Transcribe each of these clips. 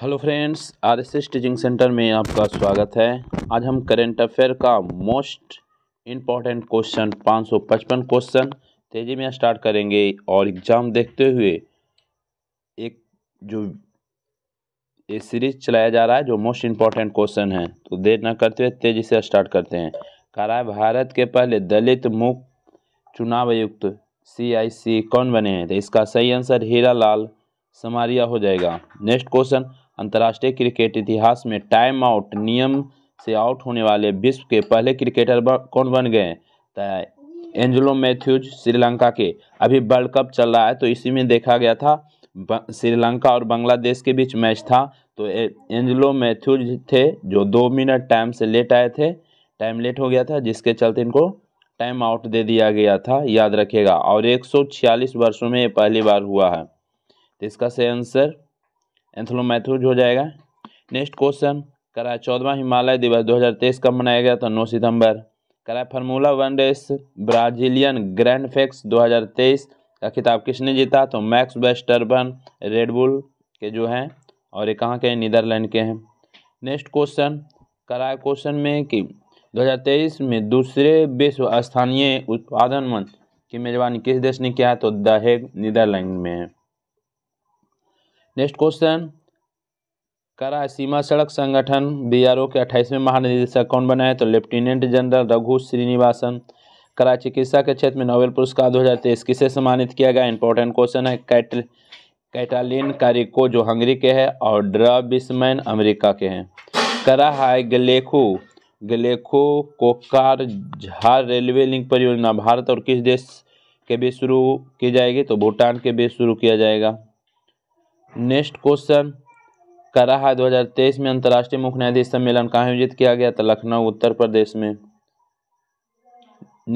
Hello friends R S S teaching centre में आपका स्वागत है आज हम करेंट अफेयर का मोस्ट इम्पॉर्टेंट क्वेश्चन 555 क्वेश्चन तेज़ी में स्टार्ट करेंगे और एग्ज़ाम देखते हुए एक जो ये सीरीज चलाया जा रहा है जो मोस्ट इम्पॉर्टेंट क्वेश्चन है तो देर ना करते हुए तेज़ी से स्टार्ट करते हैं कराए भारत के पहले दलित मुख चुनाव आयुक्त सी कौन बने हैं तो इसका सही आंसर हीरा लाल समारिया हो जाएगा नेक्स्ट क्वेश्चन अंतर्राष्ट्रीय क्रिकेट इतिहास में टाइम आउट नियम से आउट होने वाले विश्व के पहले क्रिकेटर कौन बन गए एंजलो मैथ्यूज श्रीलंका के अभी वर्ल्ड कप चल रहा है तो इसी में देखा गया था श्रीलंका और बांग्लादेश के बीच मैच था तो एंजलो मैथ्यूज थे जो दो मिनट टाइम से लेट आए थे टाइम लेट हो गया था जिसके चलते इनको टाइम आउट दे दिया गया था याद रखेगा और 146 वर्षों में पहली बार हुआ है तो इसका सही आंसर एंथलोमैथ्यूज हो जाएगा नेक्स्ट क्वेश्चन कराए चौदवा हिमालय दिवस 2023 कब मनाया गया था 9 सितंबर कराए formula one race Brazilian grand फेक्स 2023 का खिताब किसने जीता तो मैक्स वेस्टर्बन रेडबुल के जो हैं और ये कहाँ के हैं नीदरलैंड के हैं नेक्स्ट क्वेश्चन कराए क्वेश्चन में कि 2023 में दूसरे विश्व स्थानीय उत्पादन मंच की मेजबानी किस देश ने किया है तो द हेग नीदरलैंड में है नेक्स्ट क्वेश्चन करा सीमा सड़क संगठन बीआरओ के अट्ठाईसवें महानिदेशक कौन बना है तो लेफ्टिनेंट जनरल रघु श्रीनिवासन करा चिकित्सा के क्षेत्र में नोबेल पुरस्कार 2023 किसे सम्मानित किया गया इंपॉर्टेंट क्वेश्चन है कैट कैटालिन कारिको जो हंगरी के है और ड्रबिसमैन बिस्मैन अमेरिका के हैं करा है गलेखू गलेखू कोकार झार रेलवे लिंक परियोजना भारत और किस देश के बीच शुरू की जाएगी तो भूटान के बीच शुरू किया जाएगा नेक्स्ट क्वेश्चन करा है 2023 में अंतर्राष्ट्रीय मुख्य न्यायाधीश सम्मेलन कहाँ आयोजित किया गया था लखनऊ उत्तर प्रदेश में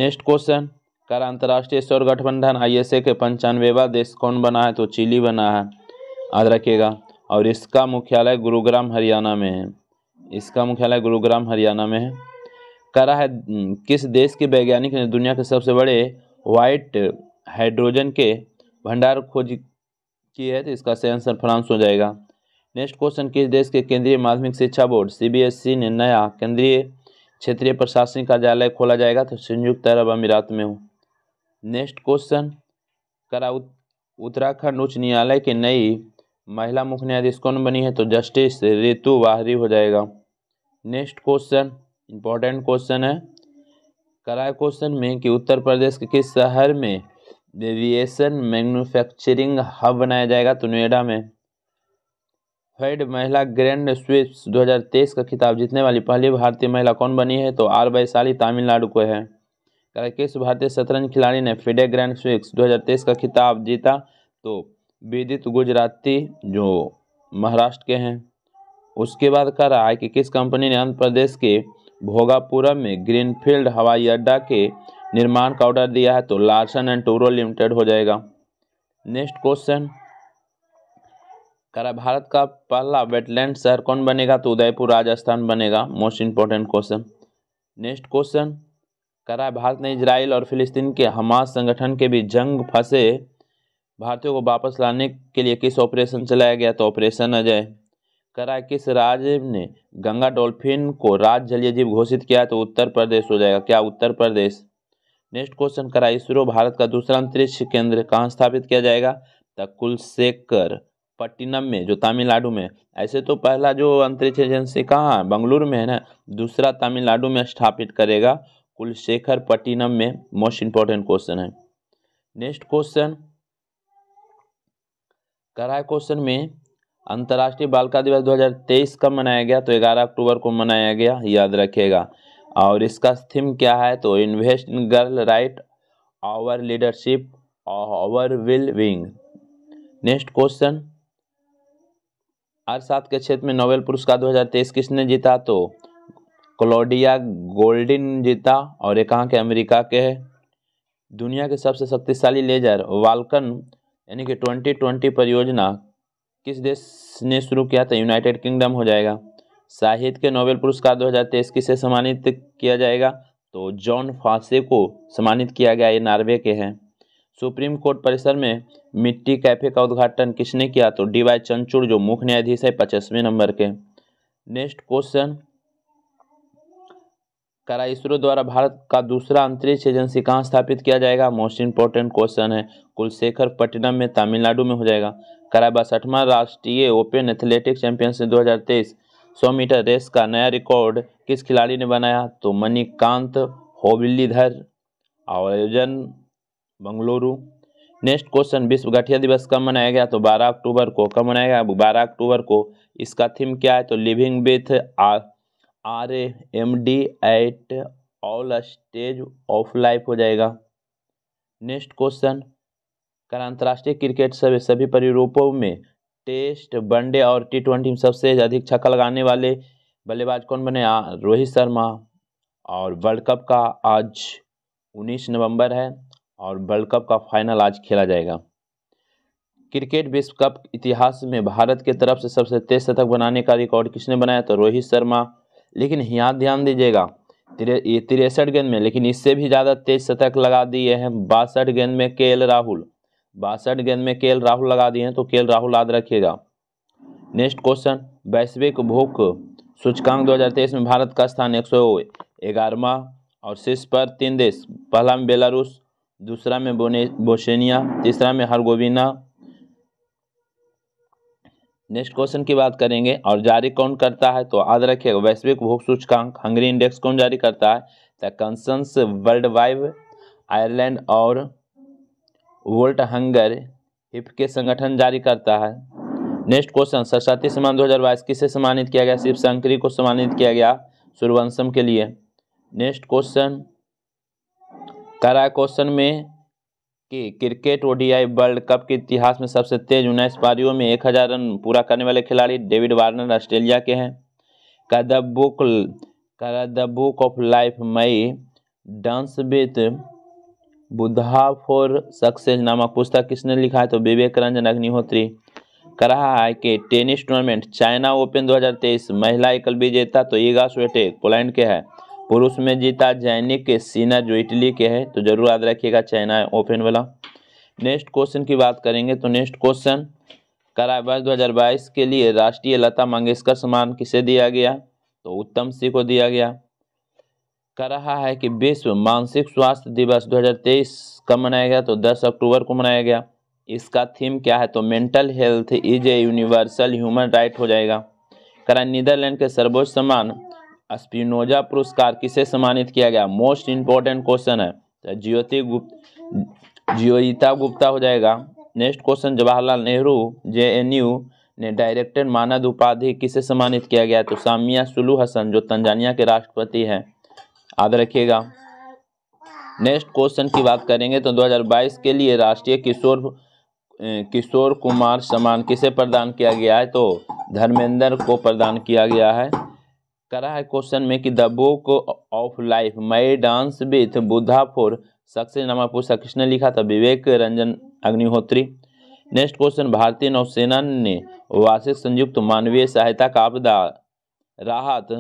नेक्स्ट क्वेश्चन करा अंतर्राष्ट्रीय सौर गठबंधन आईएसए के पंचानवेवा देश कौन बना है तो चिली बना है याद रखिएगा और इसका मुख्यालय गुरुग्राम हरियाणा में है इसका मुख्यालय गुरुग्राम हरियाणा में है करा है किस देश के वैज्ञानिक ने दुनिया के सबसे बड़े वाइट हाइड्रोजन के भंडार खोज की है तो इसका सही आंसर फ्रांस हो जाएगा नेक्स्ट क्वेश्चन किस देश के केंद्रीय माध्यमिक शिक्षा बोर्ड सीबीएसई e ने नया केंद्रीय क्षेत्रीय प्रशासनिक कार्यालय खोला जाएगा तो संयुक्त अरब अमीरात में हो नेक्स्ट क्वेश्चन करा उत्तराखंड उच्च न्यायालय की नई महिला मुख्य न्यायाधीश कौन बनी है तो जस्टिस रितु वाहरी हो जाएगा नेक्स्ट क्वेश्चन इंपॉर्टेंट क्वेश्चन है कराए क्वेश्चन में कि उत्तर प्रदेश के किस शहर में एविएशन मैन्युफैक्चरिंग हब बनाया जाएगा तो नोएडा में फेड महिला ग्रैंड स्विप्स 2023 का खिताब जीतने वाली पहली भारतीय महिला कौन बनी है तो आर वैशाली तमिलनाडु को है किस भारतीय शतरंज खिलाड़ी ने फिडे ग्रैंड स्विक्स 2023 का खिताब जीता तो विदित गुजराती जो महाराष्ट्र के हैं उसके बाद कह रहा है कि किस कंपनी ने आंध्र प्रदेश के भोगापुरम में ग्रीनफील्ड हवाई अड्डा के निर्माण का ऑर्डर दिया है तो लार्सन एंड टूरो लिमिटेड हो जाएगा नेक्स्ट क्वेश्चन करा भारत का पहला वेटलैंड शहर कौन बनेगा तो उदयपुर राजस्थान बनेगा most important question next question करा भारत ने इसराइल और फिलिस्तीन के हमास संगठन के बीच जंग फंसे भारतीयों को वापस लाने के लिए किस ऑपरेशन चलाया गया तो ऑपरेशन अजय करा किस राज्य ने गंगा डॉल्फिन को राज जलीय जीव घोषित किया तो उत्तर प्रदेश हो जाएगा क्या उत्तर प्रदेश नेक्स्ट क्वेश्चन करा इसरो भारत का दूसरा अंतरिक्ष केंद्र कहाँ स्थापित किया जाएगा द कुलशेखर पट्टिनम में जो तमिलनाडु में ऐसे तो पहला जो अंतरिक्ष एजेंसी कहाँ है बंगलुरु में है ना दूसरा तमिलनाडु में स्थापित करेगा कुलशेखर पट्टिनम में मोस्ट इंपॉर्टेंट क्वेश्चन है नेक्स्ट क्वेश्चन कराए क्वेश्चन में अंतर्राष्ट्रीय बालिका दिवस 2023 कब मनाया गया तो 11 अक्टूबर को मनाया गया याद रखिएगा और इसका थीम क्या है तो invest in girl right our leadership our well being next question अर्थशास्त्र के क्षेत्र में नोबेल पुरस्कार 2023 किसने जीता तो क्लोडिया गोल्डिन जीता और ये कहाँ के अमेरिका के है दुनिया के सबसे शक्तिशाली लेजर वालकन यानी कि 2020 परियोजना किस देश ने शुरू किया था यूनाइटेड किंगडम हो जाएगा साहित्य के नोबेल पुरस्कार 2023 किसे सम्मानित किया जाएगा तो जॉन फासे को सम्मानित किया गया ये नॉर्वे के हैं सुप्रीम कोर्ट परिसर में मिट्टी कैफे का उद्घाटन किसने किया तो डी वाई चंचूर जो मुख्य न्यायाधीश है पचासवें नंबर के नेक्स्ट क्वेश्चन करा इसरो द्वारा भारत का दूसरा अंतरिक्ष एजेंसी कहाँ स्थापित किया जाएगा मोस्ट इंपॉर्टेंट क्वेश्चन है कुलशेखर पट्टनम में तमिलनाडु में हो जाएगा करा बासठवा राष्ट्रीय ओपन एथलेटिक्स चैंपियनशिप दो 100 मीटर रेस का नया रिकॉर्ड किस खिलाड़ी ने बनाया तो मणिकांत होबिलीधर आयोजन बंगलुरु नेक्स्ट क्वेश्चन विश्व गठिया दिवस कब मनाया गया तो 12 अक्टूबर को कब मनाया गया बारह अक्टूबर को इसका थीम क्या है तो living with R A M D at all stage of life हो जाएगा नेक्स्ट क्वेश्चन कर अंतर्राष्ट्रीय क्रिकेट सभी सभी परिरूपों में टेस्ट वनडे और टी ट्वेंटी में सबसे अधिक छक्का लगाने वाले बल्लेबाज कौन बने रोहित शर्मा और वर्ल्ड कप का आज 19 नवंबर है और वर्ल्ड कप का फाइनल आज खेला जाएगा क्रिकेट विश्व कप इतिहास में भारत के तरफ से सबसे तेज शतक बनाने का रिकॉर्ड किसने बनाया तो रोहित शर्मा लेकिन यहाँ ध्यान दीजिएगा तिरसठ गेंद में लेकिन इससे भी ज़्यादा तेज शतक लगा दिए हैं बासठ गेंद में के राहुल बासठ गेंद में केल राहुल लगा दिए हैं तो केल राहुल याद रखिएगा नेक्स्ट क्वेश्चन वैश्विक भूख सूचकांक 2023 में भारत का स्थान एक सौ ग्यारहवा और शीर्ष पर तीन देश पहला में बेलारूस दूसरा में बोने तीसरा में हरगोविना नेक्स्ट क्वेश्चन की बात करेंगे और जारी कौन करता है तो याद रखिएगा वैश्विक भूख सूचकांक हंगरी इंडेक्स कौन जारी करता है the Concern Worldwide Ireland और वोल्ट हंगर हिप के संगठन जारी करता है नेक्स्ट क्वेश्चन सरस्वती सम्मान 2022 किसे सम्मानित किया गया शिव शंकरी को सम्मानित किया गया सूर्यवंशम के लिए नेक्स्ट क्वेश्चन करा क्वेश्चन में कि क्रिकेट ओडीआई वर्ल्ड कप के इतिहास में सबसे तेज उन्नीस पारियों में एक हज़ार रन पूरा करने वाले खिलाड़ी डेविड वार्नर ऑस्ट्रेलिया के हैं का द बुक का the book of life my dance with Buddha for success नामक पुस्तक किसने लिखा है तो विवेक रंजन अग्निहोत्री कर रहा है कि टेनिस टूर्नामेंट चाइना ओपन 2023 महिला एकल विजेता तो ईगा स्वेटेक पोलैंड के है पुरुष में जीता जैनिक के सीना जो इटली के है तो जरूर याद रखिएगा चाइना ओपन वाला नेक्स्ट क्वेश्चन की बात करेंगे तो नेक्स्ट क्वेश्चन है वर्ष दो के लिए राष्ट्रीय लता मंगेशकर सम्मान किसे दिया गया तो उत्तम सिंह को दिया गया कर रहा है कि विश्व मानसिक स्वास्थ्य दिवस 2023 कब मनाया गया तो 10 अक्टूबर को मनाया गया इसका थीम क्या है तो mental health is a universal human right हो जाएगा करा नीदरलैंड के सर्वोच्च सम्मान स्पिनोजा पुरस्कार किसे सम्मानित किया गया मोस्ट इम्पोर्टेंट क्वेश्चन है तो ज्योति गुप्त ज्योता गुप्ता हो जाएगा next question Jawaharlal Nehru J N U ने डायरेक्टर मानद उपाधि किसे सम्मानित किया गया तो सामिया सुलू हसन जो तंजानिया के राष्ट्रपति हैं याद रखिएगा नेक्स्ट क्वेश्चन की बात करेंगे तो 2022 के लिए राष्ट्रीय किशोर किशोर कुमार सम्मान किसे प्रदान किया गया है तो धर्मेंद्र को प्रदान किया गया है करा है क्वेश्चन में कि the book of life my dance with Buddha for success नामा पूछा किसने लिखा था विवेक रंजन अग्निहोत्री नेक्स्ट क्वेश्चन भारतीय नौसेना ने वार्षिक संयुक्त मानवीय सहायता का आपदा राहत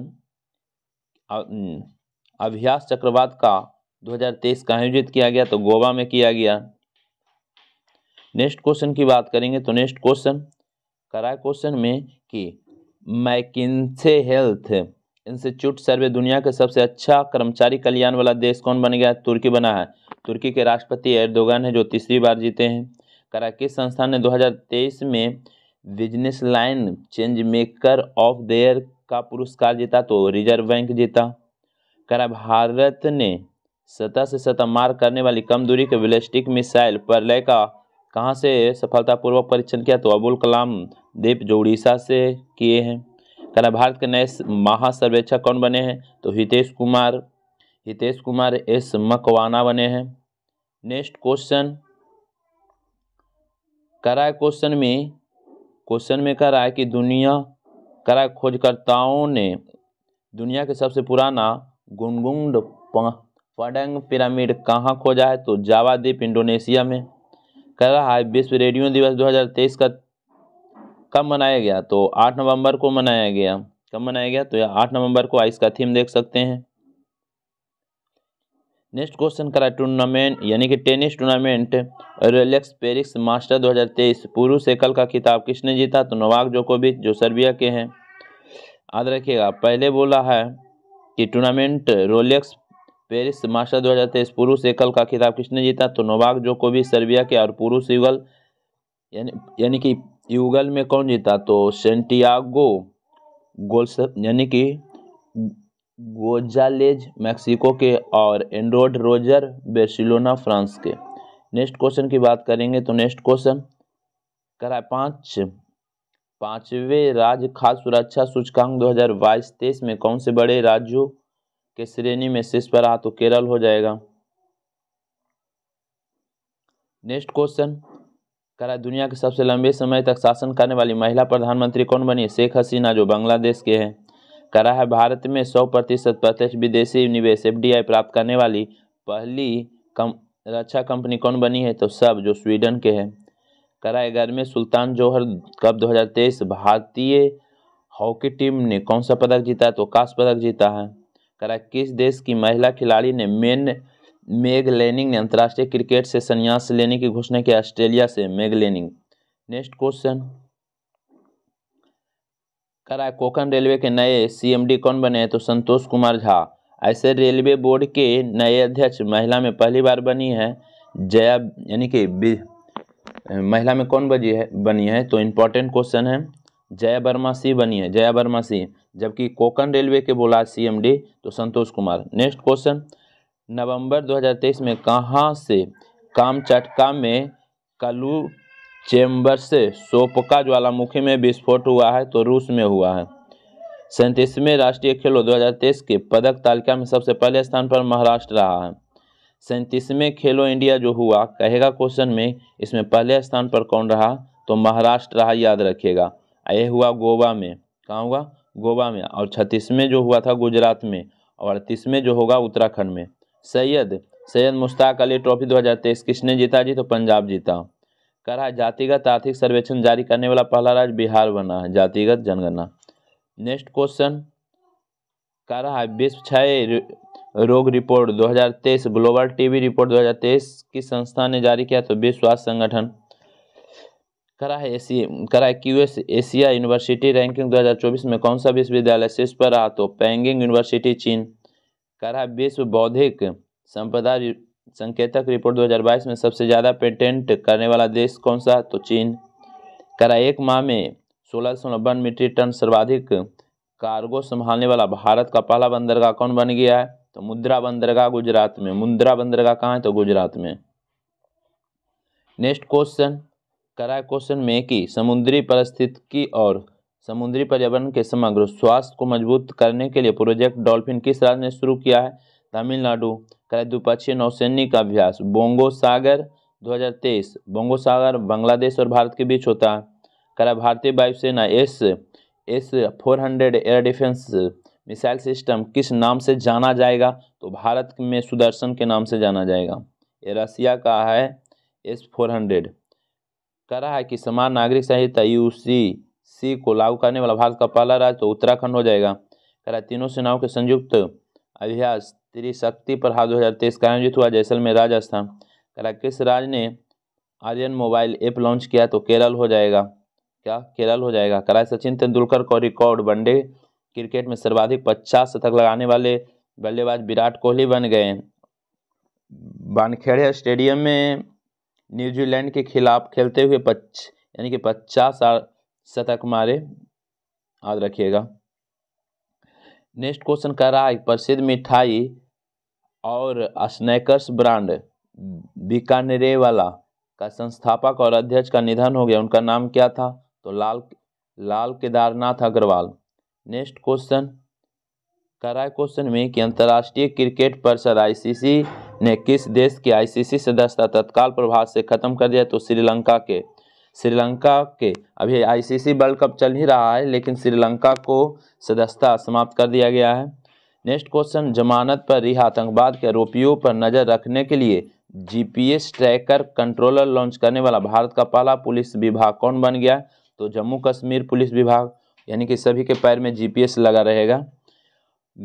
अभ्यास चक्रवात का 2023 का आयोजित किया गया तो गोवा में किया गया नेक्स्ट क्वेश्चन की बात करेंगे तो नेक्स्ट क्वेश्चन कराए क्वेश्चन में कि मैकिनसे हेल्थ इंस्टीट्यूट सर्वे दुनिया के सबसे अच्छा कर्मचारी कल्याण वाला देश कौन बन गया तुर्की बना है तुर्की के राष्ट्रपति एर्दोगन है जो तीसरी बार जीते हैं करा किस संस्थान ने 2023 में Business Line change maker of the year का पुरस्कार जीता तो रिजर्व बैंक जीता करा भारत ने सतह से सतह मार करने वाली कम दूरी के बैलिस्टिक मिसाइल प्रलय का कहाँ से सफलतापूर्वक परीक्षण किया तो अबुल कलाम द्वीप जो उड़ीसा से किए हैं करा भारत के नए महासर्वेक्षक कौन बने हैं तो हितेश कुमार हितेश कुमार एस मकवाना बने हैं नेक्स्ट क्वेश्चन करा क्वेश्चन में क्वेश्चन में करा है कि दुनिया करा खोजकर्ताओं ने दुनिया के सबसे पुराना गुनगुंड फडंग पिरामिड कहाँ खोजा है तो जावा द्वीप इंडोनेशिया में कह रहा है विश्व रेडियो दिवस 2023 का कब मनाया गया तो 8 नवंबर को मनाया गया कब मनाया गया तो यह आठ नवंबर को आइस का थीम देख सकते हैं नेक्स्ट क्वेश्चन करा टूर्नामेंट यानी कि tennis tournament Rolex Paris master 2023 पुरुष एकल का खिताब किसने जीता तो नवाक जोकोविच जो सर्बिया के हैं याद रखिएगा पहले बोला है की टूर्नामेंट रोलेक्स पेरिस मास्टर तेईस पुरुष एकल का खिताब किसने जीता तो नोवाक भी सर्बिया के और पुरुष युगल यानी यानी कि युगल में कौन जीता तो सेंटियागो गोल्स यानी कि गोजालेज मैक्सिको के और एंड्रोड रोजर बेसिलोना फ्रांस के नेक्स्ट क्वेश्चन की बात करेंगे तो नेक्स्ट क्वेश्चन करा पाँच पांचवे राज्य खाद्य सुरक्षा सूचकांक 2022 23 में कौन से बड़े राज्यों के श्रेणी में शीर्ष पर आ तो केरल हो जाएगा नेक्स्ट क्वेश्चन करा दुनिया के सबसे लंबे समय तक शासन करने वाली महिला प्रधानमंत्री कौन बनी शेख हसीना जो बांग्लादेश के हैं करा है भारत में 100 प्रतिशत प्रत्यक्ष विदेशी निवेश एफ प्राप्त करने वाली पहली कम रक्षा कंपनी कौन बनी है तो सब जो स्वीडन के हैं कराए गए में सुल्तान जौहर कप 2023 भारतीय हॉकी टीम ने कौन सा पदक जीता है तो कांस पदक जीता है कराए किस देश की महिला खिलाड़ी ने मेन मेग लेनिंग ने अंतर्राष्ट्रीय क्रिकेट से संन्यास लेने की घोषणा की ऑस्ट्रेलिया से मेग लेनिंग नेक्स्ट क्वेश्चन कराए कोकन रेलवे के नए सीएमडी कौन बने तो संतोष कुमार झा ऐसे रेलवे बोर्ड के नए अध्यक्ष महिला में पहली बार बनी है जया यानी कि महिला में कौन बजी है बनी है तो इम्पोर्टेंट क्वेश्चन है जया वर्मा सी बनी है जया वर्मा सी जबकि कोकन रेलवे के बोला सीएमडी तो संतोष कुमार नेक्स्ट क्वेश्चन नवंबर 2023 में कहाँ से कामचटका में कलू चेम्बर से सोपका ज्वालामुखी में विस्फोट हुआ है तो रूस में हुआ है सैंतीसवें राष्ट्रीय खेलों 2023 के पदक तालिका में सबसे पहले स्थान पर महाराष्ट्र रहा है सैंतीसवें खेलो इंडिया जो हुआ कहेगा क्वेश्चन में इसमें पहले स्थान पर कौन रहा तो महाराष्ट्र रहा याद रखिएगा ये हुआ गोवा में कहाँ हुआ गोवा में और छत्तीसवें जो हुआ था गुजरात में और अड़तीसवें जो होगा उत्तराखंड में सैयद सैयद मुश्ताक अली ट्रॉफी 2023 किसने जीता जी तो पंजाब जीता करा जातिगत आर्थिक सर्वेक्षण जारी करने वाला पहला राज्य बिहार बना है जातिगत जनगणना नेक्स्ट क्वेश्चन करा विश्व क्षय रोग रिपोर्ट 2023 ग्लोबल टीबी रिपोर्ट 2023 किस संस्था ने जारी किया तो विश्व स्वास्थ्य संगठन करा है एसी करा है क्यूएस एशिया यूनिवर्सिटी रैंकिंग 2024 में कौन सा विश्वविद्यालय शीर्ष पर रहा तो पेंगिंग यूनिवर्सिटी चीन करा विश्व बौद्धिक संपदा संकेतक रिपोर्ट 2022 में सबसे ज़्यादा पेटेंट करने वाला देश कौन सा तो चीन करा एक माह में सोलह दशमलव मीट्रिक टन सर्वाधिक कार्गो संभालने वाला भारत का पहला बंदरगाह कौन बन गया है तो मुद्रा बंदरगाह गुजरात में मुद्रा बंदरगाह कहाँ है तो गुजरात में नेक्स्ट क्वेश्चन कराए क्वेश्चन में कि समुद्री परिस्थिति और समुद्री पर्यावरण के समग्र स्वास्थ्य को मजबूत करने के लिए प्रोजेक्ट डॉल्फिन किस राज्य ने शुरू किया है तमिलनाडु कराए द्विपक्षीय नौसैनिक अभ्यास बोंगो सागर 2023 बोंगो सागर बांग्लादेश और भारत के बीच होता है कराए भारतीय वायुसेना S S hundred air defence missile system किस नाम से जाना जाएगा तो भारत में सुदर्शन के नाम से जाना जाएगा ये रसिया का है एस फोर हंड्रेड कह रहा है कि समान नागरिक संहिता यू सी सी को लागू करने वाला भारत का पहला राज्य तो उत्तराखंड हो जाएगा कह रहा है तीनों सेनाओं के संयुक्त अभ्यास त्रिशक्ति प्रहार दो हज़ार तेईस का आयोजित हुआ जैसलमेर राजस्थान कह रहा किस राज्य ने आर्यन मोबाइल ऐप लॉन्च किया तो केरल हो जाएगा क्या केरल हो जाएगा कह रहा सचिन तेंदुलकर को रिकॉर्ड वनडे क्रिकेट में सर्वाधिक पचास शतक लगाने वाले बल्लेबाज विराट कोहली बन गए वानखेड़े स्टेडियम में न्यूजीलैंड के खिलाफ खेलते हुए पच यानी कि पचास शतक मारे याद रखिएगा नेक्स्ट क्वेश्चन कह रहा है प्रसिद्ध मिठाई और स्नैकर्स ब्रांड बीकानेरे वाला का संस्थापक और अध्यक्ष का निधन हो गया उनका नाम क्या था तो लाल लाल केदारनाथ अग्रवाल नेक्स्ट क्वेश्चन कराए क्वेश्चन में कि अंतर्राष्ट्रीय क्रिकेट परिषद आईसीसी ने किस देश की आईसीसी सदस्यता तत्काल प्रभाव से खत्म कर दिया तो श्रीलंका के श्रीलंका के अभी आईसीसी वर्ल्ड कप चल ही रहा है लेकिन श्रीलंका को सदस्यता समाप्त कर दिया गया है नेक्स्ट क्वेश्चन जमानत पर रिहा आतंकवाद के आरोपियों पर नज़र रखने के लिए जीपीएस ट्रैकर कंट्रोलर लॉन्च करने वाला भारत का पहला पुलिस विभाग कौन बन गया तो जम्मू कश्मीर पुलिस विभाग यानी कि सभी के पैर में जीपीएस लगा रहेगा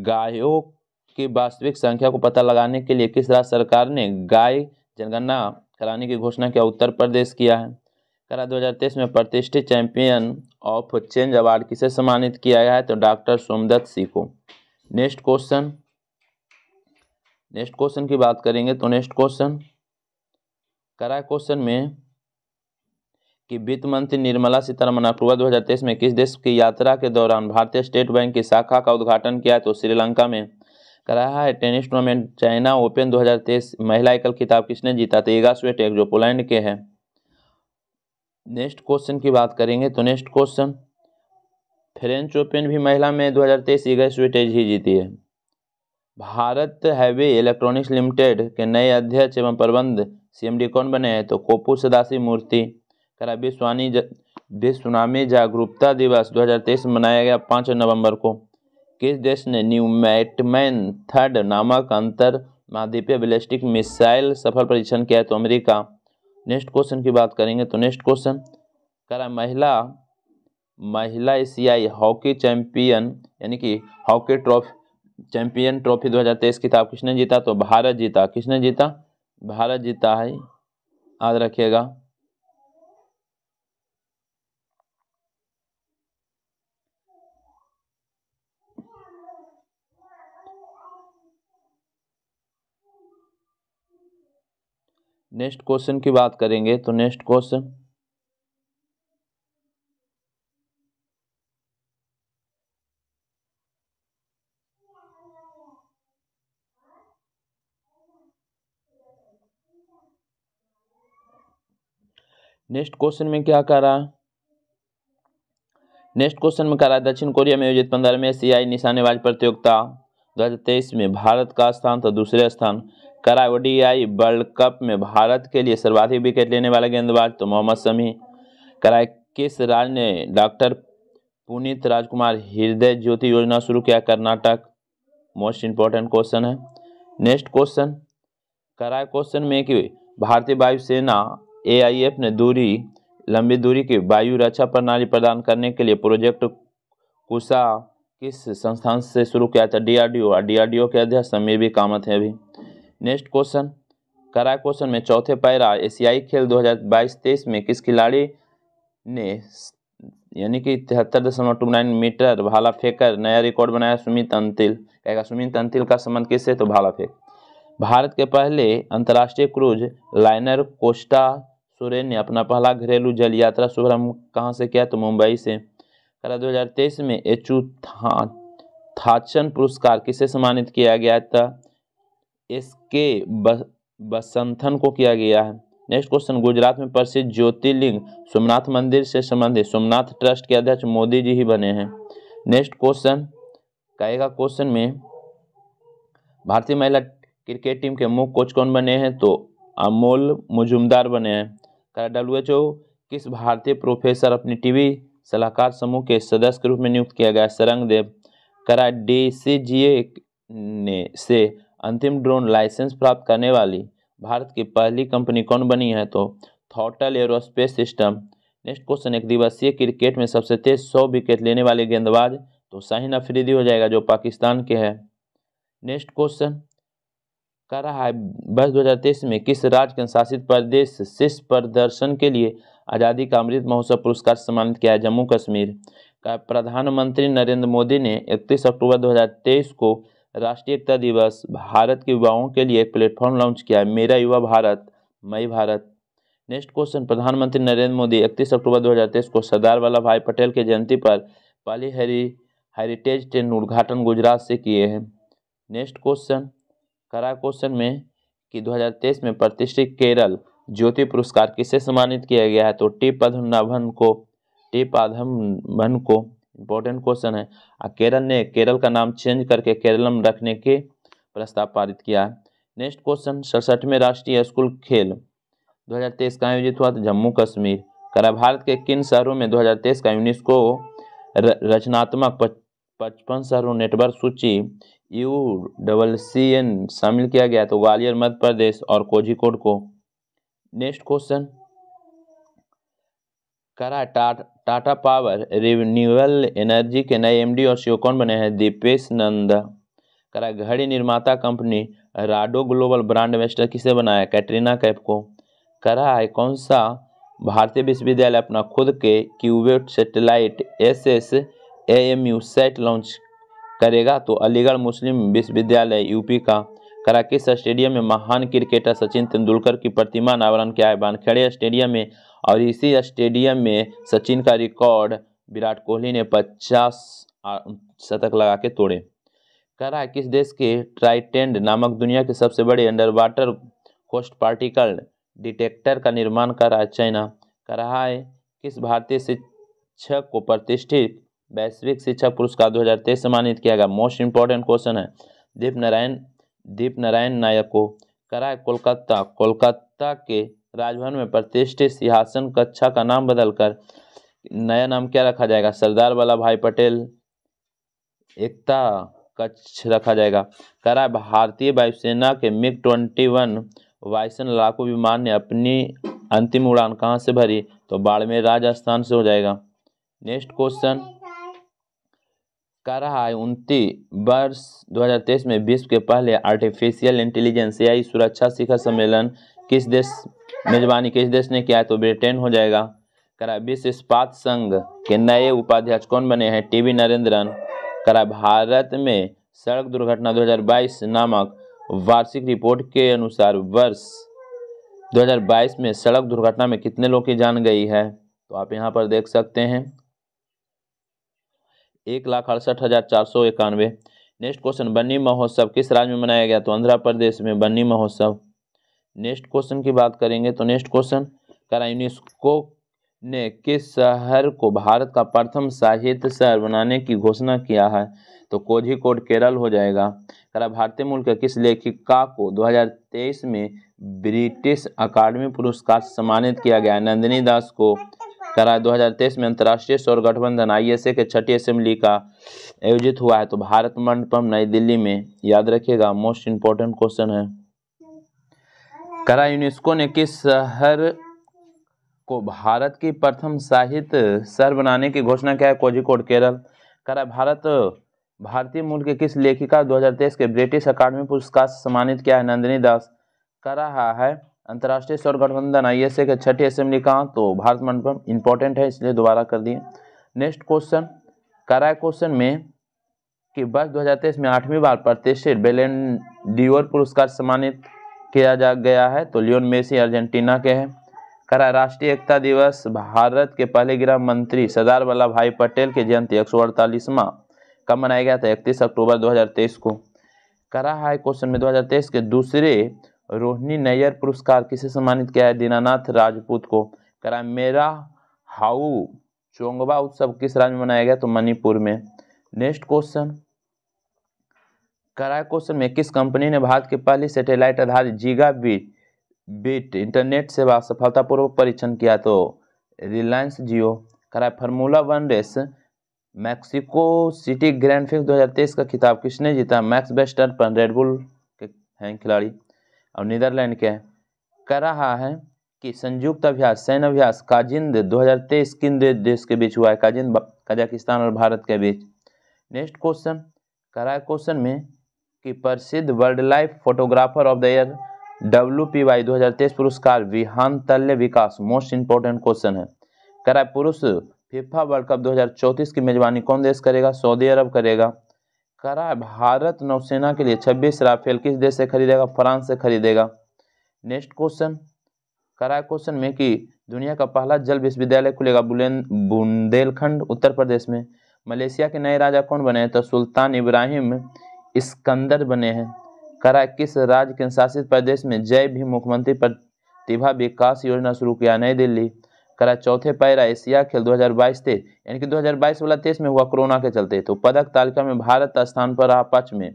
गायों की वास्तविक संख्या को पता लगाने के लिए किस राज्य सरकार ने गाय जनगणना कराने की घोषणा किया उत्तर प्रदेश किया है करा 2023 में प्रतिष्ठित चैंपियन ऑफ चेंज अवार्ड किसे सम्मानित किया गया है तो डॉक्टर सोमदत्त सिंह को नेक्स्ट क्वेश्चन नेक्स्ट क्वेश्चन की बात करेंगे तो नेक्स्ट क्वेश्चन करा क्वेश्चन में कि वित्त मंत्री निर्मला सीतारमन अक्टूबर 2023 में किस देश की यात्रा के दौरान भारतीय स्टेट बैंक की शाखा का उद्घाटन किया तो श्रीलंका में कराया है टेनिस टूर्नामेंट चाइना ओपन 2023 महिला एकल खिताब किसने जीता तो एगा स्वेटेक जो पोलैंड के हैं नेक्स्ट क्वेश्चन की बात करेंगे तो नेक्स्ट क्वेश्चन फ्रेंच ओपन भी महिला में तेईस ईगा स्वेटेज ही जीती है भारत हैवी इलेक्ट्रॉनिक्स लिमिटेड के नए अध्यक्ष एवं प्रबंध सीएमडी कौन बने हैं तो कोपू सदासी मूर्ति करा विश्वानी विश्वनामी जागरूकता दिवस 2023 मनाया गया पाँच नवंबर को किस देश ने न्यू मैटमैन थर्ड नामक अंतर महाद्वीपीय बैलिस्टिक मिसाइल सफल परीक्षण किया है तो अमेरिका नेक्स्ट क्वेश्चन की बात करेंगे तो नेक्स्ट क्वेश्चन करा महिला महिला एशियाई हॉकी चैंपियन यानी कि हॉकी ट्रॉफी चैंपियन ट्रॉफी 2023 खिताब किसने जीता तो भारत जीता किसने जीता भारत जीता है याद रखिएगा नेक्स्ट क्वेश्चन की बात करेंगे तो नेक्स्ट क्वेश्चन नेक्स्ट क्वेश्चन में क्या कह रहा है नेक्स्ट क्वेश्चन में कह रहा है दक्षिण कोरिया में आयोजित पंद्रहवें एशियाई निशानेबाज प्रतियोगिता दो हज़ार तेईस में भारत का स्थान तो दूसरे स्थान करा ओडीआई वर्ल्ड कप में भारत के लिए सर्वाधिक विकेट लेने वाला गेंदबाज तो मोहम्मद शमी करा किस राज ने डॉक्टर पुनीत राजकुमार हृदय ज्योति योजना शुरू किया कर्नाटक मोस्ट इम्पोर्टेंट क्वेश्चन है नेक्स्ट क्वेश्चन कराए क्वेश्चन में कि भारतीय वायुसेना ए आई एफ ने दूरी लंबी दूरी की वायु रक्षा प्रणाली प्रदान करने के लिए प्रोजेक्ट कुसा किस संस्थान से शुरू किया था डीआरडीओ और डीआरडीओ के अध्यक्ष समीर भी कामत है अभी नेक्स्ट क्वेश्चन करा क्वेश्चन में चौथे पैरा एशियाई खेल 2022-23 में किस खिलाड़ी ने यानी कि तिहत्तर दशमलव टू नाइन मीटर भाला कर नया रिकॉर्ड बनाया सुमित अंतिल कहेगा सुमित अंतिल का संबंध किससे तो भाला फेंक भारत के पहले अंतर्राष्ट्रीय क्रूज लाइनर कोस्टा सोरेन ने अपना पहला घरेलू जल यात्रा शुभारंभ कहाँ से किया तो मुंबई से करा 2023 में एचू था थाचन पुरस्कार किसे सम्मानित किया गया था इसके बसंथन को किया गया है नेक्स्ट क्वेश्चन गुजरात में प्रसिद्ध ज्योतिर्लिंग सोमनाथ मंदिर से संबंधित सोमनाथ ट्रस्ट के अध्यक्ष मोदी जी ही बने हैं नेक्स्ट क्वेश्चन कहेगा क्वेश्चन में भारतीय महिला क्रिकेट टीम के मुख्य कोच कौन बने हैं तो अमोल मुजुमदार बने हैं कहा ओ किस भारतीय प्रोफेसर अपनी टीवी सलाहकार समूह के सदस्य के रूप में नियुक्त किया गया सरंग देव करा डी ने से अंतिम ड्रोन लाइसेंस प्राप्त करने वाली भारत की पहली कंपनी कौन बनी है तो Throttle Aerospace Systems next question एक दिवसीय क्रिकेट में सबसे तेज सौ विकेट लेने वाले गेंदबाज तो शाहीन अफरीदी हो जाएगा जो पाकिस्तान के है नेक्स्ट क्वेश्चन कर रहा है वर्ष दो हज़ार तेईस में किस राज्य के शासित प्रदेश शीर्ष प्रदर्शन के लिए आज़ादी का अमृत महोत्सव पुरस्कार सम्मानित किया है जम्मू कश्मीर का प्रधानमंत्री नरेंद्र मोदी ने इकतीस अक्टूबर 2023 को राष्ट्रीय एकता दिवस भारत के युवाओं के लिए एक प्लेटफॉर्म लॉन्च किया है Mera Yuva Bharat MY Bharat next question प्रधानमंत्री नरेंद्र मोदी इकतीस अक्टूबर दो को सरदार वल्लभ भाई पटेल की जयंती पर पहली हेरी हेरिटेज ट्रेन उद्घाटन गुजरात से किए हैं नेक्स्ट क्वेश्चन करा क्वेश्चन में कि 2023 में प्रतिष्ठित केरल ज्योति पुरस्कार किसे सम्मानित किया गया है तो टी पद्मनाभन को टी पद्मनाभन को इंपॉर्टेंट क्वेश्चन है और केरल ने केरल का नाम चेंज करके केरलम रखने के प्रस्ताव पारित किया है नेक्स्ट क्वेश्चन सड़सठवें राष्ट्रीय स्कूल खेल 2023 का आयोजित हुआ जम्मू कश्मीर करा भारत के किन शहरों में 2023 का यूनेस्को रचनात्मक पचपन शहरों नेटवर्क सूची यू डबल सी एन शामिल किया गया तो ग्वालियर मध्य प्रदेश और कोझिकोड को नेक्स्ट क्वेश्चन करा टाटा पावर रिन्यूएबल एनर्जी के नए एमडी और सीओ कौन बने हैं दीपेश नंदा करा घड़ी निर्माता company Rado global brand ambassador किसे बनाया कैटरीना कैप को करा है कौन सा भारतीय विश्वविद्यालय अपना खुद के cubesat satellite S S A M U sat launch करेगा तो अलीगढ़ मुस्लिम विश्वविद्यालय यूपी का कराकेस स्टेडियम में महान क्रिकेटर सचिन तेंदुलकर की प्रतिमा अनावरण किया है वानखेड़े स्टेडियम में और इसी स्टेडियम में सचिन का रिकॉर्ड विराट कोहली ने पचास शतक लगा के तोड़े करा किस देश के ट्राइटेंड नामक दुनिया के सबसे बड़े underwater ghost particle detector का निर्माण कर रहा है चाइना कर रहा है किस भारतीय शिक्षक को प्रतिष्ठित वैश्विक शिक्षक पुरस्कार 2023 से सम्मानित किया गया मोस्ट इंपॉर्टेंट क्वेश्चन है दीप नारायण दीप नारायण नायक को कराए कोलकाता कोलकाता के राजभवन में प्रतिष्ठित सिंहासन कक्षा का नाम बदलकर नया नाम क्या रखा जाएगा सरदार वल्लभ भाई पटेल एकता कक्ष रखा जाएगा कराए भारतीय वायुसेना के मिग ट्वेंटी वन वायुसेन लड़ाकू विमान ने अपनी अंतिम उड़ान कहाँ से भरी तो बाड़मेर राजस्थान से हो जाएगा नेक्स्ट क्वेश्चन कर रहा है उनतीस वर्ष 2023 में विश्व के पहले आर्टिफिशियल इंटेलिजेंस या सुरक्षा शिखर सम्मेलन किस देश मेजबानी किस देश ने किया है तो ब्रिटेन हो जाएगा करा विश्व इस्पात संघ के नए उपाध्यक्ष कौन बने हैं टीवी नरेंद्रन करा भारत में सड़क दुर्घटना 2022 नामक वार्षिक रिपोर्ट के अनुसार वर्ष 2022 में सड़क दुर्घटना में कितने लोग की जान गई है तो आप यहाँ पर देख सकते हैं एक लाख अड़सठ हज़ार चार सौ इक्यानवे नेक्स्ट क्वेश्चन बन्नी महोत्सव किस राज्य में मनाया गया तो आंध्र प्रदेश में बन्नी महोत्सव नेक्स्ट क्वेश्चन की बात करेंगे तो नेक्स्ट क्वेश्चन करा यूनेस्को ने किस शहर को भारत का प्रथम साहित्य शहर बनाने की घोषणा किया है तो कोझिकोड केरल हो जाएगा करा भारतीय मूल के किस लेखिका को 2023 में ब्रिटिश अकादमी पुरस्कार सम्मानित किया गया नंदिनी दास को कराया 2023 में अंतर्राष्ट्रीय सौर गठबंधन आईएसए के छठी असेंबली का आयोजित हुआ है तो भारत मंडपम नई दिल्ली में याद रखिएगा मोस्ट इम्पोर्टेंट क्वेश्चन है करा यूनेस्को ने किस शहर को भारत की प्रथम साहित्य शहर बनाने की घोषणा किया है कोजिकोड केरल करा भारत भारतीय मूल के किस लेखिका दो के ब्रिटिश अकादमी पुरस्कार से सम्मानित किया है नंदिनी दास करा रहा है अंतर्राष्ट्रीय सौर गठबंधन आई एस ए के छठी असेंबली कहाँ तो भारत मंडपम इंपॉर्टेंट है इसलिए दोबारा कर दिए नेक्स्ट क्वेश्चन करा क्वेश्चन में कि वर्ष दो हज़ार तेईस में आठवीं बार प्रतिष्ठित बेलेन डिओर पुरस्कार सम्मानित किया जा गया है तो लियोन मेसी अर्जेंटीना के हैं करा राष्ट्रीय एकता दिवस भारत के पहले गृह मंत्री सरदार वल्लभ भाई पटेल की जयंती एक सौ कब मनाया गया था इकतीस अक्टूबर दो को करा हाई क्वेश्चन में दो के दूसरे रोहिणी नैयर पुरस्कार किसे सम्मानित किया है दीनानाथ राजपूत को करा मेरा हाउ चोंगवा उत्सव किस राज्य में मनाया गया तो मणिपुर में नेक्स्ट क्वेश्चन कराए क्वेश्चन में किस कंपनी ने भारत की पहली सैटेलाइट आधारित जीगा बीट बीट इंटरनेट सेवा सफलतापूर्वक परीक्षण किया तो रिलायंस जियो कराए formula one race Mexico City Grand fix 2023 का खिताब किसने जीता मैक्स बेस्टर पर रेडबुल के हैं खिलाड़ी और नीदरलैंड के कर रहा है कि संयुक्त अभ्यास सैन्य अभ्यास काजिंद 2023 किन देश के बीच हुआ है काजिंद कजाकिस्तान और भारत के बीच नेक्स्ट क्वेश्चन करा क्वेश्चन में कि प्रसिद्ध wildlife photographer of the year W P Y दो हजार तेईस पुरस्कार Vihaan Talya Vikas most important question है कह पुरुष फिफा वर्ल्ड कप दो हजार चौंतीस की मेजबानी कौन देश करेगा सऊदी अरब करेगा करा भारत नौसेना के लिए छब्बीस राफेल किस देश से खरीदेगा फ्रांस से खरीदेगा नेक्स्ट क्वेश्चन करा क्वेश्चन में कि दुनिया का पहला जल विश्वविद्यालय खुलेगा बुंदेलखंड उत्तर प्रदेश में मलेशिया के नए राजा कौन बने हैं तो सुल्तान इब्राहिम इस्कंदर बने हैं करा किस राज्य के शासित प्रदेश में जय भी मुख्यमंत्री प्रतिभा विकास योजना शुरू किया नई दिल्ली करा चौथे पैरा एशिया खेल 2022 तेईस यानी कि 2022 वाला तेईस में हुआ कोरोना के चलते तो पदक तालिका में भारत स्थान पर रहा पाँचवें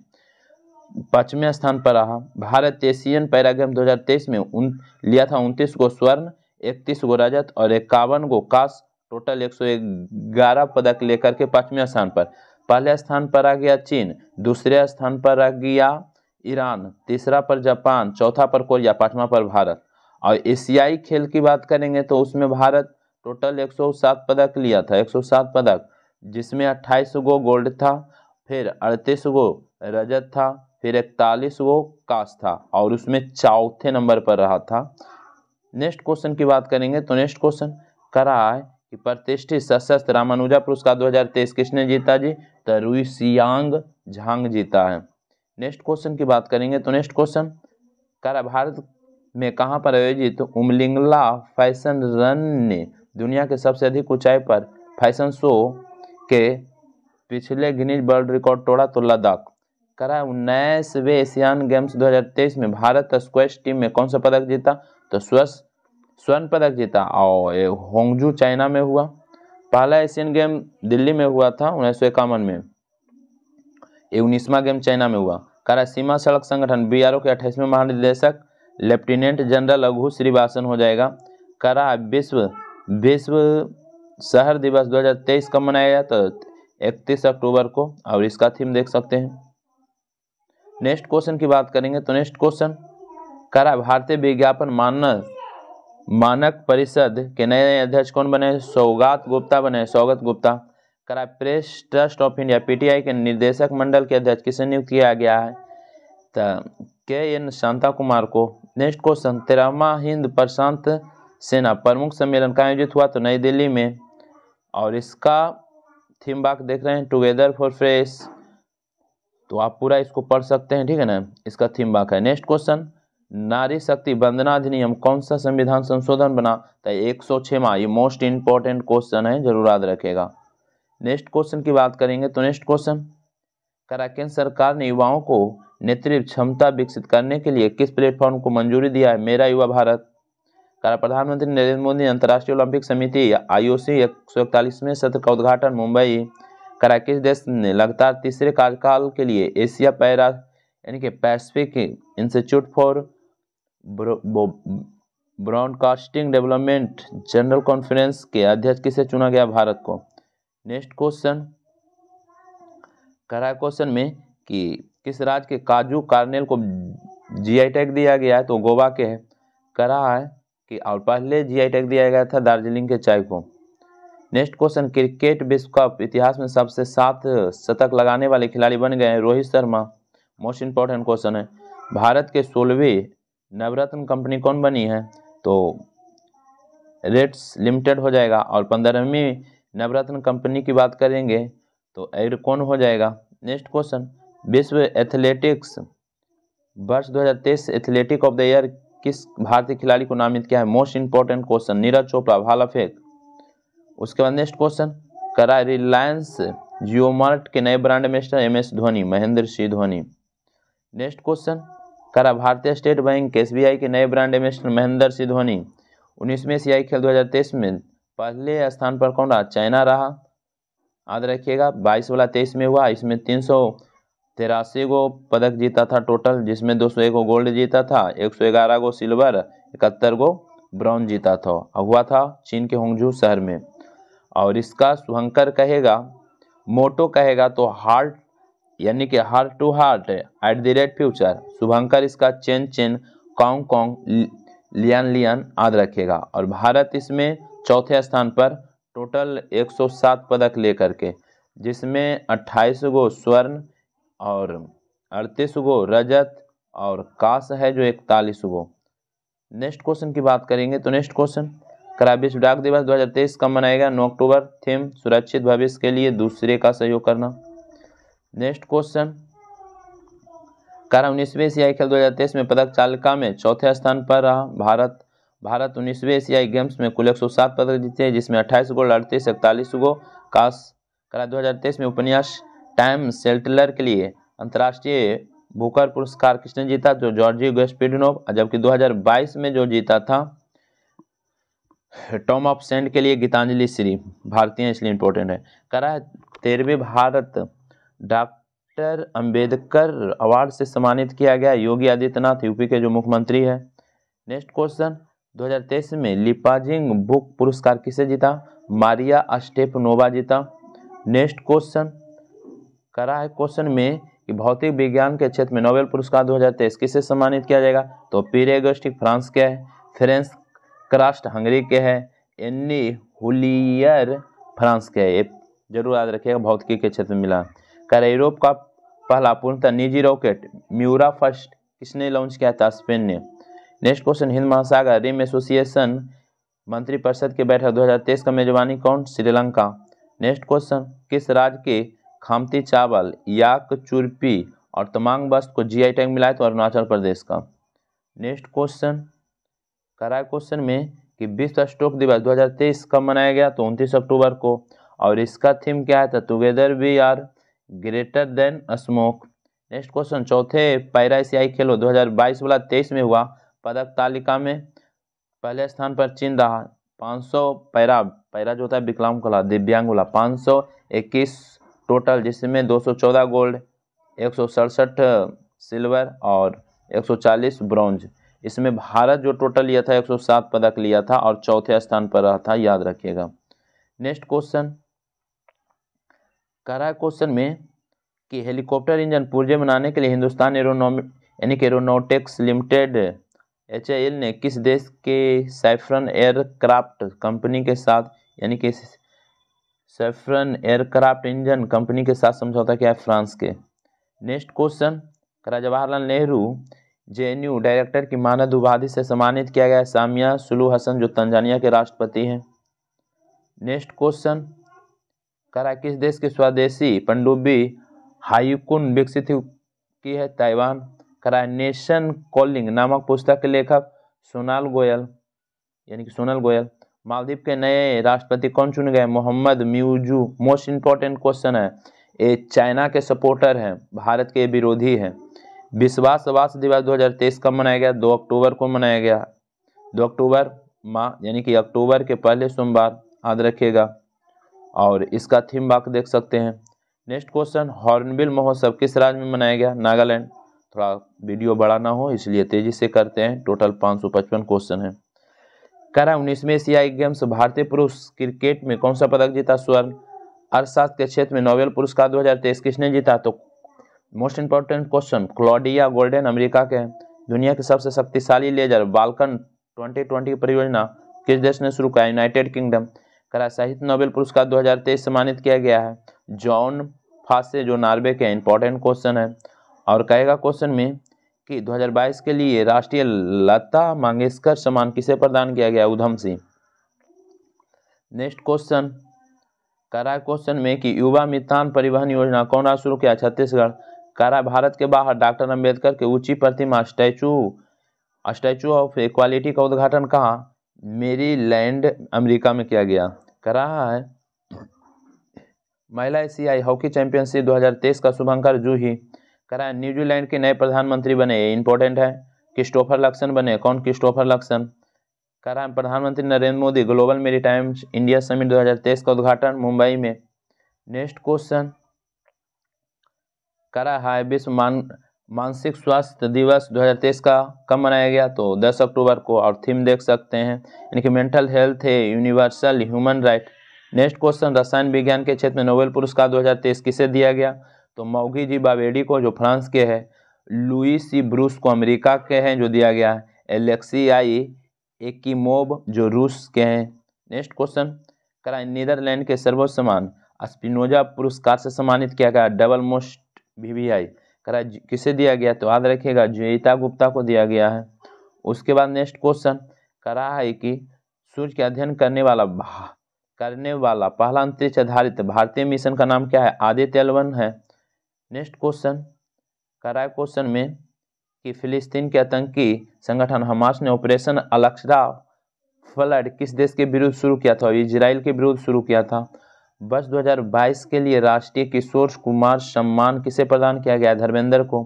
पाँचवें स्थान पर रहा भारत एशियन पैरा हजार तेईस में उन लिया था उनतीस गो स्वर्ण इकतीस गो रजत और इक्यावन गो काश टोटल ग्यारह पदक लेकर के पाँचवें स्थान पर पहले स्थान पर आ गया चीन दूसरे स्थान पर आ गया ईरान तीसरा पर जापान चौथा पर कोरिया पाँचवा पर भारत और एशियाई खेल की बात करेंगे तो उसमें भारत टोटल 107 पदक लिया था 107 पदक जिसमें 28 गो गोल्ड था फिर 38 गो रजत था फिर इकतालीस गो कास था और उसमें चौथे नंबर पर रहा था नेक्स्ट क्वेश्चन की बात करेंगे तो नेक्स्ट क्वेश्चन करा है कि प्रतिष्ठित सशस्त्र रामानुजा पुरस्कार 2023 किसने जीता जी तो रुईसियांग झांग जीता है नेक्स्ट क्वेश्चन की बात करेंगे तो नेक्स्ट क्वेश्चन करा भारत में कहाँ पर आयोजित उमलिंगला फैशन रन ने दुनिया के सबसे अधिक ऊंचाई पर फैशन शो के पिछले गिनीज वर्ल्ड रिकॉर्ड तोड़ा तो लद्दाख करा वे एशियन गेम्स 2023 में भारत स्क्वेश टीम में कौन सा पदक जीता तो स्वस स्वर्ण पदक जीता और होंगजू चाइना में हुआ पहला एशियन गेम दिल्ली में हुआ था उन्नीस में ये उन्नीसवा गेम चाइना में हुआ करा सीमा सड़क संगठन बी के अट्ठाईसवें महानिदेशक लेफ्टिनेंट जनरल लघु श्रीवासन हो जाएगा करा विश्व विश्व शहर दिवस 2023 कब मनाया जाता है 31 अक्टूबर को और इसका थीम देख सकते हैं नेक्स्ट क्वेश्चन की बात करेंगे तो नेक्स्ट क्वेश्चन करा भारतीय विज्ञापन मानक मानक परिषद के नए अध्यक्ष कौन बने सौगात गुप्ता बने सौगत गुप्ता करा Press Trust of India PTI के निर्देशक मंडल के अध्यक्ष किसे नियुक्त किया गया है तो के एन शांता कुमार को नेक्स्ट क्वेश्चन तेरहवा हिंद प्रशांत सेना प्रमुख सम्मेलन का आयोजित हुआ तो नई दिल्ली में और इसका थीम बाग देख रहे हैं टुगेदर फॉर फ्रेश तो आप पूरा इसको पढ़ सकते हैं ठीक है ना इसका थीम बाग है नेक्स्ट क्वेश्चन नारी शक्ति वंदना अधिनियम कौन सा संविधान संशोधन बना तो एक सौ छमा ये मोस्ट इंपॉर्टेंट क्वेश्चन है जरूर याद रखेगा नेक्स्ट क्वेश्चन की बात करेंगे तो नेक्स्ट क्वेश्चन कराकेन सरकार ने युवाओं को नेतृत्व क्षमता विकसित करने के लिए किस प्लेटफॉर्म को मंजूरी दिया है मेरा युवा भारत कहा प्रधानमंत्री नरेंद्र मोदी अंतर्राष्ट्रीय ओलंपिक समिति आईओसी एक सौ इकतालीसवें सत्र का उद्घाटन मुंबई करा किस देश ने लगातार तीसरे कार्यकाल के लिए एशिया पैरा यानी कि Pacific Institute for Broadcasting Development general conference के अध्यक्ष किसे चुना गया भारत को नेक्स्ट क्वेश्चन करा क्वेश्चन में कि किस राज्य के काजू कार्नेल को जीआई टैग दिया गया है तो गोवा के है है कि और पहले जीआई टैग दिया गया था दार्जिलिंग के चाय को नेक्स्ट क्वेश्चन क्रिकेट विश्व कप इतिहास में सबसे सात शतक लगाने वाले खिलाड़ी बन गए हैं Rohit Sharma most important question है भारत के सोलहवीं नवरत्न कंपनी कौन बनी है तो रेट्स लिमिटेड हो जाएगा और पंद्रहवीं नवरत्न कंपनी की बात करेंगे तो एड कौन हो जाएगा नेक्स्ट क्वेश्चन विश्व एथलेटिक्स वर्ष 2023 एथलेटिक ऑफ द ईयर किस भारतीय खिलाड़ी को नामित किया है most important question Neeraj Chopra भाला फेंक उसके बाद नेक्स्ट क्वेश्चन करा रिलायंस जियोमार्ट के नए brand ambassador M S Dhoni Mahendra Singh Dhoni next question करा भारतीय स्टेट बैंक के एस के नए ब्रांड एम्बेसडर महेंद्र सिंह धोनी उन्नीसवें एशियाई खेल 2023 में पहले स्थान पर कौन रहा चाइना रहा याद रखिएगा 22 वाला 23 में हुआ इसमें तेरासी गो पदक जीता था टोटल जिसमें दो सौ एक गो गोल्ड जीता था एक सौ ग्यारह गो सिल्वर इकहत्तर गो ब्राउन जीता था और हुआ था चीन के होंगजू शहर में और इसका सुहंकर कहेगा मोटो कहेगा तो हार्ट यानी कि heart to heart at the rate future शुभंकर इसका Chenchen Congcong Lianlian आदि रखेगा और भारत इसमें चौथे स्थान पर टोटल 107 पदक लेकर के जिसमें 28 गो स्वर्ण और अड़तीस गो रजत और कास है जो इकतालीस गो नेक्स्ट क्वेश्चन की बात करेंगे तो नेक्स्ट क्वेश्चन करा विश्व डाक दिवस 2023 कब मनाएगा 9 अक्टूबर थीम सुरक्षित भविष्य के लिए दूसरे का सहयोग करना नेक्स्ट क्वेश्चन करा उन्नीसवें एशियाई खेल 2023 में पदक चालिका में चौथे स्थान पर रहा भारत भारत उन्नीसवें एशियाई गेम्स में कुल 107 पदक जीते जिसमें 28 गोल्ड अड़तीस इकतालीस गो कास करा 2023 में उपन्यास टाइम सेल्टलर के लिए अंतर्राष्ट्रीय बुकर पुरस्कार किसने जीता जो जॉर्जी गस्पिडनोव जबकि 2022 में जो जीता था टॉम ऑफ सेंट के लिए गीतांजलि श्री भारतीय इसलिए इम्पोर्टेंट है करा है भारत डॉक्टर अंबेडकर अवार्ड से सम्मानित किया गया योगी आदित्यनाथ यूपी के जो मुख्यमंत्री है नेक्स्ट क्वेश्चन 2023 में लिपाजिंग बुक पुरस्कार किसे जीता मारिया अस्टेपनोवा जीता नेक्स्ट क्वेश्चन करा है क्वेश्चन में कि भौतिक विज्ञान के क्षेत्र में नोबेल पुरस्कार 2023 किसे सम्मानित किया जाएगा तो पीरे गोस्टिक फ्रांस के है फ्रेंस क्रास्ट हंगरी के है एनी हुलियर फ्रांस के है जरूर याद रखिएगा भौतिकी के क्षेत्र में मिला कर यूरोप का पहला पूर्णतः निजी रॉकेट म्यूरा फर्स्ट किसने लॉन्च किया था स्पेन ने नेक्स्ट क्वेश्चन हिंद महासागर रिम एसोसिएशन मंत्रिपरिषद की बैठक 2023 का मेजबानी कौन श्रीलंका नेक्स्ट क्वेश्चन किस राज्य के खामती चावल याक चुरपी और तमांग बस को जीआई टैग मिला है तो अरुणाचल प्रदेश का नेक्स्ट क्वेश्चन करा क्वेश्चन में कि विश्व स्ट्रोक दिवस 2023 कब मनाया गया तो उनतीस अक्टूबर को और इसका थीम क्या है together we are greater than smoke next question चौथे पैरा एशियाई खेलो 2022 वाला 23 में हुआ पदक तालिका में पहले स्थान पर चीन रहा 500 पैरा पैरा जो होता है विकलांग वाला दिव्यांग वाला 521 टोटल जिसमें 214 गोल्ड एक सिल्वर और 140 ब्रॉन्ज इसमें भारत जो टोटल लिया था 107 पदक लिया था और चौथे स्थान पर रहा था याद रखिएगा नेक्स्ट क्वेश्चन करा क्वेश्चन में कि हेलीकॉप्टर इंजन पुर्जे बनाने के लिए हिंदुस्तान एरोनोम यानी कि एरोनोटिक्स लिमिटेड एच ने किस देश के साइफ्रन एयरक्राफ्ट कंपनी के साथ यानी कि सेफ्रन एयरक्राफ्ट इंजन कंपनी के साथ समझौता किया है फ्रांस के नेक्स्ट क्वेश्चन करा जवाहरलाल नेहरू जे डायरेक्टर की मानद उपाधि से सम्मानित किया गया सामिया सुलू हसन जो तंजानिया के राष्ट्रपति हैं नेक्स्ट क्वेश्चन करा किस देश के स्वदेशी पंडुबी हायुकुन विकसित की है ताइवान करा नेशन कॉलिंग नामक पुस्तक के लेखक सोनाल गोयल यानी कि सोनल गोयल मालदीव के नए राष्ट्रपति कौन चुने गए Mohamed Muizzu most important question है ये चाइना के सपोर्टर हैं भारत के विरोधी हैं विश्वासवास दिवस 2023 कब मनाया गया 2 अक्टूबर को मनाया गया 2 अक्टूबर माह यानी कि अक्टूबर के पहले सोमवार याद रखिएगा और इसका थीम बाक देख सकते हैं नेक्स्ट क्वेश्चन हॉर्नबिल महोत्सव किस राज्य में मनाया गया नागालैंड थोड़ा वीडियो बड़ा ना हो इसलिए तेज़ी से करते हैं टोटल पाँच क्वेश्चन है करा उन्नीसवें एशियाई गेम्स भारतीय पुरुष क्रिकेट में कौन सा पदक जीता स्वर्ण अर्थशास्त्र के क्षेत्र में नोबेल पुरस्कार 2023 किसने जीता तो most important question Claudia Goldin America के दुनिया के सबसे शक्तिशाली लेजर बाल्कन 2020 परियोजना किस देश ने शुरू किया यूनाइटेड किंगडम करा साहित्य नोबेल पुरस्कार 2023 सम्मानित किया गया है जॉन फासे जो नॉर्वे के इंपॉर्टेंट क्वेश्चन है और कहेगा क्वेश्चन में कि 2022 के लिए राष्ट्रीय लता मंगेशकर सम्मान किसे प्रदान किया गया उधम सिंह नेक्स्ट क्वेश्चन करा क्वेश्चन में कि युवा मितान परिवहन योजना कौन शुरू किया छत्तीसगढ़ करा भारत के बाहर डॉक्टर अंबेडकर के ऊंची प्रतिमा स्टैचू स्टैचू ऑफ इक्वालिटी का उद्घाटन कहाँ लैंड अमेरिका में किया गया करा है महिला एशियाई हॉकी चैंपियनशिप 2023 का शुभंकर जूही करा न्यूजीलैंड के नए प्रधानमंत्री बने ये इंपॉर्टेंट है क्रिस्टोफर लक्सन बने कौन क्रिस्टोफर लक्सन करा प्रधानमंत्री Narendra Modi global maritime India summit 2023 का उद्घाटन मुंबई में नेक्स्ट क्वेश्चन करा है विश्व मान मानसिक स्वास्थ्य दिवस 2023 का कब मनाया गया तो 10 अक्टूबर को और थीम देख सकते हैं इनकी मेंटल हेल्थ है universal human right next question रसायन विज्ञान के क्षेत्र में नोबेल पुरस्कार 2023 किसे दिया गया तो मौगी जी बावेडी को जो फ्रांस के है लुई सी ब्रूस को अमेरिका के हैं जो दिया गया है एलेक्सी आई एकीमोब जो रूस के हैं नेक्स्ट क्वेश्चन करा नीदरलैंड के सर्वोच्च सम्मान स्पिनोजा पुरस्कार से सम्मानित किया गया double most V V I करा किसे दिया गया तो याद रखिएगा जयिता गुप्ता को दिया गया है उसके बाद नेक्स्ट क्वेश्चन करा है कि सूर्य के अध्ययन करने वाला करने वाला पहला अंतरिक्ष आधारित भारतीय मिशन का नाम क्या है आदित्य एलवन है नेक्स्ट क्वेश्चन कराए क्वेश्चन में कि फिलिस्तीन के आतंकी संगठन हमास ने ऑपरेशन अलक्सरा फ्लड किस देश के विरुद्ध शुरू किया था इजराइल के विरुद्ध शुरू किया था वर्ष 2022 के लिए राष्ट्रीय किशोर कुमार सम्मान किसे प्रदान किया गया धर्मेंद्र को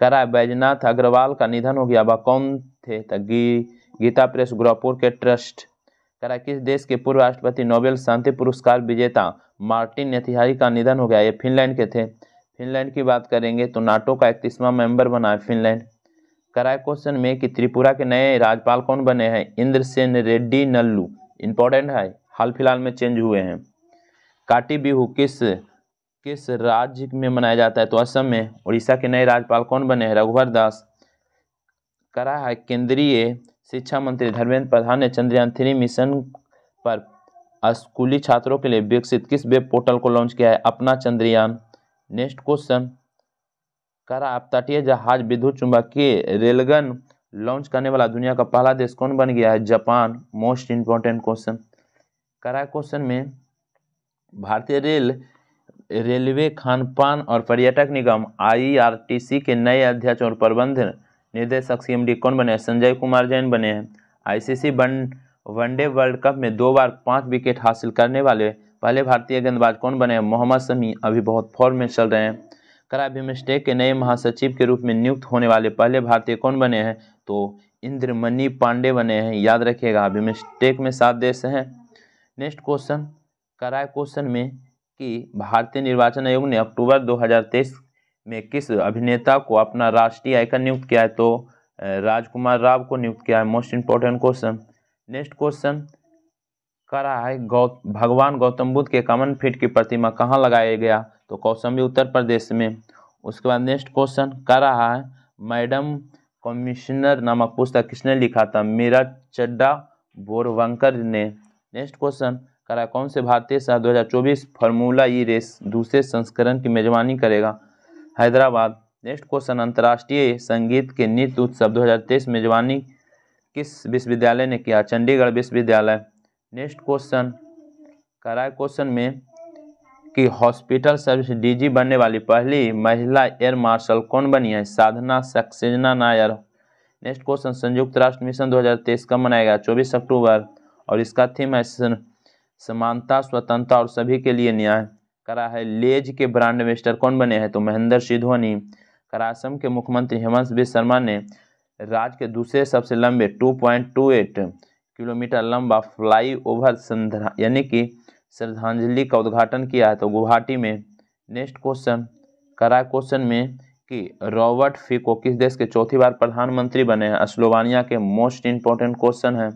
कराए बैजनाथ अग्रवाल का निधन हो गया वह कौन थे तो गी, गीता प्रेस गुरापुर के ट्रस्ट कराए किस देश के पूर्व राष्ट्रपति नोबेल शांति पुरस्कार विजेता मार्टिन नेतिहारी का निधन हो गया ये फिनलैंड के थे फिनलैंड की बात करेंगे तो नाटो का इकतीसवां मेंबर बना है फिनलैंड कराए क्वेश्चन में कि त्रिपुरा के नए राज्यपाल कौन बने हैं इंद्रसेन रेड्डी नल्लू इंपॉर्टेंट है हाल फिलहाल में चेंज हुए हैं काटी बिहू किस किस राज्य में मनाया जाता है तो असम में उड़ीसा के नए राज्यपाल कौन बने हैं रघुवर दास करा है केंद्रीय शिक्षा मंत्री धर्मेंद्र प्रधान ने चंद्रयान थ्री मिशन पर स्कूली छात्रों के लिए विकसित किस वेब पोर्टल को लॉन्च किया है अपना चंद्रयान नेक्स्ट क्वेश्चन करा आप तटीय जहाज विद्युत चुंबकीय रेलगन लॉन्च करने वाला दुनिया का पहला देश कौन बन गया है जापान मोस्ट इम्पोर्टेंट क्वेश्चन करा क्वेश्चन में भारतीय रेल रेलवे खान पान और पर्यटक निगम आईआरटीसी के नए अध्यक्ष और प्रबंध निर्देशक सीएमडी कौन बने हैं संजय कुमार जैन बने हैं ICC one one day world cup में दो बार पाँच विकेट हासिल करने वाले पहले भारतीय गेंदबाज कौन बने मोहम्मद शमी अभी बहुत फॉर्म में चल रहे हैं करा बिमस्टेक के नए महासचिव के रूप में नियुक्त होने वाले पहले भारतीय कौन बने हैं तो इंद्रमणि पांडे बने हैं याद रखिएगा बिमस्टेक में सात देश हैं नेक्स्ट क्वेश्चन कराए क्वेश्चन में कि भारतीय निर्वाचन आयोग ने अक्टूबर 2023 में किस अभिनेता को अपना राष्ट्रीय आयकर नियुक्त किया है तो राजकुमार राव को नियुक्त किया है most important question next question कह रहा है गौ भगवान गौतम बुद्ध के कमन फिट की प्रतिमा कहाँ लगाया गया तो कौशम्बी उत्तर प्रदेश में उसके बाद नेक्स्ट क्वेश्चन कह रहा है मैडम कमिश्नर नामक पुस्तक किसने लिखा था मीरा चड्डा बोरवंकर ने नेक्स्ट क्वेश्चन कह रहा है कौन से भारतीय शहर 2024 फार्मूला ई रेस दूसरे संस्करण की मेजबानी करेगा हैदराबाद नेक्स्ट क्वेश्चन अंतर्राष्ट्रीय संगीत के नृत्य उत्सव दो मेजबानी किस विश्वविद्यालय ने किया चंडीगढ़ विश्वविद्यालय नेक्स्ट क्वेश्चन करा क्वेश्चन में कि हॉस्पिटल सर्विस डीजी बनने वाली पहली महिला एयर मार्शल कौन बनी है साधना सक्सेना नायर नेक्स्ट क्वेश्चन संयुक्त राष्ट्र मिशन 2023 कब मनाया गया चौबीस अक्टूबर और इसका थीम है समानता स्वतंत्रता और सभी के लिए न्याय करा है लेज के ब्रांड एम्बेस्टर कौन बने हैं तो महेंद्र सिंह धोनी कराशम के मुख्यमंत्री हेमंत बिश्व शर्मा ने राज्य के दूसरे सबसे लंबे two point two eight kilometre लंबा फ्लाई ओवर यानी कि श्रद्धांजलि का उद्घाटन किया है तो गुवाहाटी में नेक्स्ट क्वेश्चन करा क्वेश्चन में कि रॉबर्ट फिको किस देश के चौथी बार प्रधानमंत्री बने हैं स्लोवानिया के मोस्ट इंपॉर्टेंट क्वेश्चन है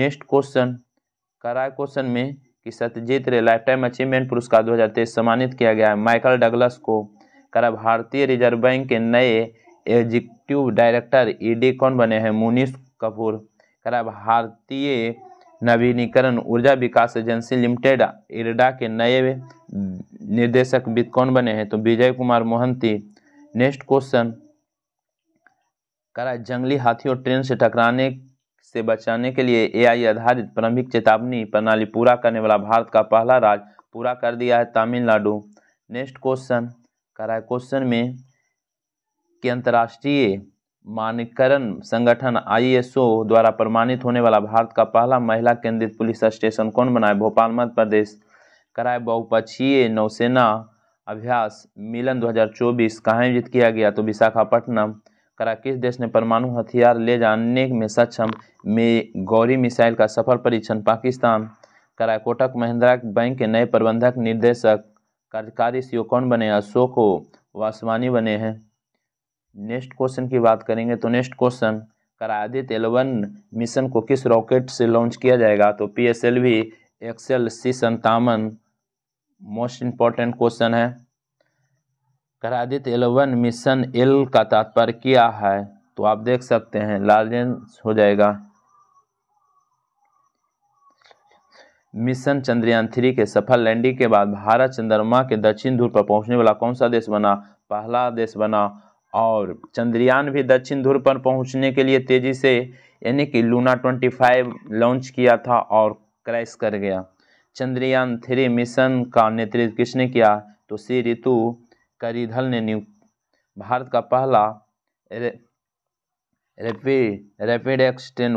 नेक्स्ट क्वेश्चन करा क्वेश्चन में कि सत्यजीत रे लाइफ टाइम अचीवमेंट पुरस्कार 2023 सम्मानित किया गया है माइकल डगलस को करा भारतीय रिजर्व बैंक के नए एग्जीक्यूटिव डायरेक्टर ईडी कौन बने हैं मुनीष कपूर करा भारतीय नवीनीकरण ऊर्जा विकास एजेंसी लिमिटेड इरडा के नए निर्देशक कौन बने हैं तो विजय कुमार मोहंती नेक्स्ट क्वेश्चन करा जंगली हाथियों ट्रेन से टकराने से बचाने के लिए एआई आधारित प्रारंभिक चेतावनी प्रणाली पूरा करने वाला भारत का पहला राज्य पूरा कर दिया है तमिलनाडु नेक्स्ट क्वेश्चन करा क्वेश्चन में कि अंतर्राष्ट्रीय मानकरण संगठन आईएसओ द्वारा प्रमाणित होने वाला भारत का पहला महिला केंद्रित पुलिस स्टेशन कौन बनाए भोपाल मध्य प्रदेश कराए बहुपक्षीय नौसेना अभ्यास मिलन 2024 कहाँ आयोजित किया गया तो विशाखापट्टनम करा किस देश ने परमाणु हथियार ले जाने में सक्षम में गौरी मिसाइल का सफल परीक्षण पाकिस्तान कराए कोटक महिंद्रा बैंक के नए प्रबंधक निर्देशक कार्यकारी सीओ कौन बने अशोक वासवानी बने हैं नेक्स्ट क्वेश्चन की बात करेंगे तो नेक्स्ट क्वेश्चन करादित एलेवन मिशन को किस रॉकेट से लॉन्च किया जाएगा तो P S L V XL C संतावन मोस्ट इम्पॉर्टेंट क्वेश्चन है करादित एलेवन मिशन एल का तात्पर्य क्या है तो आप देख सकते हैं लार्जेंस हो जाएगा मिशन चंद्रयान थ्री के सफल लैंडिंग के बाद भारत चंद्रमा के दक्षिण ध्रुव पर पहुंचने वाला कौन सा देश बना पहला देश बना और चंद्रयान भी दक्षिण ध्रुव पर पहुंचने के लिए तेज़ी से यानी कि लूना 25 लॉन्च किया था और क्रैश कर गया चंद्रयान थ्री मिशन का नेतृत्व किसने किया तो श्री ऋतु करीधल ने नियुक्त भारत का पहला रेपिड रेपिड एक्सटेन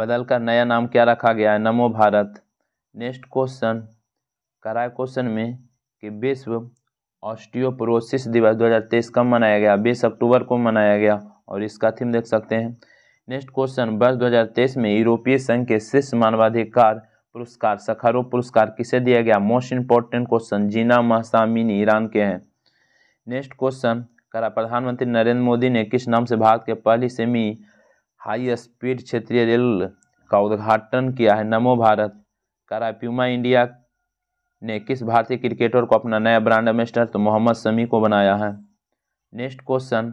बदल कर नया नाम क्या रखा गया है नमो भारत नेक्स्ट क्वेश्चन कराए क्वेश्चन में कि विश्व ऑस्टियोपोरोसिस दिवस 2023 कब मनाया गया बीस अक्टूबर को मनाया गया और इसका थीम देख सकते हैं नेक्स्ट क्वेश्चन वर्ष 2023 में यूरोपीय संघ के शीर्ष मानवाधिकार पुरस्कार सखारो पुरस्कार किसे दिया गया most important question Jina Mahsa Amini Iran के हैं नेक्स्ट क्वेश्चन करा प्रधानमंत्री नरेंद्र मोदी ने किस नाम से भारत के पहली सेमी हाई स्पीड क्षेत्रीय रेल का उद्घाटन किया है नमो भारत करा प्यूमा इंडिया ने किस भारतीय क्रिकेटर को अपना नया ब्रांड एम्बेसडर तो मोहम्मद शमी को बनाया है नेक्स्ट क्वेश्चन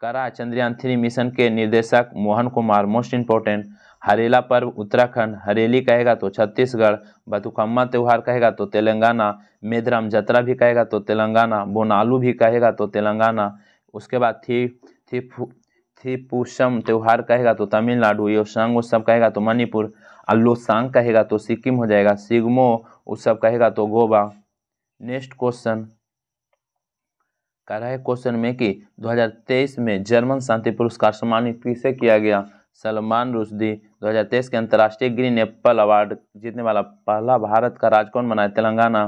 करा चंद्रयान थ्री मिशन के निर्देशक मोहन कुमार मोस्ट इम्पोर्टेंट हरेला पर्व उत्तराखंड हरेली कहेगा तो छत्तीसगढ़ बथुकम्मा त्यौहार कहेगा तो तेलंगाना मेदराम जतरा भी कहेगा तो तेलंगाना बोनालू भी कहेगा तो तेलंगाना उसके बाद थी थी थीपूसम त्यौहार कहेगा तो तमिलनाडु योसांग उत्सव कहेगा तो मणिपुर अल्लोसांग कहेगा तो सिक्किम हो जाएगा सिगमो सब कहेगा तो गोवा नेक्स्ट क्वेश्चन कह रहा है क्वेश्चन में कि 2023 में जर्मन शांति पुरस्कार सम्मानित किसे किया गया सलमान रुशदी 2023 के अंतर्राष्ट्रीय ग्रीन एप्पल अवार्ड जीतने वाला पहला भारत का राज कौन बनाया तेलंगाना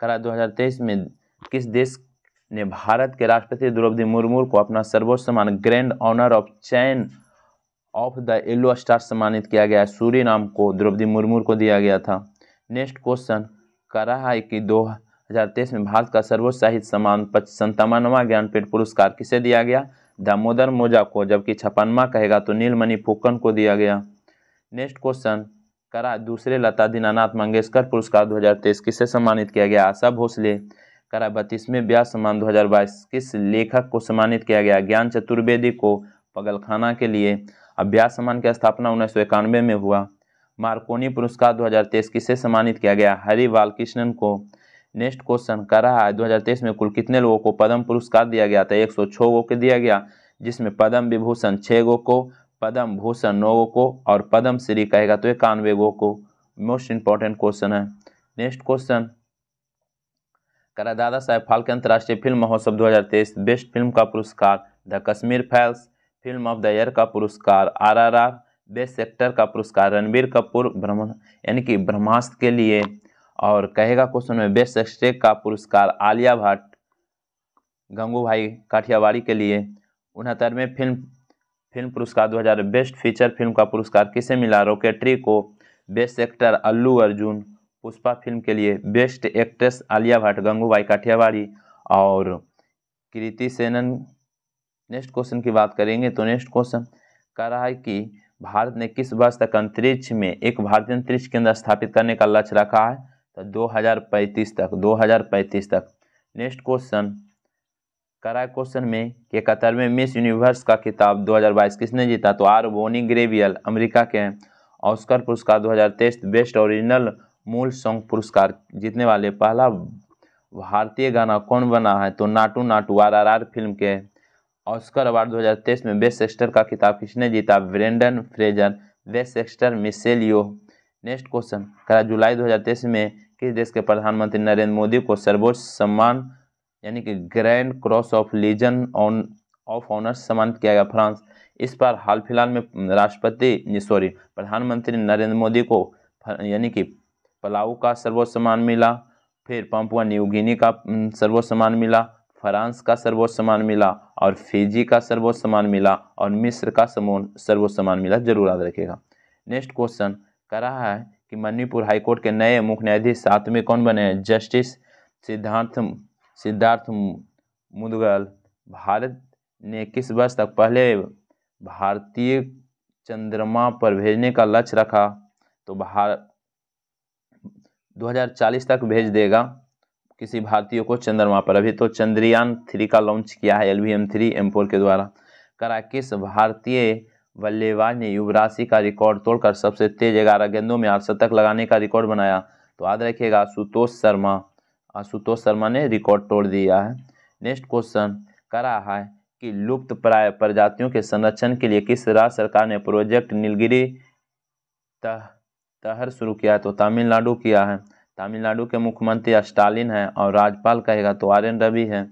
कह रहा है 2023 में किस देश ने भारत के राष्ट्रपति द्रौपदी मुर्मू को अपना सर्वोच्च सम्मान grand honour of chain of the yellow star सम्मानित किया गया सूर्य नाम को द्रौपदी मुर्मू को दिया गया था नेक्स्ट क्वेश्चन कह रहा है कि दो हजार तेईस में भारत का सर्वोच्च साहित्य सम्मान संतावनवा ज्ञानपीठ पुरस्कार किसे दिया गया दामोदर मोजा को जबकि छप्पनवा कहेगा तो नीलमणि फुकन को दिया गया नेक्स्ट क्वेश्चन करा दूसरे लता दीनानाथ मंगेशकर पुरस्कार 2023 किसे सम्मानित किया गया आशा भोसले करा बत्तीसवें ब्यास सम्मान 2022 किस लेखक को सम्मानित किया गया ज्ञान चतुर्वेदी को पगलखाना के लिए अब अभ्यास सम्मान की स्थापना उन्नीस में हुआ मार्कोनी पुरस्कार 2023 किसे सम्मानित किया गया हरि बालकृष्णन को नेक्स्ट क्वेश्चन कर रहा है दो में कुल कितने लोगों को पद्म पुरस्कार दिया गया था एक सौ गो के दिया गया जिसमें पद्म विभूषण छः गो को पद्म भूषण नौ गो को और पद्म श्री कहेगा तो इक्यानवे गो को मोस्ट इंपॉर्टेंट क्वेश्चन है नेक्स्ट क्वेश्चन करा दादा साहेब फाल्के अंतर्राष्ट्रीय फिल्म महोत्सव 2023 बेस्ट फिल्म का पुरस्कार the Kashmir files film of the year का पुरस्कार आरआरआर बेस्ट एक्टर का पुरस्कार रणबीर कपूर ब्रह्म यानी कि ब्रह्मास्त्र के लिए और कहेगा क्वेश्चन में बेस्ट एक्सट्रेक का पुरस्कार आलिया भट्ट गंगूभाई काठियावाड़ी के लिए उनहत्तरवें फिल्म फिल्म पुरस्कार 2000 बेस्ट फीचर फिल्म का पुरस्कार किसे मिला रॉकेट्री को best actor Allu Arjun Pushpa film के लिए बेस्ट एक्ट्रेस आलिया भट्ट गंगूभाई काठियावाड़ी और कृति सेनन नेक्स्ट क्वेश्चन की बात करेंगे तो नेक्स्ट क्वेश्चन कह रहा है कि भारत ने किस वर्ष तक अंतरिक्ष में एक भारतीय अंतरिक्ष केंद्र स्थापित करने का लक्ष्य रखा है तो 2035 तक 2035 तक नेक्स्ट क्वेश्चन करा क्वेश्चन में कि इकहत्तरवें मिस यूनिवर्स का किताब 2022 किसने जीता तो आर वोनी ग्रेवियल अमेरिका के हैं ऑस्कर पुरस्कार 2023 बेस्ट ओरिजिनल मूल सॉन्ग पुरस्कार जीतने वाले पहला भारतीय गाना कौन बना है तो नाटू नाटू आर आर आर फिल्म के ऑस्कर अवार्ड 2023 में बेस्ट एक्टर का खिताब किसने जीता Brendan Fraser best actress Michelle Yeoh next question करा जुलाई 2023 में किस देश के प्रधानमंत्री नरेंद्र मोदी को सर्वोच्च सम्मान यानी कि grand cross of legion on of honours सम्मानित किया गया फ्रांस इस बार हाल फिलहाल में राष्ट्रपति सॉरी प्रधानमंत्री नरेंद्र मोदी को यानी कि पलाऊ का सर्वोच्च सम्मान मिला फिर पंपुआ न्यूगिनी का सर्वोच्च सम्मान मिला फ्रांस का सर्वोच्च सम्मान मिला और फिजी का सर्वोच्च सम्मान मिला और मिस्र का सर्वोच्च सम्मान मिला जरूर याद रखेगा नेक्स्ट क्वेश्चन कह रहा है कि मणिपुर हाईकोर्ट के नए मुख्य न्यायाधीश सातवें कौन बने हैं जस्टिस सिद्धार्थ सिद्धार्थ मुदगल भारत ने किस वर्ष तक पहले भारतीय चंद्रमा पर भेजने का लक्ष्य रखा तो भार 2040 तक भेज देगा किसी भारतीय को चंद्रमा पर अभी तो चंद्रयान थ्री का लॉन्च किया है L V M three M four के द्वारा करा किस भारतीय बल्लेबाज ने युवराशि का रिकॉर्ड तोड़कर सबसे तेज ग्यारह गेंदों में शतक लगाने का रिकॉर्ड बनाया तो याद रखिएगा आशुतोष शर्मा आशुतोष शर्मा ने रिकॉर्ड तोड़ दिया है नेक्स्ट क्वेश्चन करा है कि लुप्त प्राय प्रजातियों के संरक्षण के लिए किस राज्य सरकार ने प्रोजेक्ट नीलगिरी तह तहर शुरू किया है तो तमिलनाडु किया है तमिलनाडु के मुख्यमंत्री स्टालिन हैं और राज्यपाल कहेगा तो आर एन रवि हैं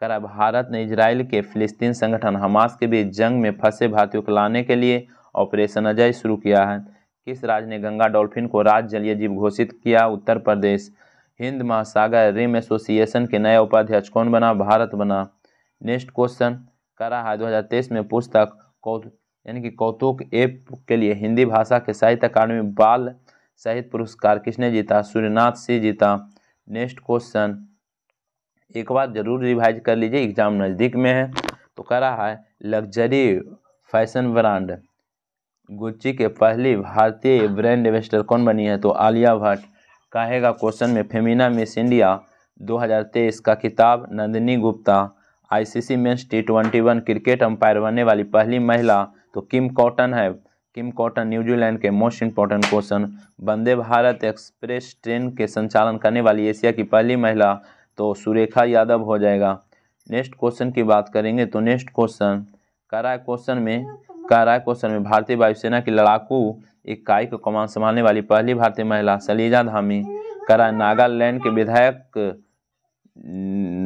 करा भारत ने इसराइल के फिलिस्तीन संगठन हमास के बीच जंग में फंसे भारतीयों को लाने के लिए ऑपरेशन अजय शुरू किया है किस राज्य ने गंगा डॉल्फिन को राज्य जलीय जीव घोषित किया उत्तर प्रदेश हिंद महासागर रिम एसोसिएशन के नए उपाध्यक्ष कौन बना भारत बना नेक्स्ट क्वेश्चन करा है दो में पुस्तक कौत यानी कि कौतुक एप के लिए हिंदी भाषा के साहित्य अकादमी बाल साहित्य पुरस्कार किसने जीता सूर्यनाथ सिंह जीता नेक्स्ट क्वेश्चन एक बार जरूर रिवाइज कर लीजिए एग्जाम नज़दीक में है तो कह रहा है लग्जरी फैशन ब्रांड गुच्ची के पहली भारतीय ब्रांड एम्बेसडर कौन बनी है तो आलिया भट्ट कहेगा क्वेश्चन में फेमिना मिस इंडिया 2023 का किताब Nandini Gupta ICC men's T twenty one cricket umpire बनने वाली पहली महिला तो किम कॉटन है किम कॉटन न्यूजीलैंड के most important question Vande Bharat express train के संचालन करने वाली एशिया की पहली महिला तो सुरेखा यादव हो जाएगा नेक्स्ट क्वेश्चन की बात करेंगे तो नेक्स्ट क्वेश्चन कराए क्वेश्चन में कराय क्वेश्चन में भारतीय वायुसेना की लड़ाकू इकाई को कमान संभालने वाली पहली भारतीय महिला सलीजा धामी कराए नागालैंड के विधायक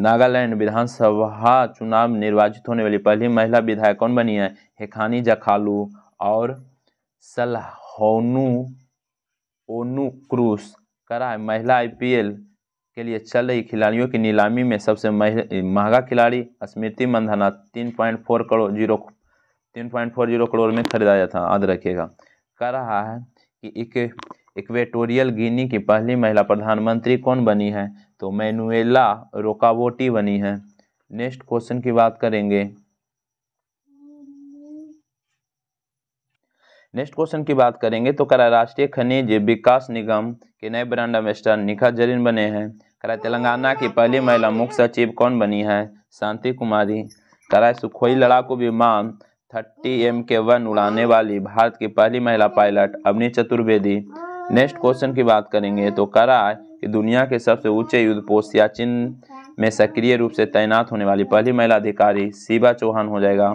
नागालैंड विधानसभा चुनाव निर्वाचित होने वाली पहली महिला विधायक कौन बनी है हेखानी जखालू और सलहोनू ओनू क्रूस करा है महिला आईपीएल के लिए चल रही खिलाड़ियों की नीलामी में सबसे महंगा खिलाड़ी स्मृति मंधाना तीन पॉइंट फोर करोड़ जीरो तीन पॉइंट फोर जीरो करोड़ में खरीदा गया था याद रखिएगा कह रहा है कि एक इक्वेटोरियल गिनी की पहली महिला प्रधानमंत्री कौन बनी है तो मैनुएला रोकावोटी बनी है नेक्स्ट क्वेश्चन की बात करेंगे नेक्स्ट क्वेश्चन की बात करेंगे तो करा राष्ट्रीय खनिज विकास निगम के नए ब्रांड एम्बेसडर निखा जरीन बने हैं करा तेलंगाना की पहली महिला मुख्य सचिव कौन बनी है शांति कुमारी करा सुखोई लड़ाकू विमान थर्टी एम के वन उड़ाने वाली भारत की पहली महिला pilot Avani Chaturvedi next question की बात करेंगे तो करा कि दुनिया के सबसे ऊंचे युद्ध पोस्ट सियाचिन में सक्रिय रूप से तैनात होने वाली पहली महिला अधिकारी शिवा चौहान हो जाएगा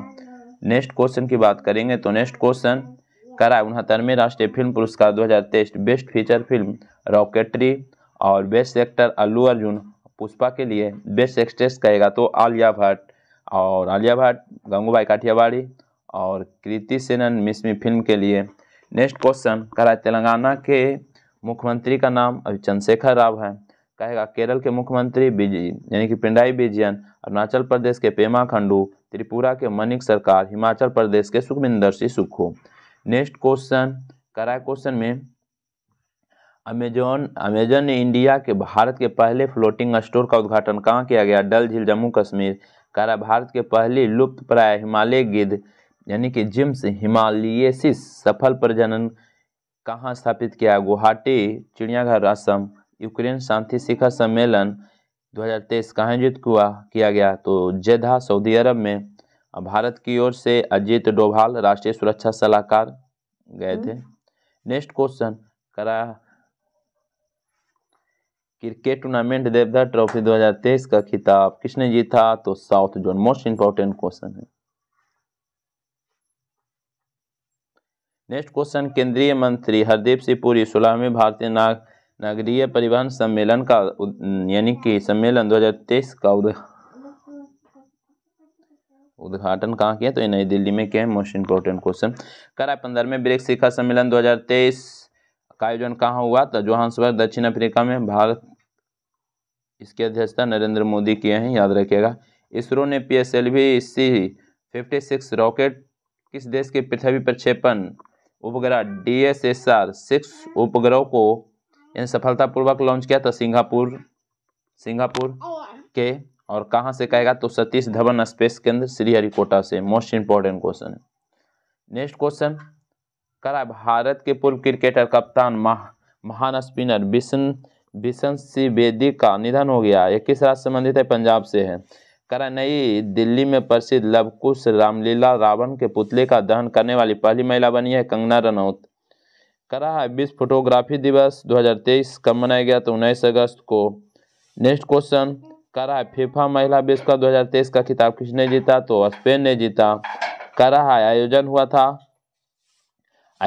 नेक्स्ट क्वेश्चन की बात करेंगे तो नेक्स्ट क्वेश्चन कराए उनहत्तरवें राष्ट्रीय फिल्म पुरस्कार 2023 बेस्ट फीचर फिल्म रॉकेटरी और बेस्ट एक्टर अल्लू अर्जुन पुष्पा के लिए बेस्ट एक्ट्रेस कहेगा तो आलिया भट्ट और आलिया भट्ट गंगूबाई काठियावाड़ी और कृति सेनन मिसमी फिल्म के लिए नेक्स्ट क्वेश्चन कराए तेलंगाना के मुख्यमंत्री का नाम अभी चंद्रशेखर राव है कहेगा केरल के मुख्यमंत्री बिजी यानी कि पिंडाई बिजयन अरुणाचल प्रदेश के पेमा खंडू त्रिपुरा के मनिक सरकार हिमाचल प्रदेश के सुखमिंदर सिंह सुक्खू नेक्स्ट क्वेश्चन करा क्वेश्चन में अमेजोन अमेजन ने इंडिया के भारत के पहले फ्लोटिंग स्टोर का उद्घाटन कहाँ किया गया डल झील जम्मू कश्मीर करा भारत के पहले लुप्त प्राय हिमालय गिद्ध यानी कि जिम्स हिमालयसिस सफल प्रजनन कहाँ स्थापित किया गुवाहाटी चिड़ियाघर असम यूक्रेन शांति शिखर सम्मेलन 2023 हज़ार तेईस आयोजित हुआ किया गया तो जेदा सऊदी अरब में भारत की ओर से अजीत डोभाल राष्ट्रीय सुरक्षा सलाहकार गए हम्म। थे नेक्स्ट क्वेश्चन करा क्रिकेट टूर्नामेंट देवधर ट्रॉफी 2023 का खिताब किसने जीता तो south zone most important question है नेक्स्ट क्वेश्चन केंद्रीय मंत्री हरदीप सिंह पुरी सोलहवीं भारतीय नाग नागरीय परिवहन सम्मेलन का यानी कि सम्मेलन 2023 का उद्घाटन कहाँ किया तो नई दिल्ली में क्या है मोस्ट इंपॉर्टेंट क्वेश्चन करा पंद्रहवें ब्रिक्स शिखर सम्मेलन 2023 का आयोजन कहाँ हुआ तो जोहान्सबर्ग दक्षिण अफ्रीका में भारत इसकी अध्यक्षता नरेंद्र मोदी किए हैं याद रखिएगा इसरो ने P S L V C fifty six rocket किस देश के पृथ्वी प्रक्षेपण उपग्रह D S S R six उपग्रह को सफलतापूर्वक लॉन्च किया था तो सिंगापुर सिंगापुर के और कहाँ से कहेगा तो सतीश धवन स्पेस केंद्र श्रीहरिकोटा से मोस्ट इंपॉर्टेंट क्वेश्चन है नेक्स्ट क्वेश्चन करा भारत के पूर्व क्रिकेटर कप्तान मह, महान स्पिनर बिशन बिशन बेदी का निधन हो गया ये किस राज्य संबंधित है पंजाब से है करा नई दिल्ली में प्रसिद्ध लवकुश रामलीला रावण के पुतले का दहन करने वाली पहली महिला बनी है कंगना रनौत करा है विश्व फोटोग्राफी दिवस 2023 कब मनाया गया तो उन्नीस अगस्त को नेक्स्ट क्वेश्चन करा है फीफा महिला विश्व कप दो का खिताब किसने जीता तो स्पेन ने जीता करा है आयोजन हुआ था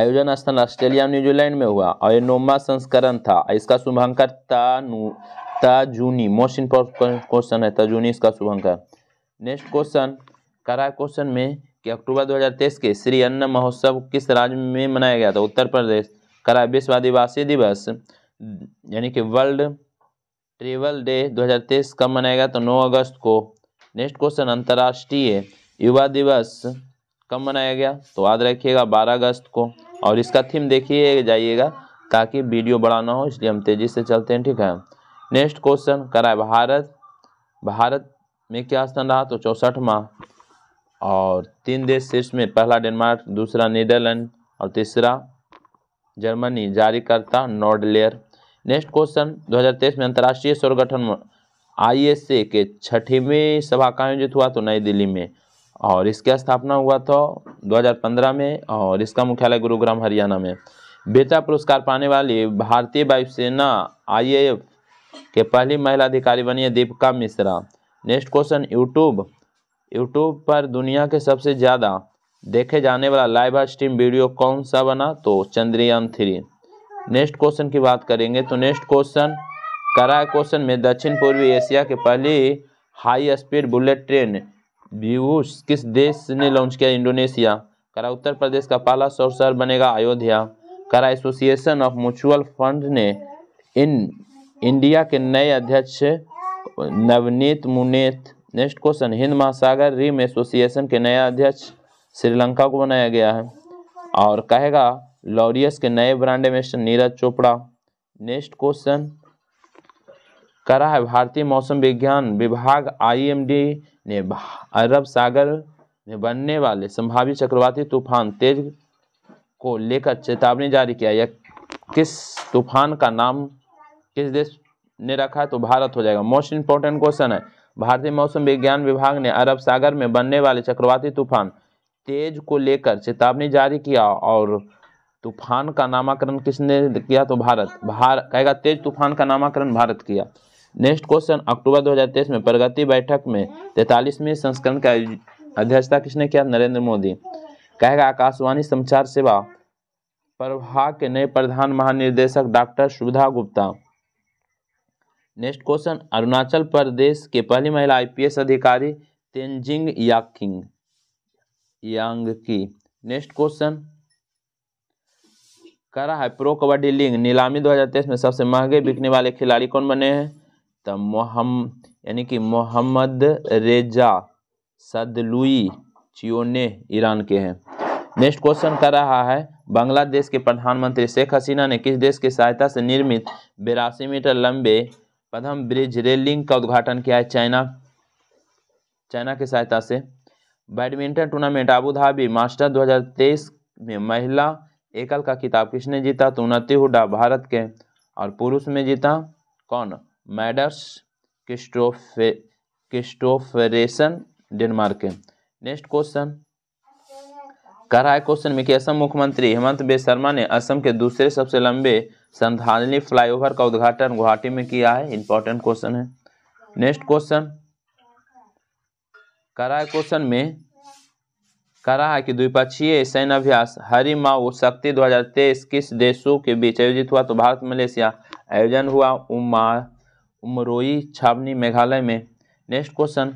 आयोजन स्थल ऑस्ट्रेलिया न्यूजीलैंड में हुआ और ये नोमा संस्करण था इसका शुभंकर मोस्ट इम्पोर्टेंट क्वेश्चन है तजूनी इसका शुभंकर नेक्स्ट क्वेश्चन करा क्वेश्चन में कि अक्टूबर 2023 के श्री अन्न महोत्सव किस राज्य में मनाया गया था उत्तर प्रदेश करा विश्व आदिवासी दिवस यानी कि वर्ल्ड ट्रेवल डे 2023 कब मनाएगा तो 9 अगस्त को नेक्स्ट क्वेश्चन अंतर्राष्ट्रीय युवा दिवस कब मनाया गया तो याद रखिएगा 12 अगस्त को और इसका थीम देखिए जाइएगा ताकि वीडियो बड़ा ना हो इसलिए हम तेज़ी से चलते हैं ठीक है नेक्स्ट क्वेश्चन कराए भारत भारत में क्या स्थान रहा तो चौसठवा और तीन देश शीर्ष में पहला डेनमार्क दूसरा नीदरलैंड और तीसरा जर्मनी जारी करता नॉर्डलेयर नेक्स्ट क्वेश्चन 2023 में अंतर्राष्ट्रीय गठन आई के छठीवी सभा का आयोजित हुआ तो नई दिल्ली में और इसकी स्थापना हुआ था 2015 में और इसका मुख्यालय गुरुग्राम हरियाणा में बेटा पुरस्कार पाने वाली भारतीय वायुसेना आई के पहली महिला अधिकारी बनी है Deepika Mishra next question YouTube YouTube पर दुनिया के सबसे ज़्यादा देखे जाने वाला लाइव स्ट्रीम वीडियो कौन सा बना तो चंद्रयान थ्री नेक्स्ट क्वेश्चन की बात करेंगे तो नेक्स्ट क्वेश्चन करा क्वेश्चन में दक्षिण पूर्वी एशिया के पहली हाई स्पीड बुलेट ट्रेन व्यूस किस देश ने लॉन्च किया इंडोनेशिया करा उत्तर प्रदेश का पहला सौर शहर बनेगा अयोध्या करा एसोसिएशन ऑफ म्यूचुअल फंड ने इन इंडिया के नए अध्यक्ष नवनीत मुनेत नेक्स्ट क्वेश्चन हिंद महासागर रिम एसोसिएशन के नया अध्यक्ष श्रीलंका को बनाया गया है और कहेगा लॉरियस के नए brand ambassador Neeraj Chopra next question करा है भारतीय मौसम विज्ञान विभाग आईएमडी ने अरब सागर में बनने वाले संभावित चक्रवाती तूफान तेज को लेकर चेतावनी जारी किया या किस तूफान का नाम किस देश ने रखा है तो भारत हो जाएगा मोस्ट इंपॉर्टेंट क्वेश्चन है भारतीय मौसम विज्ञान विभाग ने अरब सागर में बनने वाले चक्रवाती तूफान तेज को लेकर चेतावनी जारी किया और तूफान का नामकरण किसने किया तो भारत भार कहेगा तेज तूफान का नामकरण भारत किया नेक्स्ट क्वेश्चन अक्टूबर 2023 में प्रगति बैठक में तैतालीसवीं संस्करण का अध्यक्षता किसने किया नरेंद्र मोदी कहेगा आकाशवाणी समाचार सेवा प्रभाग के नए प्रधान महानिदेशक doctor Sudha Gupta next question Arunachal Pradesh के पहली महिला आईपीएस अधिकारी तेंजिंग याकिंग यांग की नेक्स्ट क्वेश्चन कह रहा है प्रो कबड्डी लीग नीलामी 2023 में सबसे महंगे बिकने वाले खिलाड़ी कौन बने हैं तो मोहम यानी कि मोहम्मद रेजा सदलुई चियोने ईरान के हैं नेक्स्ट क्वेश्चन कर रहा है बांग्लादेश के प्रधानमंत्री शेख हसीना ने किस देश की सहायता से निर्मित बिरासी मीटर लंबे पदम ब्रिज रेल लिंक का उद्घाटन किया है चाइना चाइना की सहायता से badminton tournament Abu Dhabi master 2023 में महिला एकल का खिताब किसने जीता तो उन्नति हुडा भारत के और पुरुष में जीता कौन मैडर्स क्रिस्टोफे क्रिस्टोफरेसन डेनमार्क के नेक्स्ट क्वेश्चन कह रहा है क्वेश्चन में कि असम मुख्यमंत्री हेमंत बे शर्मा ने असम के दूसरे सबसे लंबे संधानली फ्लाईओवर का उद्घाटन गुवाहाटी में किया है इंपॉर्टेंट क्वेश्चन है नेक्स्ट क्वेश्चन कह रहा है क्वेश्चन में कह रहा है कि द्विपक्षीय सैन्य अभ्यास माओ शक्ति 2023 किस देशों के बीच आयोजित हुआ तो भारत मलेशिया आयोजन हुआ उमा उमरोई छावनी मेघालय में नेक्स्ट क्वेश्चन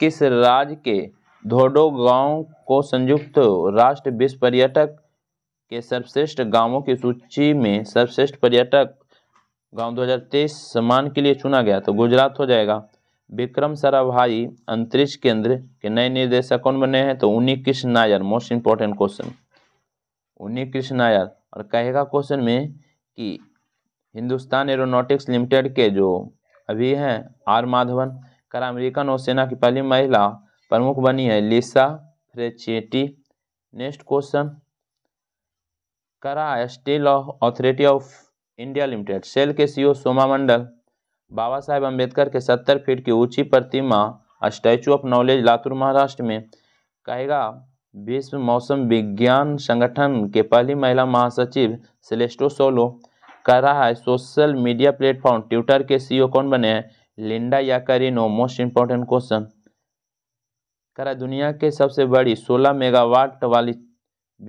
किस राज्य के धोडो गांव को संयुक्त राष्ट्र विश्व पर्यटक के सर्वश्रेष्ठ गांवों की सूची में सर्वश्रेष्ठ पर्यटक गांव 2023 सम्मान के लिए चुना गया तो गुजरात हो जाएगा विक्रम साराभाई अंतरिक्ष केंद्र के नए निर्देशक कौन बने हैं तो Unni Krishna Nair most important question Unni Krishna Nair और कहेगा क्वेश्चन में कि हिंदुस्तान एरोनॉटिक्स लिमिटेड के जो अभी हैं आर माधवन कर अमेरिकन नौसेना की पहली महिला प्रमुख बनी है लिसा फ्रेचेटी नेक्स्ट क्वेश्चन करा steel of authority of India limited SAIL के सीईओ e सोमा मंडल बाबा साहेब अम्बेडकर के सत्तर फीट की ऊंची प्रतिमा statue of knowledge Latur Maharashtra में कहेगा विश्व मौसम विज्ञान संगठन के पहली महिला महासचिव सेलेस्टो सोलो कह रहा है सोशल मीडिया प्लेटफॉर्म ट्विटर के सीईओ कौन बने हैं लिंडा या करीनो मोस्ट इम्पोर्टेंट क्वेश्चन कह रहा है दुनिया के सबसे बड़ी 16 मेगावाट वाली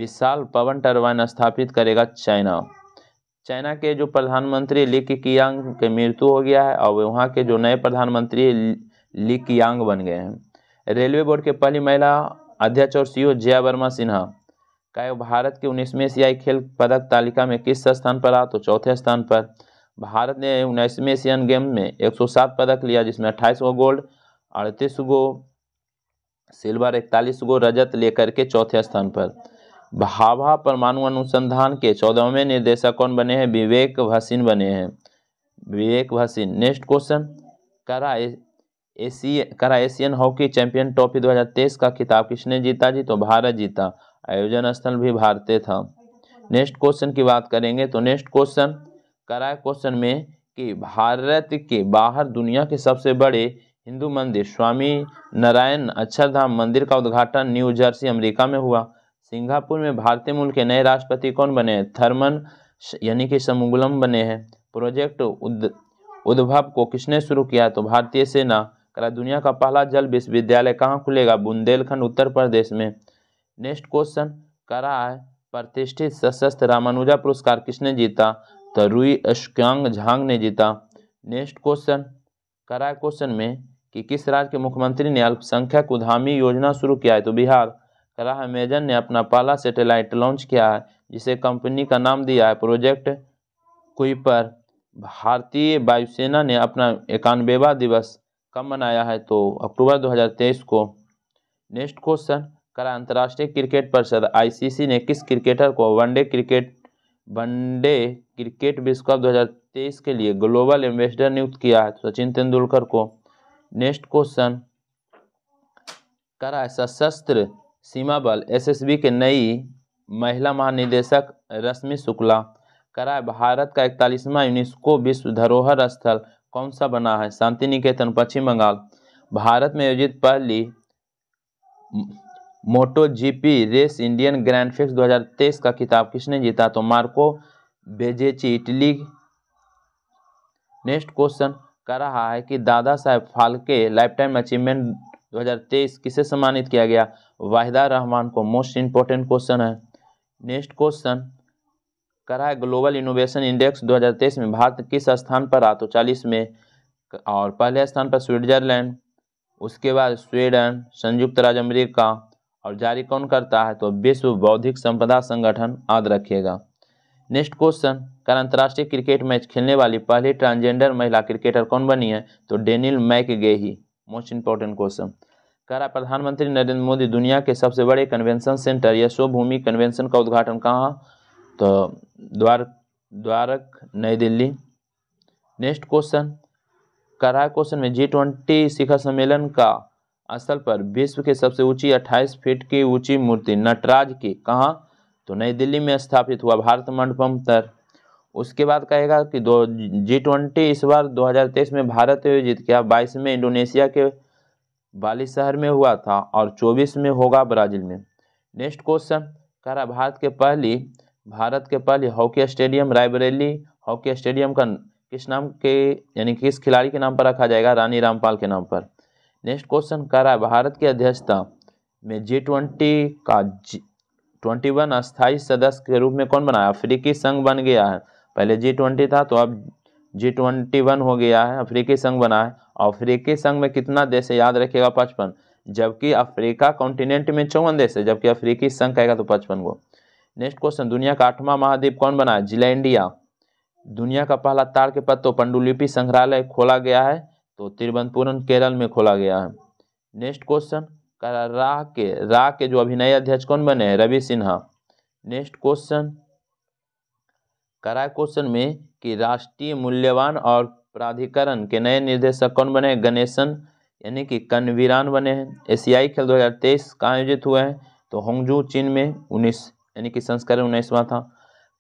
विशाल पवन टरबाइन स्थापित करेगा चाइना चाइना के जो प्रधानमंत्री ली कियांग के मृत्यु हो गया है और वहाँ के जो नए प्रधानमंत्री ली कियांग बन गए हैं रेलवे बोर्ड के पहली महिला अध्यक्ष और सीईओ जया वर्मा सिन्हा का भारत के उन्नीसवें एशियाई खेल पदक तालिका में किस स्थान पर रहा तो चौथे स्थान पर भारत ने उन्नीसवें एशियन गेम में 107 पदक लिया जिसमें अट्ठाईस गो गोल्ड अड़तीस गो सिल्वर इकतालीस गो रजत लेकर के चौथे स्थान पर भाभा परमाणु अनुसंधान के चौदहवें निर्देशक कौन बने हैं विवेक भसीन बने हैं विवेक भसीन नेक्स्ट क्वेश्चन करा एसी करा एशियन हॉकी चैंपियन ट्रॉफी 2023 का खिताब किसने जीता जी तो भारत जीता आयोजन स्थल भी भारतीय था नेक्स्ट क्वेश्चन की बात करेंगे तो नेक्स्ट क्वेश्चन करा क्वेश्चन में कि भारत के बाहर दुनिया के सबसे बड़े हिंदू मंदिर स्वामी नारायण अक्षरधाम मंदिर का उद्घाटन न्यूजर्सी अमेरिका में हुआ सिंगापुर में भारतीय मूल के नए राष्ट्रपति कौन बने हैं थर्मन यानी कि समुगलम बने हैं प्रोजेक्ट उद उद्भव को किसने शुरू किया तो भारतीय सेना करा दुनिया का पहला जल विश्वविद्यालय कहाँ खुलेगा बुंदेलखंड उत्तर प्रदेश में नेक्स्ट क्वेश्चन कराए प्रतिष्ठित सशस्त्र रामानुजा पुरस्कार किसने जीता तो रुई अश्क्यांग झांग ने जीता नेक्स्ट क्वेश्चन कराए क्वेश्चन में कि किस राज्य के मुख्यमंत्री ने अल्पसंख्यक उधामी योजना शुरू किया है तो बिहार कला अमेजन ने अपना पहला सैटेलाइट लॉन्च किया है जिसे कंपनी का नाम दिया है प्रोजेक्ट क्विपर भारतीय वायुसेना ने अपना इक्यानवेवा दिवस कब मनाया है तो अक्टूबर 2023 को नेक्स्ट क्वेश्चन करा अंतर्राष्ट्रीय क्रिकेट परिषद आईसीसी ने किस क्रिकेटर को वनडे क्रिकेट वनडे क्रिकेट विश्व कप 2023 के लिए ग्लोबल एम्बेसडर नियुक्त किया है सचिन तेंदुलकर को नेक्स्ट क्वेश्चन करा सशस्त्र सीमा बल एसएसबी के नई महिला महानिदेशक रश्मि शुक्ला कराए भारत का इकतालीसवां यूनेस्को विश्व धरोहर स्थल कौन सा बना है शांति निकेतन पश्चिम बंगाल भारत में आयोजित पहली moto GP race Indian grand fix 2023 का खिताब किसने जीता तो Marco Bezzecchi Italy next question कर रहा है कि Dada Saheb Phalke life time achievement 2023 किसे सम्मानित किया गया वाहिदा रहमान को मोस्ट इम्पोर्टेंट क्वेश्चन है नेक्स्ट क्वेश्चन करा है ग्लोबल इनोवेशन इंडेक्स 2023 में भारत किस स्थान पर रहा तो चालीस में और पहले स्थान पर स्विट्जरलैंड उसके बाद स्वीडन संयुक्त राज्य अमेरिका और जारी कौन करता है तो विश्व बौद्धिक संपदा संगठन याद रखिएगा नेक्स्ट क्वेश्चन कल अंतर्राष्ट्रीय क्रिकेट मैच खेलने वाली पहली ट्रांसजेंडर महिला क्रिकेटर कौन बनी है तो Danielle McGahey most important question करा प्रधानमंत्री नरेंद्र मोदी दुनिया के सबसे बड़े कन्वेंशन सेंटर भूमि कन्वेंशन का उद्घाटन कहाँ तो द्वार द्वारक नई दिल्ली नेक्स्ट क्वेश्चन करा क्वेश्चन में जी ट्वेंटी शिखर सम्मेलन का स्थल पर विश्व के सबसे ऊंची 28 फीट की ऊंची मूर्ति नटराज की कहाँ तो नई दिल्ली में स्थापित हुआ भारत मंडपम तर उसके बाद कहेगा कि दो जी ट्वेंटी इस बार दो में भारत आयोजित किया बाईस में इंडोनेशिया के बाली शहर में हुआ था और चौबीस में होगा ब्राज़ील में नेक्स्ट क्वेश्चन कह रहा भारत के पहली भारत के पहली hockey stadium Raebareli hockey stadium का किस नाम के यानी किस खिलाड़ी के नाम पर रखा जाएगा रानी रामपाल के नाम पर नेक्स्ट क्वेश्चन कह रहा है भारत की अध्यक्षता में जी ट्वेंटी का जी ट्वेंटी वन अस्थायी सदस्य के रूप में कौन बनाया अफ्रीकी संघ बन गया है पहले जी ट्वेंटी था तो अब जी ट्वेंटी वन हो गया है अफ्रीकी संघ बना है अफ्रीकी संघ में कितना देश है याद रखिएगा पचपन जबकि अफ्रीका कॉन्टिनेंट में चौवन देश है जबकि अफ्रीकी संघ कहेगा तो पचपन को नेक्स्ट क्वेश्चन दुनिया का आठवां महाद्वीप कौन बना है जिला इंडिया दुनिया का पहला तार के पत्तों पंडुलिपि संग्रहालय खोला गया है तो तिरुवनंतपुरम केरल में खोला गया है नेक्स्ट क्वेश्चन राह के राह के जो अभिनय अध्यक्ष कौन बने हैं रवि सिन्हा नेक्स्ट क्वेश्चन कराए क्वेश्चन में कि राष्ट्रीय मूल्यवान और प्राधिकरण के नए निर्देशक कौन बने गणेशन यानी कि कनवीरान बने हैं एशियाई खेल 2023 का आयोजित हुए हैं तो होंगजू चीन में उन्नीस यानी कि संस्करण उन्नीसवां था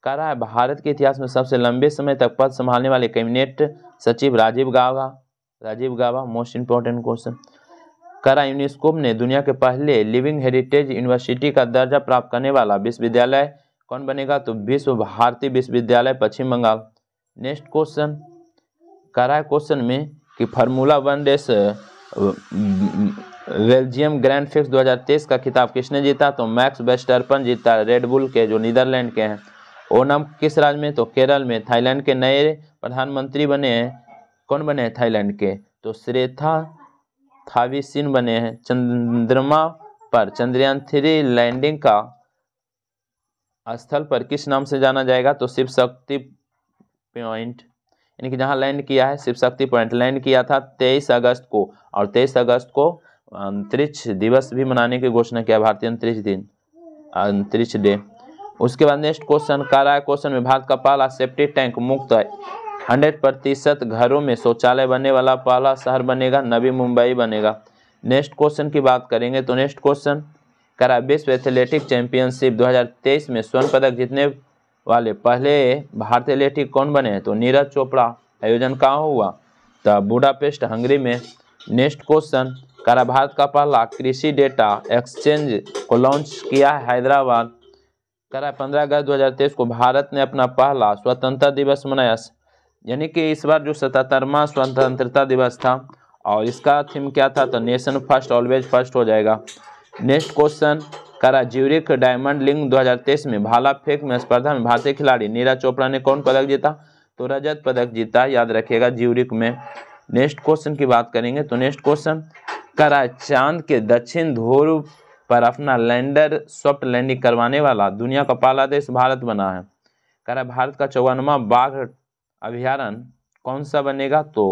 करा है भारत के इतिहास में सबसे लंबे समय तक पद संभालने वाले कैबिनेट सचिव Rajiv Gauba Rajiv Gauba most important question करा यूनेस्को ने दुनिया के पहले लिविंग हेरिटेज यूनिवर्सिटी का दर्जा प्राप्त करने वाला विश्वविद्यालय कौन बनेगा तो विश्व भारती विश्वविद्यालय पश्चिम बंगाल नेक्स्ट क्वेश्चन कह रहा है क्वेश्चन में कि formula one race Belgium grand fix 2023 का खिताब किसने जीता तो मैक्स वेस्टर्पन जीता रेडबुल के जो नीदरलैंड के हैं ओनम किस राज्य में तो केरल में थाईलैंड के नए प्रधानमंत्री बने हैं कौन बने हैं थाईलैंड के तो श्रेथा थाविसिन बने हैं चंद्रमा पर चंद्रयान थ्री लैंडिंग का स्थल पर किस नाम से जाना जाएगा तो शिव शक्ति पॉइंट यानी कि जहाँ लैंड किया है शिव शक्ति पॉइंट लैंड किया था तेईस अगस्त को और तेईस अगस्त को अंतरिक्ष दिवस भी मनाने की घोषणा किया भारतीय अंतरिक्ष दिन अंतरिक्ष डे उसके बाद नेक्स्ट क्वेश्चन का रहा है क्वेश्चन में भारत का पहला सेफ्टी टैंक मुक्त है हंड्रेड प्रतिशत घरों में शौचालय बनने वाला पहला शहर बनेगा नवी मुंबई बनेगा नेक्स्ट क्वेश्चन की बात करेंगे तो नेक्स्ट क्वेश्चन करा विश्व एथलेटिक चैंपियनशिप 2023 में स्वर्ण पदक जीतने वाले पहले भारतीय एथलेटिक कौन बने तो नीरज चोपड़ा आयोजन कहाँ हुआ तो बुडापेस्ट हंगरी में नेक्स्ट क्वेश्चन करा भारत का पहला कृषि डेटा एक्सचेंज को लॉन्च किया है हैदराबाद करा 15 अगस्त 2023 को भारत ने अपना पहला स्वतंत्रता दिवस मनाया यानी कि इस बार जो सतहत्तरवा स्वतंत्रता दिवस था और इसका थीम क्या था तो नेशन फर्स्ट ऑलवेज फर्स्ट हो जाएगा नेक्स्ट क्वेश्चन करा ज्यूरिक डायमंड लिंग 2023 में भाला फेंक में स्पर्धा में भारतीय खिलाड़ी नीरज चोपड़ा ने कौन पदक जीता तो रजत पदक जीता याद रखिएगा ज्यूरिक में नेक्स्ट क्वेश्चन की बात करेंगे तो नेक्स्ट क्वेश्चन करा चांद के दक्षिण ध्रुव पर अपना लैंडर सॉफ्ट लैंडिंग करवाने वाला दुनिया का पहला देश भारत बना है करा भारत का चौवनवा बाघ अभ्यारण कौन सा बनेगा तो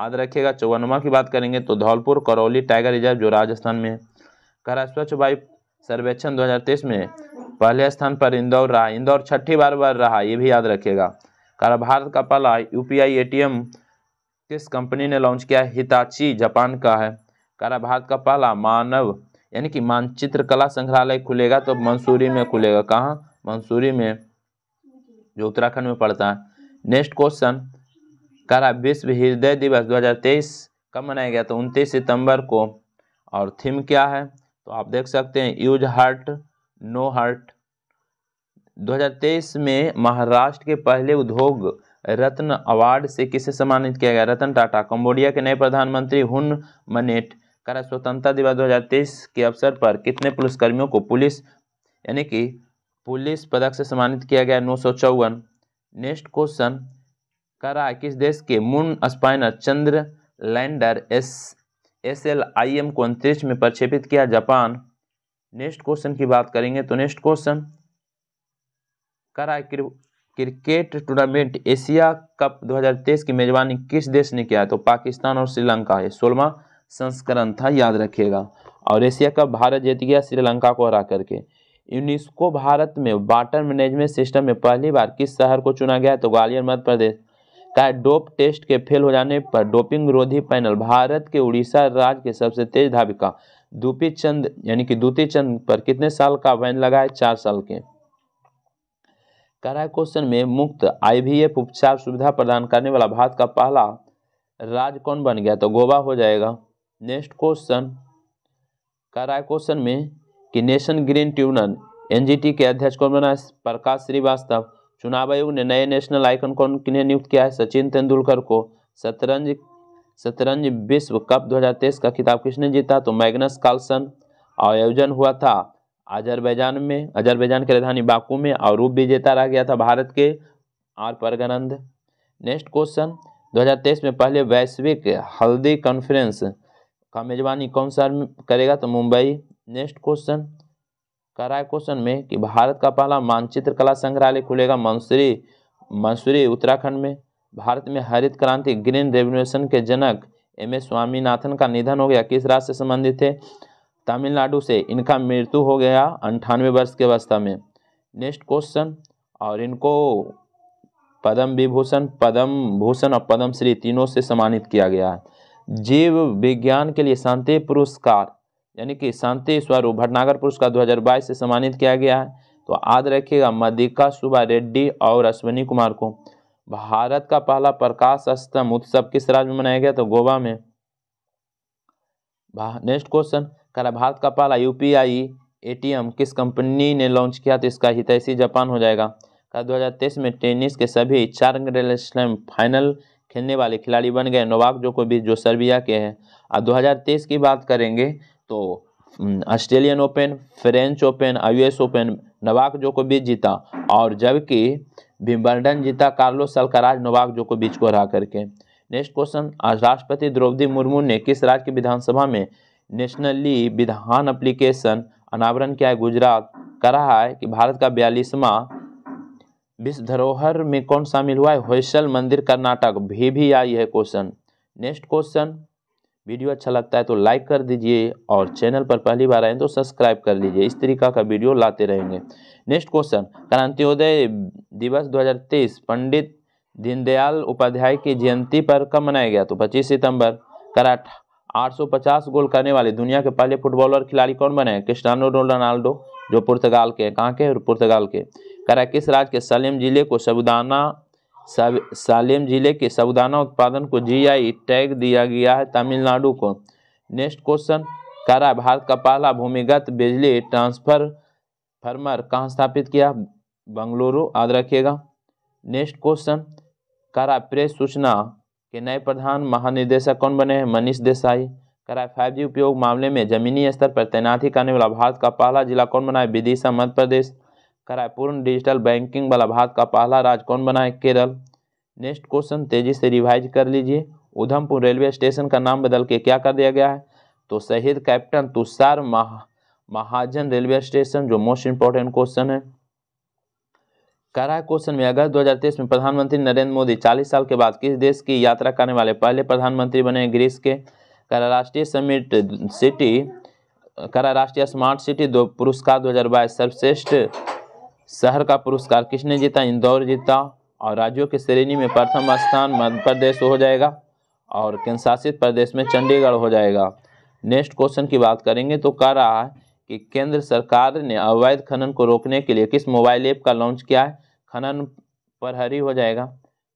याद रखिएगा चौवनवा की बात करेंगे तो धौलपुर करौली टाइगर रिजर्व जो राजस्थान में है करा स्वच्छ वायु सर्वेक्षण 2023 में पहले स्थान पर इंदौर रहा इंदौर छठी बार बार रहा ये भी याद रखिएगा करा भारत का पहला यू पी किस कंपनी ने लॉन्च किया हिताची जापान का है करा भारत का पहला मानव यानी कि मानचित्र कला संग्रहालय खुलेगा तो मंसूरी में खुलेगा कहाँ मंसूरी में जो उत्तराखंड में पड़ता है नेक्स्ट क्वेश्चन करा विश्व हृदय दिवस 2023 कब मनाया गया तो 29 सितंबर को और थीम क्या है तो आप देख सकते हैं यूज हार्ट नो हार्ट 2023 में महाराष्ट्र के पहले उद्योग रत्न अवार्ड से किसे सम्मानित किया गया रतन टाटा कंबोडिया के नए प्रधानमंत्री हुन मनेट करा स्वतंत्रता दिवस 2023 के अवसर पर कितने पुलिसकर्मियों को पुलिस यानी कि पुलिस पदक से सम्मानित किया गया नौ सौ चौवन नेक्स्ट क्वेश्चन करा किस देश के मून स्पाइनर चंद्र lander S S L I M को अंतरिक्ष में प्रक्षेपित किया जापान नेक्स्ट क्वेश्चन की बात करेंगे तो नेक्स्ट क्वेश्चन कराए क्रिकेट टूर्नामेंट एशिया कप 2023 की मेजबानी किस देश ने किया है तो पाकिस्तान और श्रीलंका है सोलवा संस्करण था याद रखिएगा और एशिया कप भारत जीत गया श्रीलंका को हरा करके यूनेस्को भारत में वाटर मैनेजमेंट सिस्टम में पहली बार किस शहर को चुना गया तो ग्वालियर मध्य प्रदेश का डोप टेस्ट के फेल हो जाने पर डोपिंग विरोधी पैनल भारत के उड़ीसा राज्य के सबसे तेज धाविका दूपी चंद यानी कि दूती चंद पर कितने साल का बैन लगाए चार साल के करा क्वेश्चन में मुक्त आईवीएफ उपचार सुविधा प्रदान करने वाला भारत का पहला राज्य कौन बन गया तो गोवा हो जाएगा नेक्स्ट क्वेश्चन करा क्वेश्चन में कि नेशन ग्रीन ट्रिब्यूनल एनजीटी के अध्यक्ष कौन बना प्रकाश श्रीवास्तव चुनाव आयोग ने नए नेशनल आइकन कौन किन्हें नियुक्त किया है सचिन तेंदुलकर को शतरंज शतरंज विश्व कप 2023 का खिताब किसने जीता तो मैग्नस कार्लसन आयोजन हुआ था अजरबैजान में अजरबैजान की राजधानी बाकू में और रूप विजेता रह गया था भारत के आर परगनंद नेक्स्ट क्वेश्चन 2023 में पहले वैश्विक हल्दी कॉन्फ्रेंस का मेजबानी कौन सा करेगा तो मुंबई नेक्स्ट क्वेश्चन रहा है क्वेश्चन में कि भारत का पहला मानचित्र कला संग्रहालय खुलेगा मंसूरी मंसूरी उत्तराखंड में भारत में हरित क्रांति ग्रीन रेवल्यूशन के जनक एम एस स्वामीनाथन का निधन हो गया किस राज्य से संबंधित थे तमिलनाडु से इनका मृत्यु हो गया अंठानवे वर्ष की अवस्था में नेक्स्ट क्वेश्चन और इनको पद्म विभूषण पद्म भूषण और पद्मश्री तीनों से सम्मानित किया गया है जीव विज्ञान के लिए शांति पुरस्कार यानी कि शांति स्वरूप भटनागर पुरस्कार 2022 से सम्मानित किया गया है तो याद रखिएगा मधिका सुबा रेड्डी और अश्विनी कुमार को भारत का पहला प्रकाश स्तंभ उत्सव किस राज्य में मनाया गया तो गोवा में नेक्स्ट क्वेश्चन कह रहा भारत का पहला यूपीआई एटीएम किस कंपनी ने लॉन्च किया तो इसका हितैषी जापान हो जाएगा कहा 2023 में टेनिस के सभी चार ग्रैंड स्लैम फाइनल खेलने वाले खिलाड़ी बन गए नोवाक जोकोविच जो सर्बिया के हैं और 2023 की बात करेंगे तो Australian open French open US open Novak जोकोविच जीता और जबकि विम्बलडन जीता कार्लो सलकराज नवाक जोकोविच को हरा करके नेक्स्ट क्वेश्चन आज राष्ट्रपति द्रौपदी मुर्मू ने किस राज्य की विधानसभा में नेशनली विधान एप्लीकेशन अनावरण किया है गुजरात करा रहा है कि भारत का बयालीसवा विश्व धरोहर में कौन शामिल हुआ है होयसल मंदिर कर्नाटक भी भी आई है क्वेश्चन नेक्स्ट क्वेश्चन वीडियो अच्छा लगता है तो लाइक कर दीजिए और चैनल पर पहली बार आए तो सब्सक्राइब कर लीजिए इस तरीका का वीडियो लाते रहेंगे नेक्स्ट क्वेश्चन क्रांतियोदय दिवस 2023 पंडित दीनदयाल उपाध्याय की जयंती पर कब मनाया गया तो 25 सितंबर कराठ 850 गोल करने वाले दुनिया के पहले फुटबॉलर खिलाड़ी कौन बने हैं क्रिस्टानो रोनाल्डो जो पुर्तगाल के कहाँ के पुर्तगाल के करा किस राज्य के सलेम जिले को सबुदाना सालेम जिले के साबुदाना उत्पादन को जीआई टैग दिया गया है तमिलनाडु को नेक्स्ट क्वेश्चन करा भारत का पहला भूमिगत बिजली ट्रांसफर फर्मर कहाँ स्थापित किया बंगलुरु याद रखिएगा नेक्स्ट क्वेश्चन कारा प्रेस सूचना के नए प्रधान महानिदेशक कौन बने हैं मनीष देसाई करा फाइव जी उपयोग मामले में जमीनी स्तर पर तैनाती करने वाला भारत का पहला जिला कौन बना है विदिशा मध्य प्रदेश पूर्ण डिजिटल बैंकिंग वाला भारत का पहला राज्य कौन बना है केरल नेक्स्ट क्वेश्चन तेजी से रिवाइज कर लीजिए उधमपुर रेलवे स्टेशन का नाम बदल के क्या कर दिया गया है तो शहीद कैप्टन तुषार महा महाजन रेलवे स्टेशन जो मोस्ट इंपॉर्टेंट क्वेश्चन है करा क्वेश्चन में अगस्त 2023 में प्रधानमंत्री नरेंद्र मोदी 40 साल के बाद किस देश की यात्रा करने वाले पहले प्रधानमंत्री बने ग्रीस के करा राष्ट्रीय समिट सिटी करा राष्ट्रीय स्मार्ट सिटी दो पुरस्कार 2022 सर्वश्रेष्ठ शहर का पुरस्कार किसने जीता इंदौर जीता और राज्यों की श्रेणी में प्रथम स्थान मध्य प्रदेश हो जाएगा और केंद्रशासित प्रदेश में चंडीगढ़ हो जाएगा नेक्स्ट क्वेश्चन की बात करेंगे तो कह रहा है कि केंद्र सरकार ने अवैध खनन को रोकने के लिए किस मोबाइल ऐप का लॉन्च किया है खनन प्रहरी हो जाएगा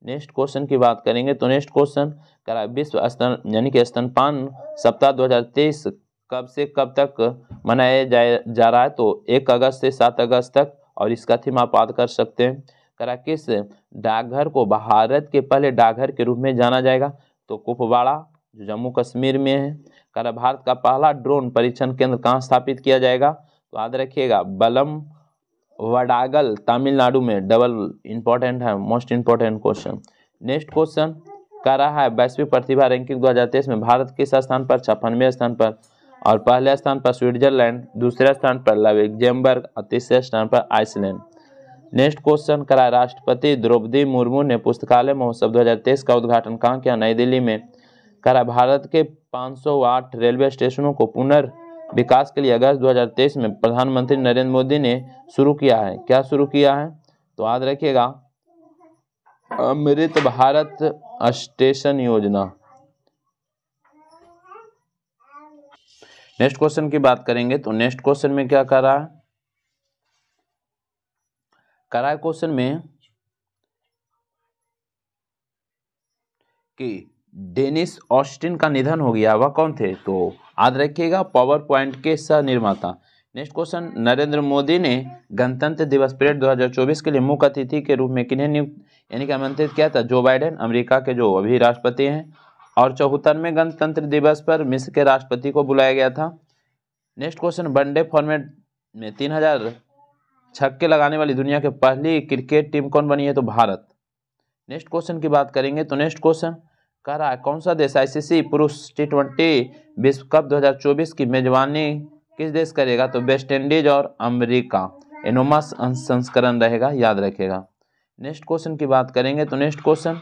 नेक्स्ट क्वेश्चन की बात करेंगे तो नेक्स्ट क्वेश्चन करा विश्व स्तन यानी कि स्तनपान सप्ताह 2023 कब से कब तक मनाया जाए जा रहा है तो एक अगस्त से सात अगस्त तक और इसका थीम आप याद कर सकते हैं किस डाकघर को भारत के पहले डाकघर के रूप में जाना जाएगा तो कुपवाड़ा जो जम्मू कश्मीर में है करा भारत का पहला ड्रोन परीक्षण केंद्र कहाँ स्थापित किया जाएगा तो याद रखिएगा बलम वडागल तमिलनाडु में डबल इम्पोर्टेंट है most important question next question करा है वैश्विक प्रतिभा रैंकिंग दो में भारत किस स्थान पर छप्पनवे स्थान पर और पहले स्थान पर स्विट्जरलैंड दूसरे स्थान पर लवेगजेमबर्ग और तीसरे स्थान पर आइसलैंड नेक्स्ट क्वेश्चन करा राष्ट्रपति द्रौपदी मुर्मू ने पुस्तकालय महोत्सव 2023 का उद्घाटन कहाँ किया नई दिल्ली में करा भारत के पाँच रेलवे स्टेशनों को पुनर् विकास के लिए अगस्त 2023 में प्रधानमंत्री नरेंद्र मोदी ने शुरू किया है क्या शुरू किया है तो याद रखिएगा अमृत भारत स्टेशन योजना नेक्स्ट क्वेश्चन की बात करेंगे तो नेक्स्ट क्वेश्चन में क्या करा करा क्वेश्चन में कि डेनिस ऑस्टिन का निधन हो गया वह कौन थे तो याद रखिएगा पावर पॉइंट के सह निर्माता नेक्स्ट क्वेश्चन नरेंद्र मोदी ने गणतंत्र दिवस परेड 2024 के लिए मुख्य अतिथि के रूप में किन्हें नियुक्त यानी कि आमंत्रित किया था जो बाइडेन अमेरिका के जो अभी राष्ट्रपति हैं और चौहत्तरवें गणतंत्र दिवस पर मिस्र के राष्ट्रपति को बुलाया गया था नेक्स्ट क्वेश्चन वनडे फॉर्मेट में तीन हजार छक्के लगाने वाली दुनिया की पहली क्रिकेट टीम कौन बनी है तो भारत नेक्स्ट क्वेश्चन की बात करेंगे तो नेक्स्ट क्वेश्चन कह रहा है कौन सा देश आईसीसी पुरुष टी ट्वेंटी विश्व कप 2024 की मेजबानी किस देश करेगा तो वेस्ट इंडीज और अमेरिका एनोमा संस्करण रहेगा याद रखेगा नेक्स्ट क्वेश्चन की बात करेंगे तो नेक्स्ट क्वेश्चन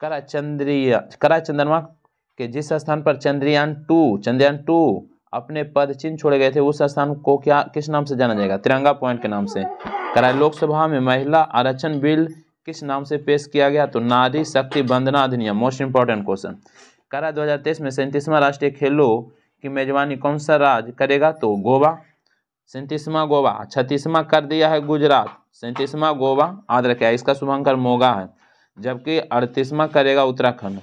करा चंद्रमा के जिस स्थान पर चंद्रयान टू चंद्रयान टू अपने पद चिन्ह छोड़े गए थे उस स्थान को क्या किस नाम से जाना जाएगा तिरंगा पॉइंट के नाम से करा लोकसभा में महिला आरक्षण बिल किस नाम से पेश किया गया तो नारी शक्ति बंदना अधिनियम मोस्ट इंपॉर्टेंट क्वेश्चन करा 2023 में सैंतीसवां राष्ट्रीय खेलो की मेजबानी कौन सा राज्य करेगा तो गोवा सैंतीसवां गोवा छत्तीसवां कर दिया है गुजरात सैंतीसवां गोवा याद क्या इसका शुभंकर मोगा है जबकि अड़तीसवा करेगा उत्तराखंड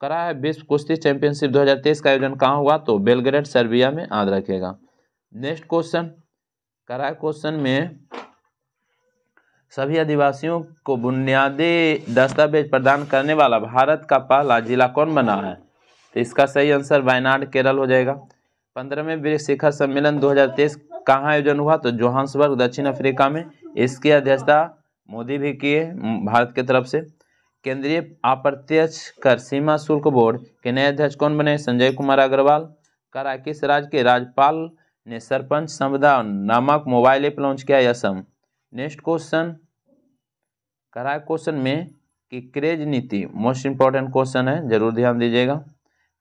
करा है विश्व कुश्ती चैंपियनशिप 2023 का आयोजन कहाँ हुआ तो बेलग्रेड सर्बिया में याद रखेगा नेक्स्ट क्वेश्चन करा क्वेश्चन में सभी आदिवासियों को बुनियादी दस्तावेज प्रदान करने वाला भारत का पहला जिला कौन बना है तो इसका सही आंसर वायनाड केरल हो जाएगा पंद्रहवें ब्रिक्स शिखर सम्मेलन 2023 कहाँ आयोजन हुआ तो जोहान्सबर्ग दक्षिण अफ्रीका में इसकी अध्यक्षता मोदी भी किए भारत की तरफ से केंद्रीय अप्रत्यक्ष कर सीमा शुल्क बोर्ड के नए अध्यक्ष कौन बने संजय कुमार अग्रवाल किस राज्य के राज्यपाल ने सरपंच संविधान नामक मोबाइल ऐप लॉन्च किया सम नेक्स्ट क्वेश्चन करा क्वेश्चन में कि क्रेज नीति मोस्ट इंपॉर्टेंट क्वेश्चन है जरूर ध्यान दीजिएगा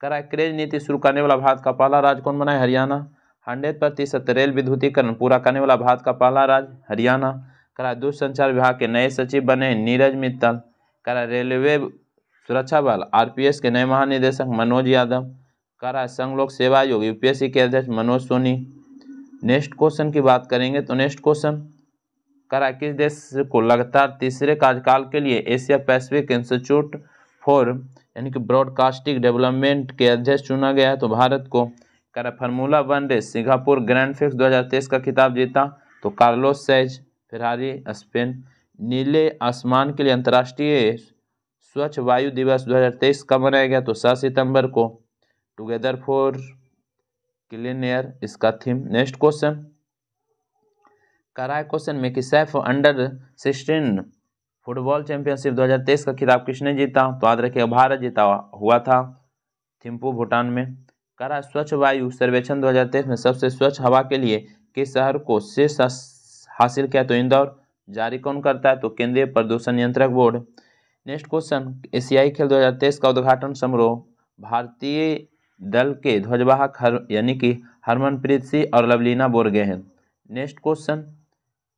करा क्रेज नीति शुरू करने वाला भारत का पहला राज्य कौन बना है हरियाणा हंड्रेड प्रतिशत रेल विद्युतीकरण पूरा करने वाला भारत का पहला राज्य हरियाणा करा दूरसंचार विभाग के नए सचिव बने नीरज मित्तल करा रेलवे सुरक्षा बल आरपीएस के नए महानिदेशक मनोज यादव करा संघ लोक सेवा आयोग यूपीएससी के अध्यक्ष मनोज सोनी नेक्स्ट क्वेश्चन की बात करेंगे तो नेक्स्ट क्वेश्चन करा किस देश को लगातार तीसरे कार्यकाल के लिए एशिया पैसिफिक इंस्टीट्यूट फॉर यानी कि ब्रॉडकास्टिंग डेवलपमेंट के अध्यक्ष चुना गया तो भारत को करा formula one race Singapore grand fix 2023 का खिताब जीता तो कार्लोस सैज फिर स्पेन नीले आसमान के लिए अंतर्राष्ट्रीय स्वच्छ वायु दिवस 2023 कब मनाया गया तो सात सितंबर को टुगेदर फॉर क्लीन एयर इसका थीम नेक्स्ट क्वेश्चन कराए क्वेश्चन में कि SAFF under sixteen football championship 2023 का खिताब किसने जीता तो याद रखिए भारत जीता हुआ था थिम्पू भूटान में करा स्वच्छ वायु सर्वेक्षण 2023 में सबसे स्वच्छ हवा के लिए किस शहर को शीर्ष हासिल किया तो इंदौर जारी कौन करता है तो केंद्रीय प्रदूषण नियंत्रक बोर्ड नेक्स्ट क्वेश्चन एशियाई खेल 2023 का उद्घाटन समारोह भारतीय दल के ध्वजवाहक हर यानी कि हरमनप्रीत सिंह और लवलीना बोरगे हैं नेक्स्ट क्वेश्चन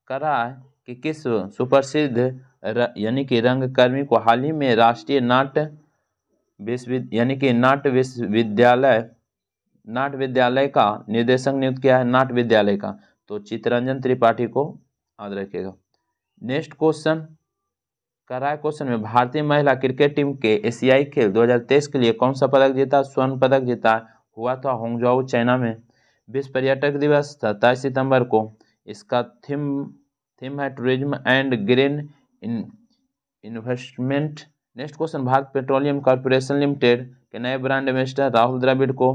करा कि किस सुप्रसिद्ध यानी कि रंगकर्मी को हाल ही में राष्ट्रीय नाट्य विश्वविद यानी कि नाट्य विश्वविद्यालय नाट्य विद्यालय का निर्देशक नियुक्त किया है नाट्य विद्यालय का तो चित्ररंजन त्रिपाठी को याद रखिएगा नेक्स्ट क्वेश्चन कराए क्वेश्चन में भारतीय महिला क्रिकेट टीम के एशियाई खेल 2023 के लिए कौन सा पदक जीता स्वर्ण पदक जीता हुआ था होंगजाओ चाइना में विश्व पर्यटक दिवस सत्ताईस सितंबर को इसका थीम थीम है tourism and green investment next question Bharat petroleum corporation limited के नए ब्रांड एम्बेसडर राहुल द्रविड़ को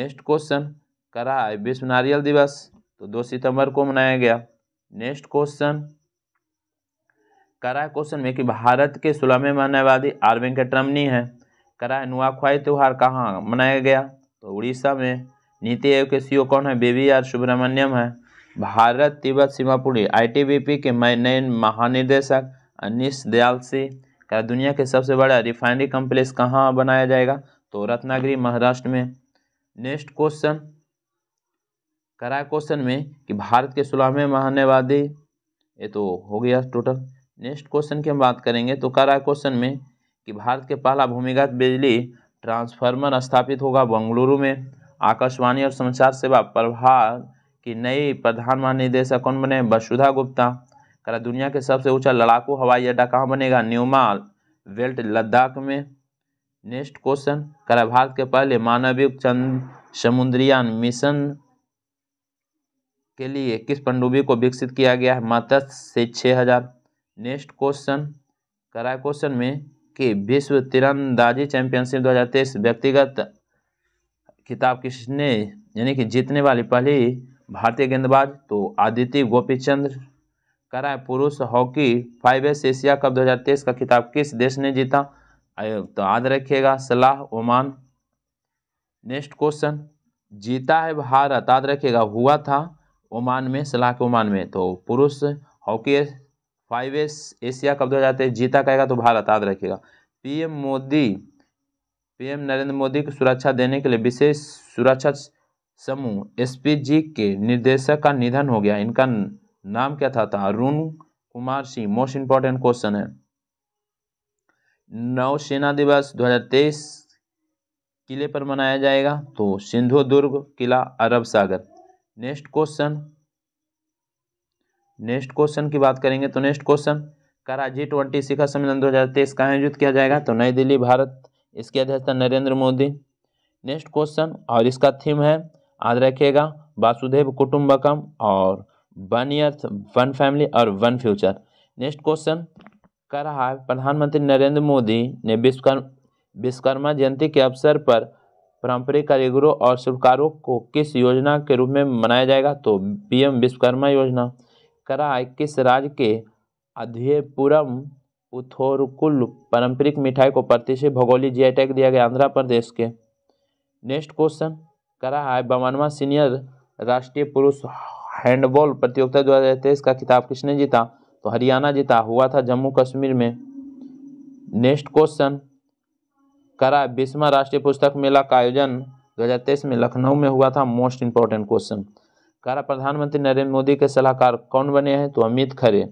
नेक्स्ट क्वेश्चन करा विश्व नारियल दिवस तो दो सितंबर को मनाया गया नेक्स्ट क्वेश्चन करा है क्वेश्चन में कि भारत के सुलह मानववादी आर के ट्रमनी है करा है नुआखुआई त्यौहार कहाँ मनाया गया तो उड़ीसा में नीति आयोग के सी कौन है बेबी आर सुब्रमण्यम है भारत तिब्बत सीमापुरी आईटीबीपी के नए महानिदेशक अनिश दयाल सिंह क्या दुनिया के सबसे बड़ा रिफाइनरी कम्प्लेक्स कहाँ बनाया जाएगा तो रत्नागिरी महाराष्ट्र में नेक्स्ट क्वेश्चन करा क्वेश्चन में कि भारत के सुलहवें महान्यवादी ये तो हो गया टोटल नेक्स्ट क्वेश्चन की हम बात करेंगे तो कह रहा है क्वेश्चन में कि भारत के पहला भूमिगत बिजली ट्रांसफार्मर स्थापित होगा बंगलुरु में आकाशवाणी और समाचार सेवा प्रभाग की नई प्रधान महानिदेशक कौन बने वसुधा गुप्ता करा दुनिया के सबसे ऊंचा लड़ाकू हवाई अड्डा कहाँ बनेगा न्यूमाल वेल्ट लद्दाख में नेक्स्ट क्वेश्चन करा भारत के पहले मानवयुक्त चंद समुद्रयान मिशन के लिए किस पंडुबी को विकसित किया गया है मात्र से छः हजार नेक्स्ट क्वेश्चन करा क्वेश्चन में कि विश्व तीरंदाजी चैंपियनशिप 2023 व्यक्तिगत खिताब किसने यानी कि जीतने वाली पहली भारतीय गेंदबाज तो आदित्य गोपीचंद्र करा पुरुष hockey five S Asia cup 2023 का खिताब किस देश ने जीता तो याद रखिएगा सलाह ओमान नेक्स्ट क्वेश्चन जीता है भारत याद रखिएगा हुआ था ओमान में सलाह के ओमान में तो पुरुष हॉकी फाइव एस एशिया कब्जे दो हज़ार तेईस जीता कहेगा तो भारत याद रखिएगा पीएम मोदी पीएम नरेंद्र मोदी को सुरक्षा देने के लिए विशेष सुरक्षा समूह एसपीजी के निर्देशक का निधन हो गया इनका नाम क्या था, था? Arun Kumar Singh most important question है नौसेना दिवस 2023 किले पर मनाया जाएगा तो सिंधुदुर्ग किला अरब सागर नेक्स्ट क्वेश्चन नेक्स्ट क्वेश्चन की बात करेंगे तो नेक्स्ट क्वेश्चन करा जी ट्वेंटी शिखर सम्मेलन दो हज़ार तेईस का आयोजित किया जाएगा तो नई दिल्ली भारत इसके अध्यक्षता नरेंद्र मोदी नेक्स्ट क्वेश्चन और इसका थीम है याद रखिएगा वासुदेव कुटुम्बकम और वन अर्थ वन फैमिली और वन फ्यूचर नेक्स्ट क्वेश्चन कर रहा है प्रधानमंत्री नरेंद्र मोदी ने विश्वकर्म विश्वकर्मा जयंती के अवसर पर पारंपरिक कारीगरों और शिल्पकारों को किस योजना के रूप में मनाया जाएगा तो पीएम विश्वकर्मा योजना कराय किस राज्य के अध्ययपुरम उथोरकुल पारंपरिक मिठाई को प्रतिष्ठित भौगोलिक जी टैग दिया गया आंध्र प्रदेश के नेक्स्ट क्वेश्चन करा है सीनियर राष्ट्रीय पुरुष हैंडबॉल प्रतियोगिता दो हज़ार तेईस का खिताब किसने जीता तो हरियाणा जीता हुआ था जम्मू कश्मीर में नेक्स्ट क्वेश्चन करा बीसवा राष्ट्रीय पुस्तक मेला का आयोजन 2023 में लखनऊ में हुआ था मोस्ट इंपॉर्टेंट क्वेश्चन कारा प्रधानमंत्री नरेंद्र मोदी के सलाहकार कौन बने हैं तो अमित खरे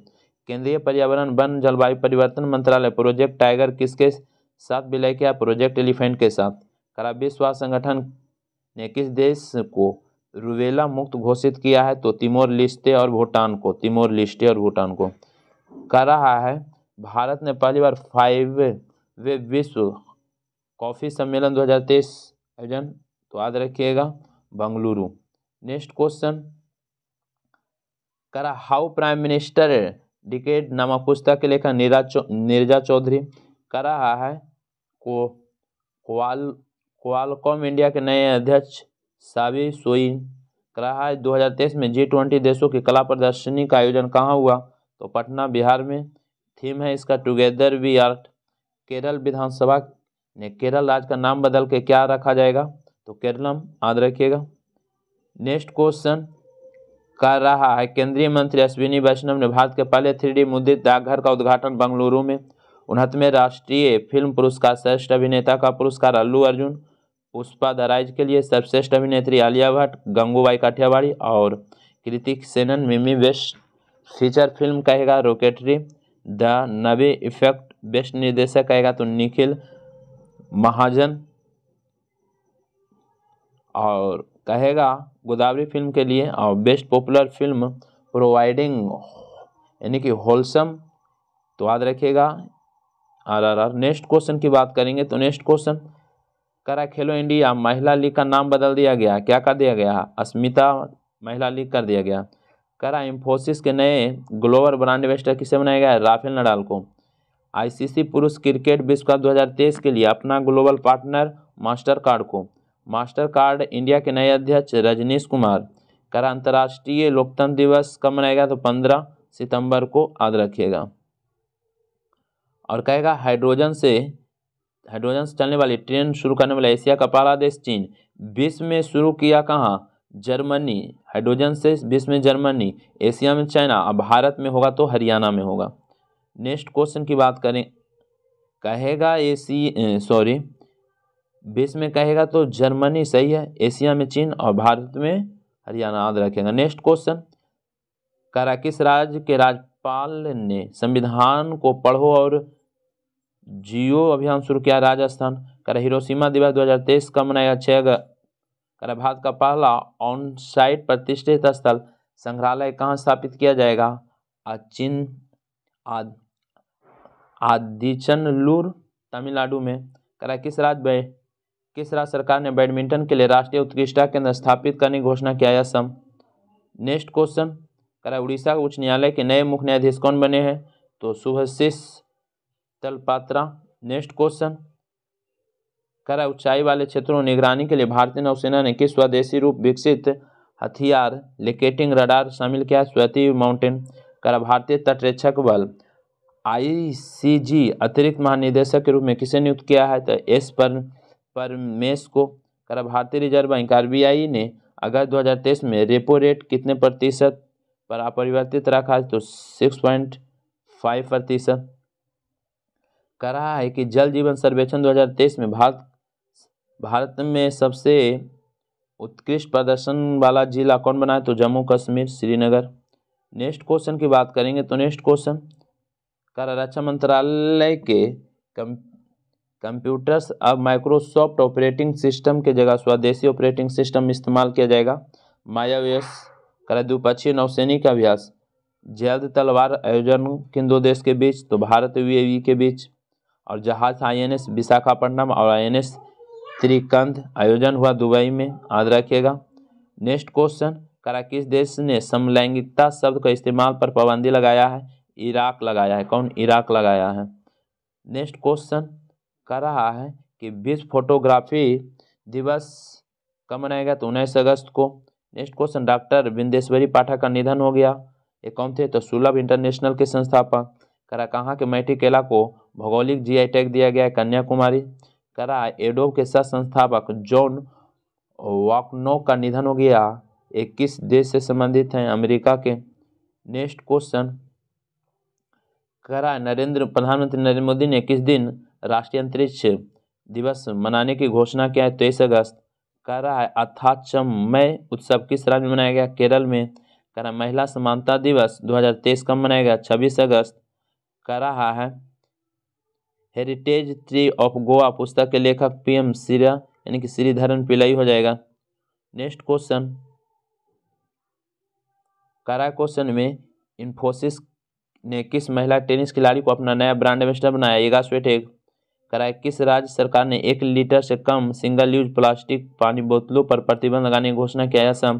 केंद्रीय पर्यावरण वन जलवायु परिवर्तन मंत्रालय प्रोजेक्ट टाइगर किसके साथ विलय किया प्रोजेक्ट एलिफेंट के साथ करा विश्व स्वास्थ्य संगठन ने किस देश को रुवेला मुक्त घोषित किया है तो तिमोर लिस्टे और भूटान को तिमोर लिस्टे और भूटान को कर रहा है भारत ने पहली बार फाइव वे विश्व कॉफ़ी सम्मेलन 2023 आयोजन तो याद रखिएगा बंगलुरु नेक्स्ट क्वेश्चन करा हाउ प्राइम मिनिस्टर डिकेड नामक पुस्तक के लेखक नीरा चौ नीरजा चौधरी कर रहा है को क्वाल क्वालकॉम इंडिया के नए अध्यक्ष साबी सोई कर रहा है 2023 में जी ट्वेंटी देशों की कला प्रदर्शनी का आयोजन कहाँ हुआ तो पटना बिहार में थीम है इसका टुगेदर वी आर्ट केरल विधानसभा ने केरल राज्य का नाम बदल के क्या रखा जाएगा तो केरलम याद रखिएगा नेक्स्ट क्वेश्चन कर रहा है केंद्रीय मंत्री अश्विनी वैष्णव ने भारत के पहले थ्री मुद्रित डाकघर का उद्घाटन बंगलुरु में उनहत्तवें राष्ट्रीय फिल्म पुरस्कार श्रेष्ठ अभिनेता का पुरस्कार अल्लू अर्जुन पुष्पा दराइज के लिए सर्वश्रेष्ठ अभिनेत्री आलिया भट्ट गंगूबाई काठियावाड़ी और Kritik Sanon Mimi best feature film कहेगा Rocketry the Nambi effect best निर्देशक कहेगा तो निखिल महाजन और कहेगा गोदावरी फिल्म के लिए और बेस्ट पॉपुलर फिल्म प्रोवाइडिंग यानी कि होलसम तो याद रखिएगा आर आर आर नेक्स्ट क्वेश्चन की बात करेंगे तो नेक्स्ट क्वेश्चन करा खेलो इंडिया महिला लीग का नाम बदल दिया गया क्या कर दिया गया अस्मिता महिला लीग कर दिया गया करा इंफोसिस के नए ग्लोबल ब्रांड इन्वेस्टर किसे बनाया गया राफेल नडाल को आईसीसी पुरुष क्रिकेट विश्व कप 2023 के लिए अपना ग्लोबल पार्टनर मास्टर कार्ड को मास्टर कार्ड इंडिया के नए अध्यक्ष रजनीश कुमार कर अंतर्राष्ट्रीय लोकतंत्र दिवस कब मनाएगा तो पंद्रह सितंबर को याद रखिएगा और कहेगा हाइड्रोजन से हाइड्रोजन से चलने वाली ट्रेन शुरू करने वाला एशिया का पहला देश चीन विश्व में शुरू किया कहाँ जर्मनी हाइड्रोजन से विश्व में जर्मनी एशिया में चाइना और भारत में होगा तो हरियाणा में होगा नेक्स्ट क्वेश्चन की बात करें कहेगा एसी सॉरी बीस में कहेगा तो जर्मनी सही है एशिया में चीन और भारत में हरियाणा याद रखेगा नेक्स्ट क्वेश्चन किस राज्य के राज्यपाल ने संविधान को पढ़ो और जियो अभियान शुरू किया राजस्थान करा हिरोशिमा दिवस 2023 का मनाया छः अगस्त करा भारत का पहला ऑन साइट प्रतिष्ठित स्थल संग्रहालय कहाँ स्थापित किया जाएगा अचिन आद लूर तमिलनाडु में करा किस राज्य में किस राज्य सरकार ने बैडमिंटन के लिए राष्ट्रीय उत्कृष्टता केंद्र स्थापित करने की घोषणा किया या सम नेक्स्ट क्वेश्चन करा उड़ीसा उच्च न्यायालय के नए मुख्य न्यायाधीश कौन बने हैं तो शुभशीष तलपात्रा नेक्स्ट क्वेश्चन करा ऊंचाई वाले क्षेत्रों निगरानी के लिए भारतीय नौसेना ने किस स्वदेशी रूप विकसित हथियार लिकेटिंग रडार शामिल किया स्वती माउंटेन करा भारतीय तटरक्षक बल आईसीजी अतिरिक्त महानिदेशक के रूप में किसे नियुक्त किया है तो एस पर परमेश को करा भारतीय रिजर्व बैंक आर ने अगस्त 2023 में रेपो रेट कितने प्रतिशत पर अपरिवर्तित रखा है तो 6.5 प्रतिशत करा है कि जल जीवन सर्वेक्षण 2023 में भारत भारत में सबसे उत्कृष्ट प्रदर्शन वाला जिला कौन बना है तो जम्मू कश्मीर श्रीनगर नेक्स्ट क्वेश्चन की बात करेंगे तो नेक्स्ट क्वेश्चन कर रक्षा मंत्रालय के कंप्यूटर्स अब माइक्रोसॉफ्ट ऑपरेटिंग सिस्टम के जगह स्वदेशी ऑपरेटिंग सिस्टम इस्तेमाल किया जाएगा मायावेश करा द्विपक्षीय नौसैनिक अभ्यास जल्द तलवार आयोजन किन दो देश के बीच तो भारत यू के बीच और जहाज आईएनएस विशाखापट्टनम और आईएनएस त्रिकंद आयोजन हुआ दुबई में याद रखिएगा नेक्स्ट क्वेश्चन करा किस देश ने समलैंगिकता शब्द का इस्तेमाल पर पाबंदी लगाया है इराक लगाया है कौन इराक लगाया है नेक्स्ट क्वेश्चन कर रहा है कि विश्व फोटोग्राफी दिवस कब मनाया गया तो उन्नीस अगस्त को next question doctor Bindeshwari Pathak का निधन हो गया ये कौन थे तो सुलभ इंटरनेशनल के संस्थापक करा कहाँ के मैटी केला को भौगोलिक जीआई टैग दिया गया है कन्याकुमारी करा एडोब के सह संस्थापक जॉन वॉकनो का निधन हो गया ये किस देश से संबंधित हैं अमेरिका के नेक्स्ट क्वेश्चन करा नरेंद्र प्रधानमंत्री नरेंद्र मोदी ने किस दिन राष्ट्रीय अंतरिक्ष दिवस मनाने की घोषणा किया है तेईस अगस्त कह रहा है अथाचमय उत्सव किस राज्य में मनाया गया केरल में कह रहा महिला समानता दिवस 2023 कब मनाया गया छब्बीस अगस्त कह रहा है हेरिटेज ट्री ऑफ गोवा पुस्तक के लेखक पी एम सिरा यानी कि श्रीधरन पिलाई हो जाएगा नेक्स्ट क्वेश्चन करा क्वेश्चन में इन्फोसिस ने किस महिला टेनिस खिलाड़ी को अपना नया ब्रांड एम्बेसडर बनाया एगा स्वेटेग कराए किस राज्य सरकार ने एक लीटर से कम सिंगल यूज प्लास्टिक पानी बोतलों पर प्रतिबंध लगाने की घोषणा किया असम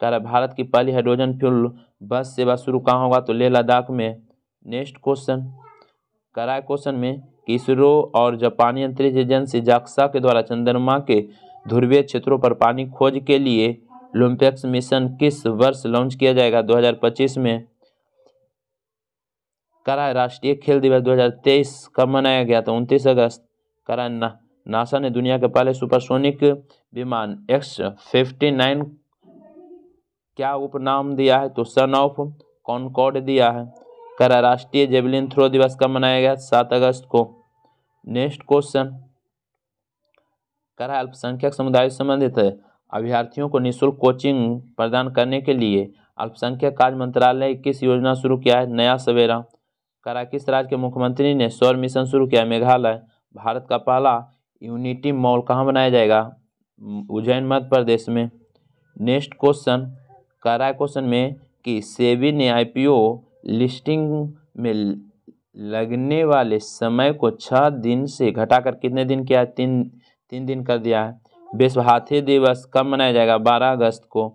करा भारत की पहली हाइड्रोजन फ्यूल बस सेवा शुरू कहाँ होगा तो लेह लद्दाख में नेक्स्ट क्वेश्चन कराए क्वेश्चन में इसरो और जापानी अंतरिक्ष एजेंसी जाक्सा के द्वारा चंद्रमा के ध्रुवीय क्षेत्रों पर पानी खोज के लिए ओलम्पिक्स मिशन किस वर्ष लॉन्च किया जाएगा 2025 में करा राष्ट्रीय खेल दिवस 2023 कब मनाया गया था उनतीस अगस्त करा ना, नासा ने दुनिया के पहले सुपरसोनिक विमान एक्स फिफ्टी नाइन क्या उपनाम दिया है तो सन ऑफ कॉनकॉर्ड दिया है करा राष्ट्रीय जेवलिन थ्रो दिवस कब मनाया गया सात अगस्त को नेक्स्ट क्वेश्चन करा अल्पसंख्यक समुदाय संबंधित अभ्यार्थियों अभ्यर्थियों को निःशुल्क कोचिंग प्रदान करने के लिए अल्पसंख्यक कार्य मंत्रालय ने योजना शुरू किया है नया सवेरा कराकिस राज्य के मुख्यमंत्री ने सौर मिशन शुरू किया मेघालय भारत का पहला यूनिटी मॉल कहाँ बनाया जाएगा उज्जैन मध्य प्रदेश में नेक्स्ट क्वेश्चन करा क्वेश्चन में कि सेबी ने आईपीओ लिस्टिंग में लगने वाले समय को छः दिन से घटाकर कितने दिन किया तीन तीन दिन कर दिया है विश्व हाथी दिवस कब मनाया जाएगा बारह अगस्त को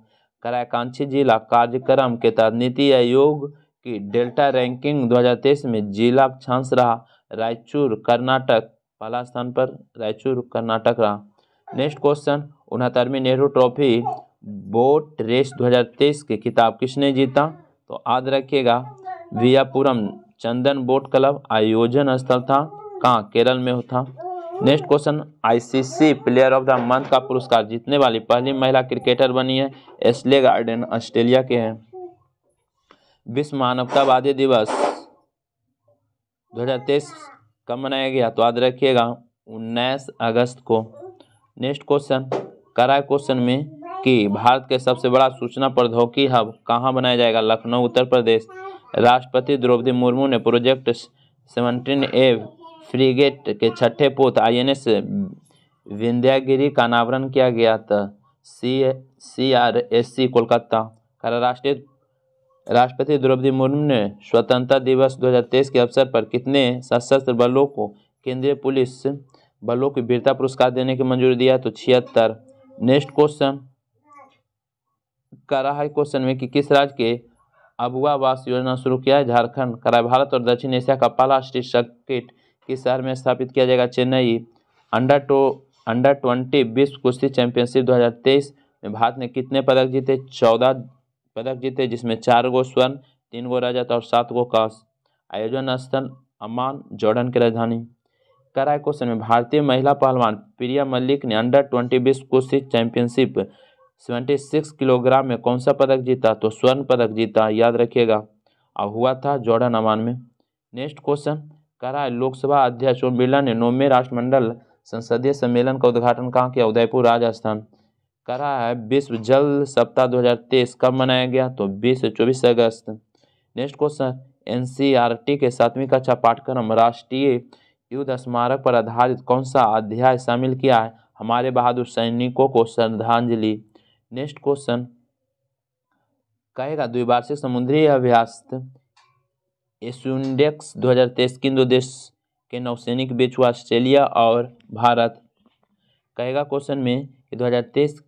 कराकांक्षी जिला कार्यक्रम के तहत नीति आयोग की डेल्टा रैंकिंग 2023 में जिला अक्षांश रहा रायचूर कर्नाटक पहला स्थान पर रायचूर कर्नाटक रहा नेक्स्ट क्वेश्चन उनहत्तरवीं नेहरू ट्रॉफी बोट रेस 2023 के खिताब किसने जीता तो याद रखिएगा वियापुरम चंदन बोट क्लब आयोजन स्थल था कहाँ केरल में होता next question ICC player of the month का पुरस्कार जीतने वाली पहली महिला क्रिकेटर बनी है एस्ले गार्डन ऑस्ट्रेलिया के हैं विश्व मानवतावादी दिवस 2023 कब मनाया गया तो याद रखिएगा 19 अगस्त को नेक्स्ट क्वेश्चन करा क्वेश्चन में कि भारत के सबसे बड़ा सूचना प्रौद्योगिकी हब कहाँ बनाया जाएगा लखनऊ उत्तर प्रदेश राष्ट्रपति द्रौपदी मुर्मू ने प्रोजेक्ट सेवनटीन ए फ्रीगेट के छठे पोत आई एन एस विंध्यागिरी का अनावरण किया गया था C C R S C Kolkata राष्ट्रीय राष्ट्रपति द्रौपदी मुर्मू ने स्वतंत्रता दिवस 2023 के अवसर पर कितने सशस्त्र बलों को केंद्रीय पुलिस बलों की वीरता पुरस्कार देने की मंजूरी दिया तो छिहत्तर नेक्स्ट क्वेश्चन करा है क्वेश्चन में कि किस राज्य के अबुआ वास योजना शुरू किया है झारखंड करा भारत और दक्षिण एशिया का पहला स्ट्रीट सर्किट किस शहर में स्थापित किया जाएगा चेन्नई अंडर टो अंडर ट्वेंटी विश्व कुश्ती चैंपियनशिप 2023 में भारत ने कितने पदक जीते चौदह पदक जीते जिसमें चार गो स्वर्ण तीन गो रजत और सात गो कास आयोजन स्थल अमान जॉर्डन की राजधानी कराए क्वेश्चन में भारतीय महिला पहलवान प्रिया मल्लिक ने अंडर ट्वेंटी बीस कुश्ती चैंपियनशिप सेवेंटी सिक्स किलोग्राम में कौन सा पदक जीता तो स्वर्ण पदक जीता याद रखिएगा और हुआ था जॉर्डन अमान में नेक्स्ट क्वेश्चन कराए लोकसभा अध्यक्ष ओम बिरला ने नौवे राष्ट्रमंडल संसदीय सम्मेलन का उद्घाटन कहाँ किया उदयपुर राजस्थान करा है विश्व जल सप्ताह 2023 कब मनाया गया तो 20 से 24 अगस्त नेक्स्ट क्वेश्चन एनसीईआरटी के सातवीं कक्षा पाठ्यक्रम राष्ट्रीय युद्ध स्मारक पर आधारित कौन सा अध्याय शामिल किया है हमारे बहादुर सैनिकों को श्रद्धांजलि नेक्स्ट क्वेश्चन कहेगा द्विवार्षिक समुद्री अभ्यास एसुंडेक्स 2023 किन दो देश के नौसैनिक बीच हुआ ऑस्ट्रेलिया और भारत कहेगा क्वेश्चन में कि 2023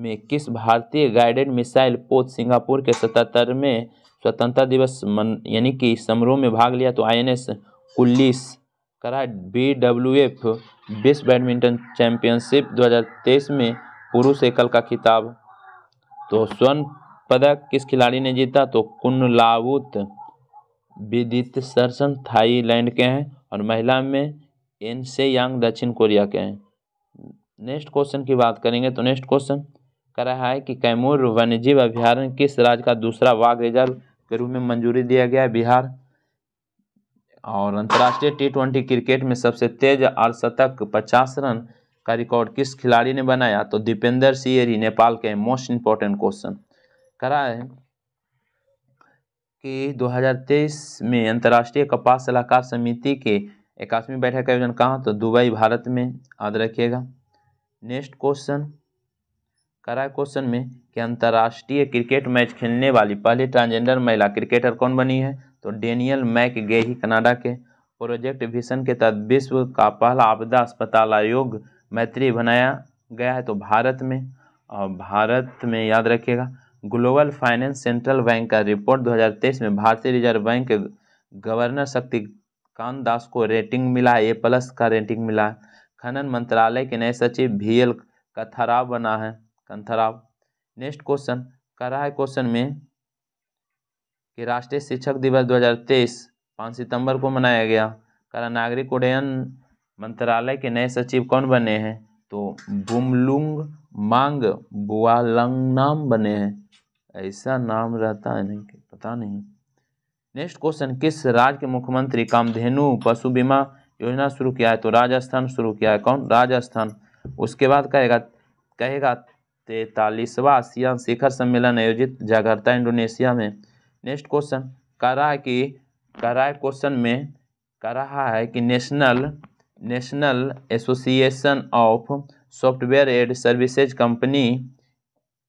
में किस भारतीय गाइडेड मिसाइल पोत सिंगापुर के सतहत्तरवें स्वतंत्रता दिवस यानी कि समारोह में भाग लिया तो आईएनएस कुल्लिस करा बी डब्ल्यू एफ विश्व बैडमिंटन चैंपियनशिप 2023 में पुरुष एकल का खिताब तो स्वर्ण पदक किस खिलाड़ी ने जीता तो कुनलावुत विदित सरसन थाईलैंड के हैं और महिला में एनसे यांग दक्षिण कोरिया के हैं नेक्स्ट क्वेश्चन की बात करेंगे तो नेक्स्ट क्वेश्चन कर रहा है कि कैमूर वन्यजीव अभ्यारण्य किस राज्य का दूसरा वाघ रिजर्व के रूप में मंजूरी दिया गया है बिहार और अंतर्राष्ट्रीय टी ट्वेंटी क्रिकेट में सबसे तेज शतक पचास रन का रिकॉर्ड किस खिलाड़ी ने बनाया तो दीपेंद्र सियरी नेपाल के मोस्ट इंपॉर्टेंट क्वेश्चन करा है कि 2023 में अंतर्राष्ट्रीय कपास सलाहकार समिति के एकादमी बैठक का आयोजन कहाँ तो दुबई भारत में याद रखिएगा नेक्स्ट क्वेश्चन करा क्वेश्चन में कि अंतर्राष्ट्रीय क्रिकेट मैच खेलने वाली पहली ट्रांसजेंडर महिला क्रिकेटर कौन बनी है तो डेनियल मैक गेही कनाडा के प्रोजेक्ट विशन के तहत विश्व का पहला आपदा अस्पताल आयोग मैत्री बनाया गया है तो भारत में और भारत में याद रखिएगा ग्लोबल फाइनेंस सेंट्रल बैंक का रिपोर्ट 2023 में भारतीय रिजर्व बैंक के गवर्नर शक्तिकांत दास को रेटिंग मिला है ए प्लस का रेटिंग मिला है खनन मंत्रालय के नए सचिव भी एल कथराव बना है कंथराव नेक्स्ट क्वेश्चन कह रहा है क्वेश्चन में कि राष्ट्रीय शिक्षक दिवस 2023 पाँच सितंबर को मनाया गया करा नागरिक उड्डयन मंत्रालय के नए सचिव कौन बने हैं तो बुमलुंग मांग बुआलंग नाम बने हैं ऐसा नाम रहता है नहीं पता नहीं नेक्स्ट क्वेश्चन किस राज्य के मुख्यमंत्री कामधेनु पशु बीमा योजना शुरू किया है तो राजस्थान शुरू किया है कौन राजस्थान उसके बाद कहेगा कहेगा तैतालीसवां आसियान शिखर सम्मेलन आयोजित जागरता इंडोनेशिया में नेक्स्ट क्वेश्चन कह रहा है कि कह रहा है क्वेश्चन में कह रहा है कि national national association of software and services company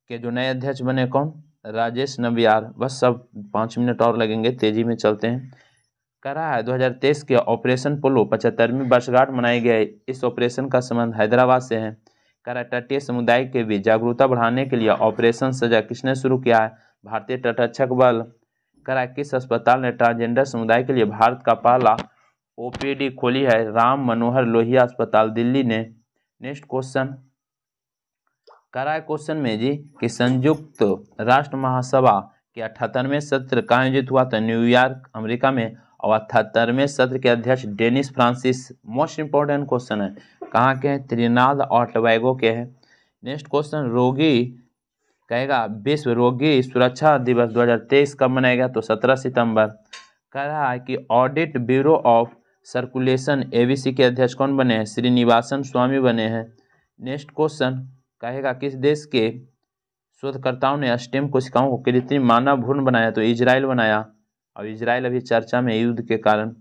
के जो नए अध्यक्ष बने कौन राजेश नबियार बस सब पाँच मिनट और लगेंगे तेजी में चलते हैं कह रहा है 2023 के ऑपरेशन पोलो पचहत्तरवीं वर्षगांठ मनाई गई इस ऑपरेशन का संबंध हैदराबाद से है कराटे तटीय समुदाय के बीच जागरूकता बढ़ाने के लिए ऑपरेशन सजा किसने शुरू किया है भारतीय तटरक्षक बल करा किस अस्पताल ने ट्रांसजेंडर समुदाय के लिए भारत का पहला ओ खोली है राम मनोहर लोहिया अस्पताल दिल्ली ने नेक्स्ट क्वेश्चन करा क्वेश्चन में जी कि संयुक्त राष्ट्र महासभा के अठहत्तरवें सत्र का आयोजित हुआ था न्यूयॉर्क अमेरिका में और अठहत्तरवें सत्र के अध्यक्ष Dennis Francis most important question है कहाँ के हैं त्रिनाद और टवैगो के हैं नेक्स्ट क्वेश्चन रोगी कहेगा विश्व रोगी सुरक्षा दिवस 2023 कब मनाया गया तो 17 सितंबर कह रहा है कि audit bureau of circulation ABC के अध्यक्ष कौन बने हैं श्रीनिवासन स्वामी बने हैं नेक्स्ट क्वेश्चन कहेगा किस देश के शोधकर्ताओं ने स्टेम कोशिकाओं को कृत्रिम मानव भूर्ण बनाया तो इजराइल बनाया और इसराइल अभी चर्चा में युद्ध के कारण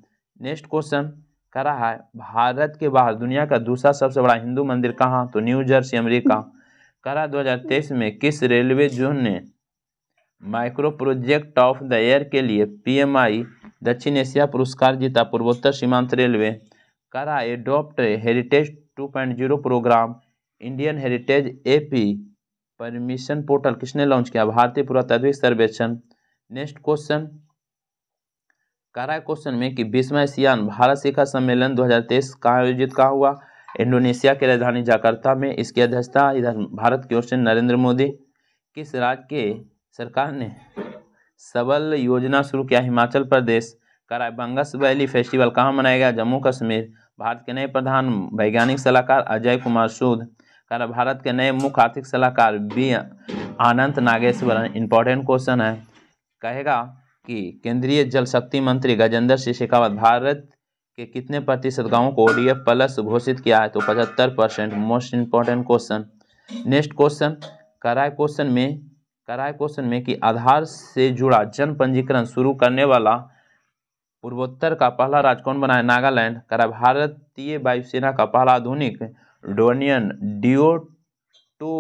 नेक्स्ट क्वेश्चन करा है भारत के बाहर दुनिया का दूसरा सबसे बड़ा हिंदू मंदिर कहाँ तो न्यू जर्सी अमेरिका करा 2023 में किस रेलवे जोन ने micro project of the year के लिए पीएमआई दक्षिण एशिया पुरस्कार जीता पूर्वोत्तर सीमांत रेलवे करा adopt heritage 2.0 programme Indian heritage app permission portal किसने लॉन्च किया भारतीय पुरातत्विक सर्वेक्षण नेक्स्ट क्वेश्चन कह रहा है क्वेश्चन में कि बीसवा एशियान भारत शिखर सम्मेलन 2023 कहाँ आयोजित कहाँ हुआ इंडोनेशिया की राजधानी जाकर्ता में इसकी अध्यक्षता इधर भारत की ओर से नरेंद्र मोदी किस राज्य के सरकार ने सबल योजना शुरू किया हिमाचल प्रदेश कराए बंगस वैली फेस्टिवल कहाँ मनाया गया जम्मू कश्मीर भारत के नए प्रधान वैज्ञानिक सलाहकार अजय कुमार सूद करा भारत के नए मुख्य आर्थिक सलाहकार B Anantha Nageswaran important question है कहेगा कि केंद्रीय जल शक्ति मंत्री गजेंद्र सिंह शेखावत भारत के कितने प्रतिशत गांवों को ओडीएफ प्लस घोषित किया है तो पचहत्तर percent most important question next question कराए क्वेश्चन में कराए क्वेश्चन में कि आधार से जुड़ा जन पंजीकरण शुरू करने वाला पूर्वोत्तर का पहला राज्य कौन बना है नागालैंड करा भारतीय वायुसेना का पहला आधुनिक Dornier D O two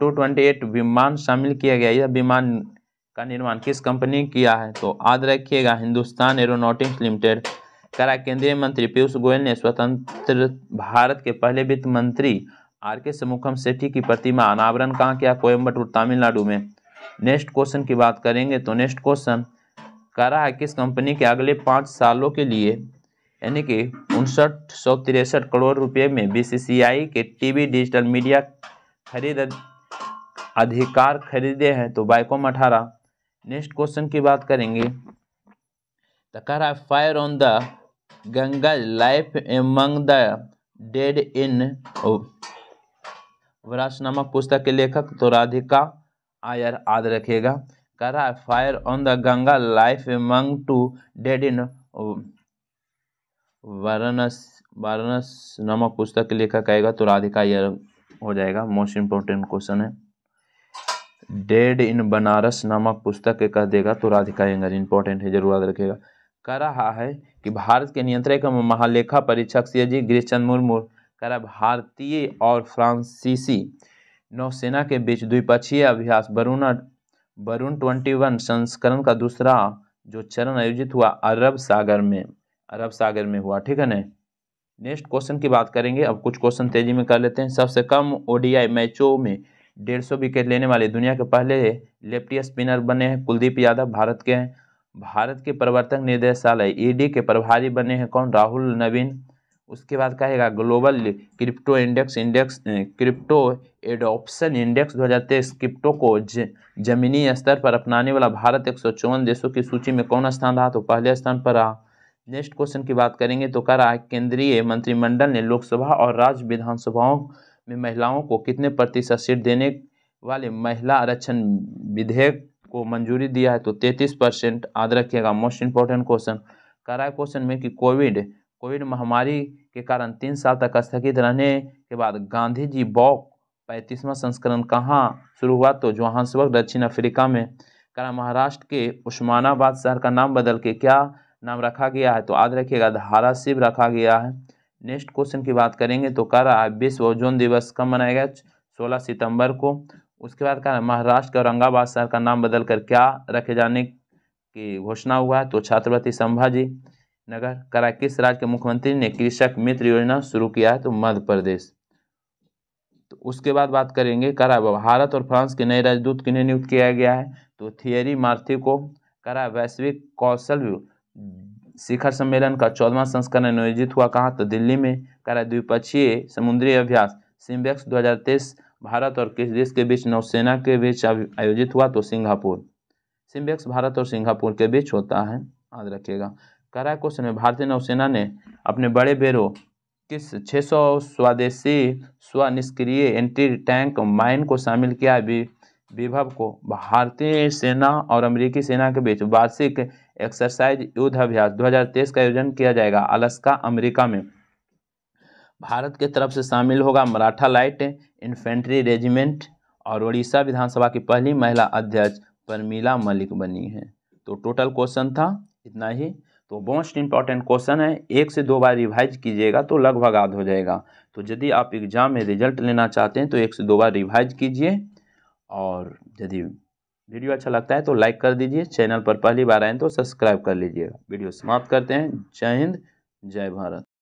two twenty eight विमान शामिल किया गया यह विमान का निर्माण किस कंपनी ने किया है तो याद रखिएगा हिंदुस्तान एरोनोटिक्स लिमिटेड करा केंद्रीय मंत्री पीयूष गोयल ने स्वतंत्र भारत के पहले वित्त मंत्री आर के समुखम सेठी की प्रतिमा अनावरण कहाँ किया कोयम्बटूर तमिलनाडु में नेक्स्ट क्वेश्चन की बात करेंगे तो नेक्स्ट क्वेश्चन कह रहा है किस कंपनी के अगले पाँच सालों के लिए यानी कि उनसठ सौ तिरसठ करोड़ रुपए में बीसीसीआई के टीवी डिजिटल मीडिया खरीद अधिकार खरीदे हैं तो बाइकॉम अठारह नेक्स्ट क्वेश्चन की बात करेंगे तो कह रहा है fire on the Ganga life among the dead in वरास नामक पुस्तक के लेखक तो राधिका आयर याद रखेगा कह रहा है fire on the Ganga life among to dead in वरणस वारणस नामक पुस्तक के लेखक आएगा तो राधिका आयर हो जाएगा मोस्ट इंपॉर्टेंट क्वेश्चन है डेड इन बनारस नामक पुस्तक के कह देगा तो राधिका एंगर इंपॉर्टेंट है जरूर याद रखेगा कह रहा है कि भारत के नियंत्रक एवं महालेखा परीक्षक सी जी गिरीश चंद्र मुर्मू करा भारतीय और फ्रांसीसी नौसेना के बीच द्विपक्षीय अभ्यास वरुण वरुण ट्वेंटी वन संस्करण का दूसरा जो चरण आयोजित हुआ अरब सागर में अरब सागर में हुआ ठीक है नेक्स्ट क्वेश्चन की बात करेंगे अब कुछ क्वेश्चन तेजी में कर लेते हैं सबसे कम ओडीआई मैचों में डेढ़ सौ विकेट लेने वाले दुनिया के पहले लेफ्टी स्पिनर बने हैं कुलदीप यादव भारत के हैं भारत के प्रवर्तन निदेशालय ईडी के प्रभारी बने हैं कौन राहुल नवीन उसके बाद कहेगा global crypto index index crypto adoption index दो हज़ार तेईस क्रिप्टो को ज, जमीनी स्तर पर अपनाने वाला भारत एक सौ चौवन देशों की सूची में कौन स्थान रहा तो पहले स्थान पर रहा नेक्स्ट क्वेश्चन की बात करेंगे तो कह रहा है केंद्रीय मंत्रिमंडल ने लोकसभा और राज्य विधानसभाओं में महिलाओं को कितने प्रतिशत सीट देने वाले महिला आरक्षण विधेयक को मंजूरी दिया है तो तैंतीस परसेंट याद रखिएगा मोस्ट इम्पोर्टेंट क्वेश्चन कराए क्वेश्चन में कि कोविड कोविड महामारी के कारण तीन साल तक स्थगित रहने के बाद गांधी जी बॉक पैंतीसवां संस्करण कहाँ शुरू हुआ तो जोहान्सबर्ग दक्षिण अफ्रीका में करा महाराष्ट्र के उस्मानाबाद शहर का नाम बदल के क्या नाम रखा गया है तो याद रखिएगा शिव रखा गया है नेक्स्ट क्वेश्चन की बात करेंगे तो कह रहा है विश्व ओजोन दिवस कब मनाया गया सोलह सितंबर को उसके बाद कह रहा है महाराष्ट्र के औरंगाबाद शहर का नाम बदल कर क्या रखे जाने की घोषणा हुआ है तो छात्रवृत्ति संभाजी नगर करा किस राज्य के मुख्यमंत्री ने कृषक मित्र योजना शुरू किया है तो मध्य प्रदेश तो उसके बाद बात करेंगे करा भारत और फ्रांस के नए राजदूत किन्हें नियुक्त किया गया है तो थियरी मार्थी को करा वैश्विक कौशल शिखर सम्मेलन का चौदवा संस्करण आयोजित हुआ कहाँ तो दिल्ली में करा द्विपक्षीय समुद्री अभ्यास सिम्बेक्स 2023 भारत और किस देश के बीच नौसेना के बीच आयोजित हुआ तो सिंगापुर सिम्बेक्स भारत और सिंगापुर के बीच होता है याद रखिएगा करा क्वेश्चन में भारतीय नौसेना ने अपने बड़े बेरो किस 600 स्वदेशी स्व निष्क्रिय एंटी टैंक माइन को शामिल किया विभव को भारतीय सेना और अमेरिकी सेना के बीच वार्षिक एक्सरसाइज युद्धाभ्यास 2023 का आयोजन किया जाएगा अलास्का अमेरिका में भारत के तरफ से शामिल होगा मराठा लाइट इन्फेंट्री रेजिमेंट और उड़ीसा विधानसभा की पहली महिला अध्यक्ष परमीला मलिक बनी है तो टोटल क्वेश्चन था इतना ही तो मोस्ट इंपॉर्टेंट क्वेश्चन है एक से दो बार रिवाइज कीजिएगा तो लगभग आध हो जाएगा तो यदि आप एग्जाम में रिजल्ट लेना चाहते हैं तो एक से दो बार रिवाइज कीजिए और यदि वीडियो अच्छा लगता है तो लाइक कर दीजिए चैनल पर पहली बार आए तो सब्सक्राइब कर लीजिएगा वीडियो समाप्त करते हैं जय हिंद जय भारत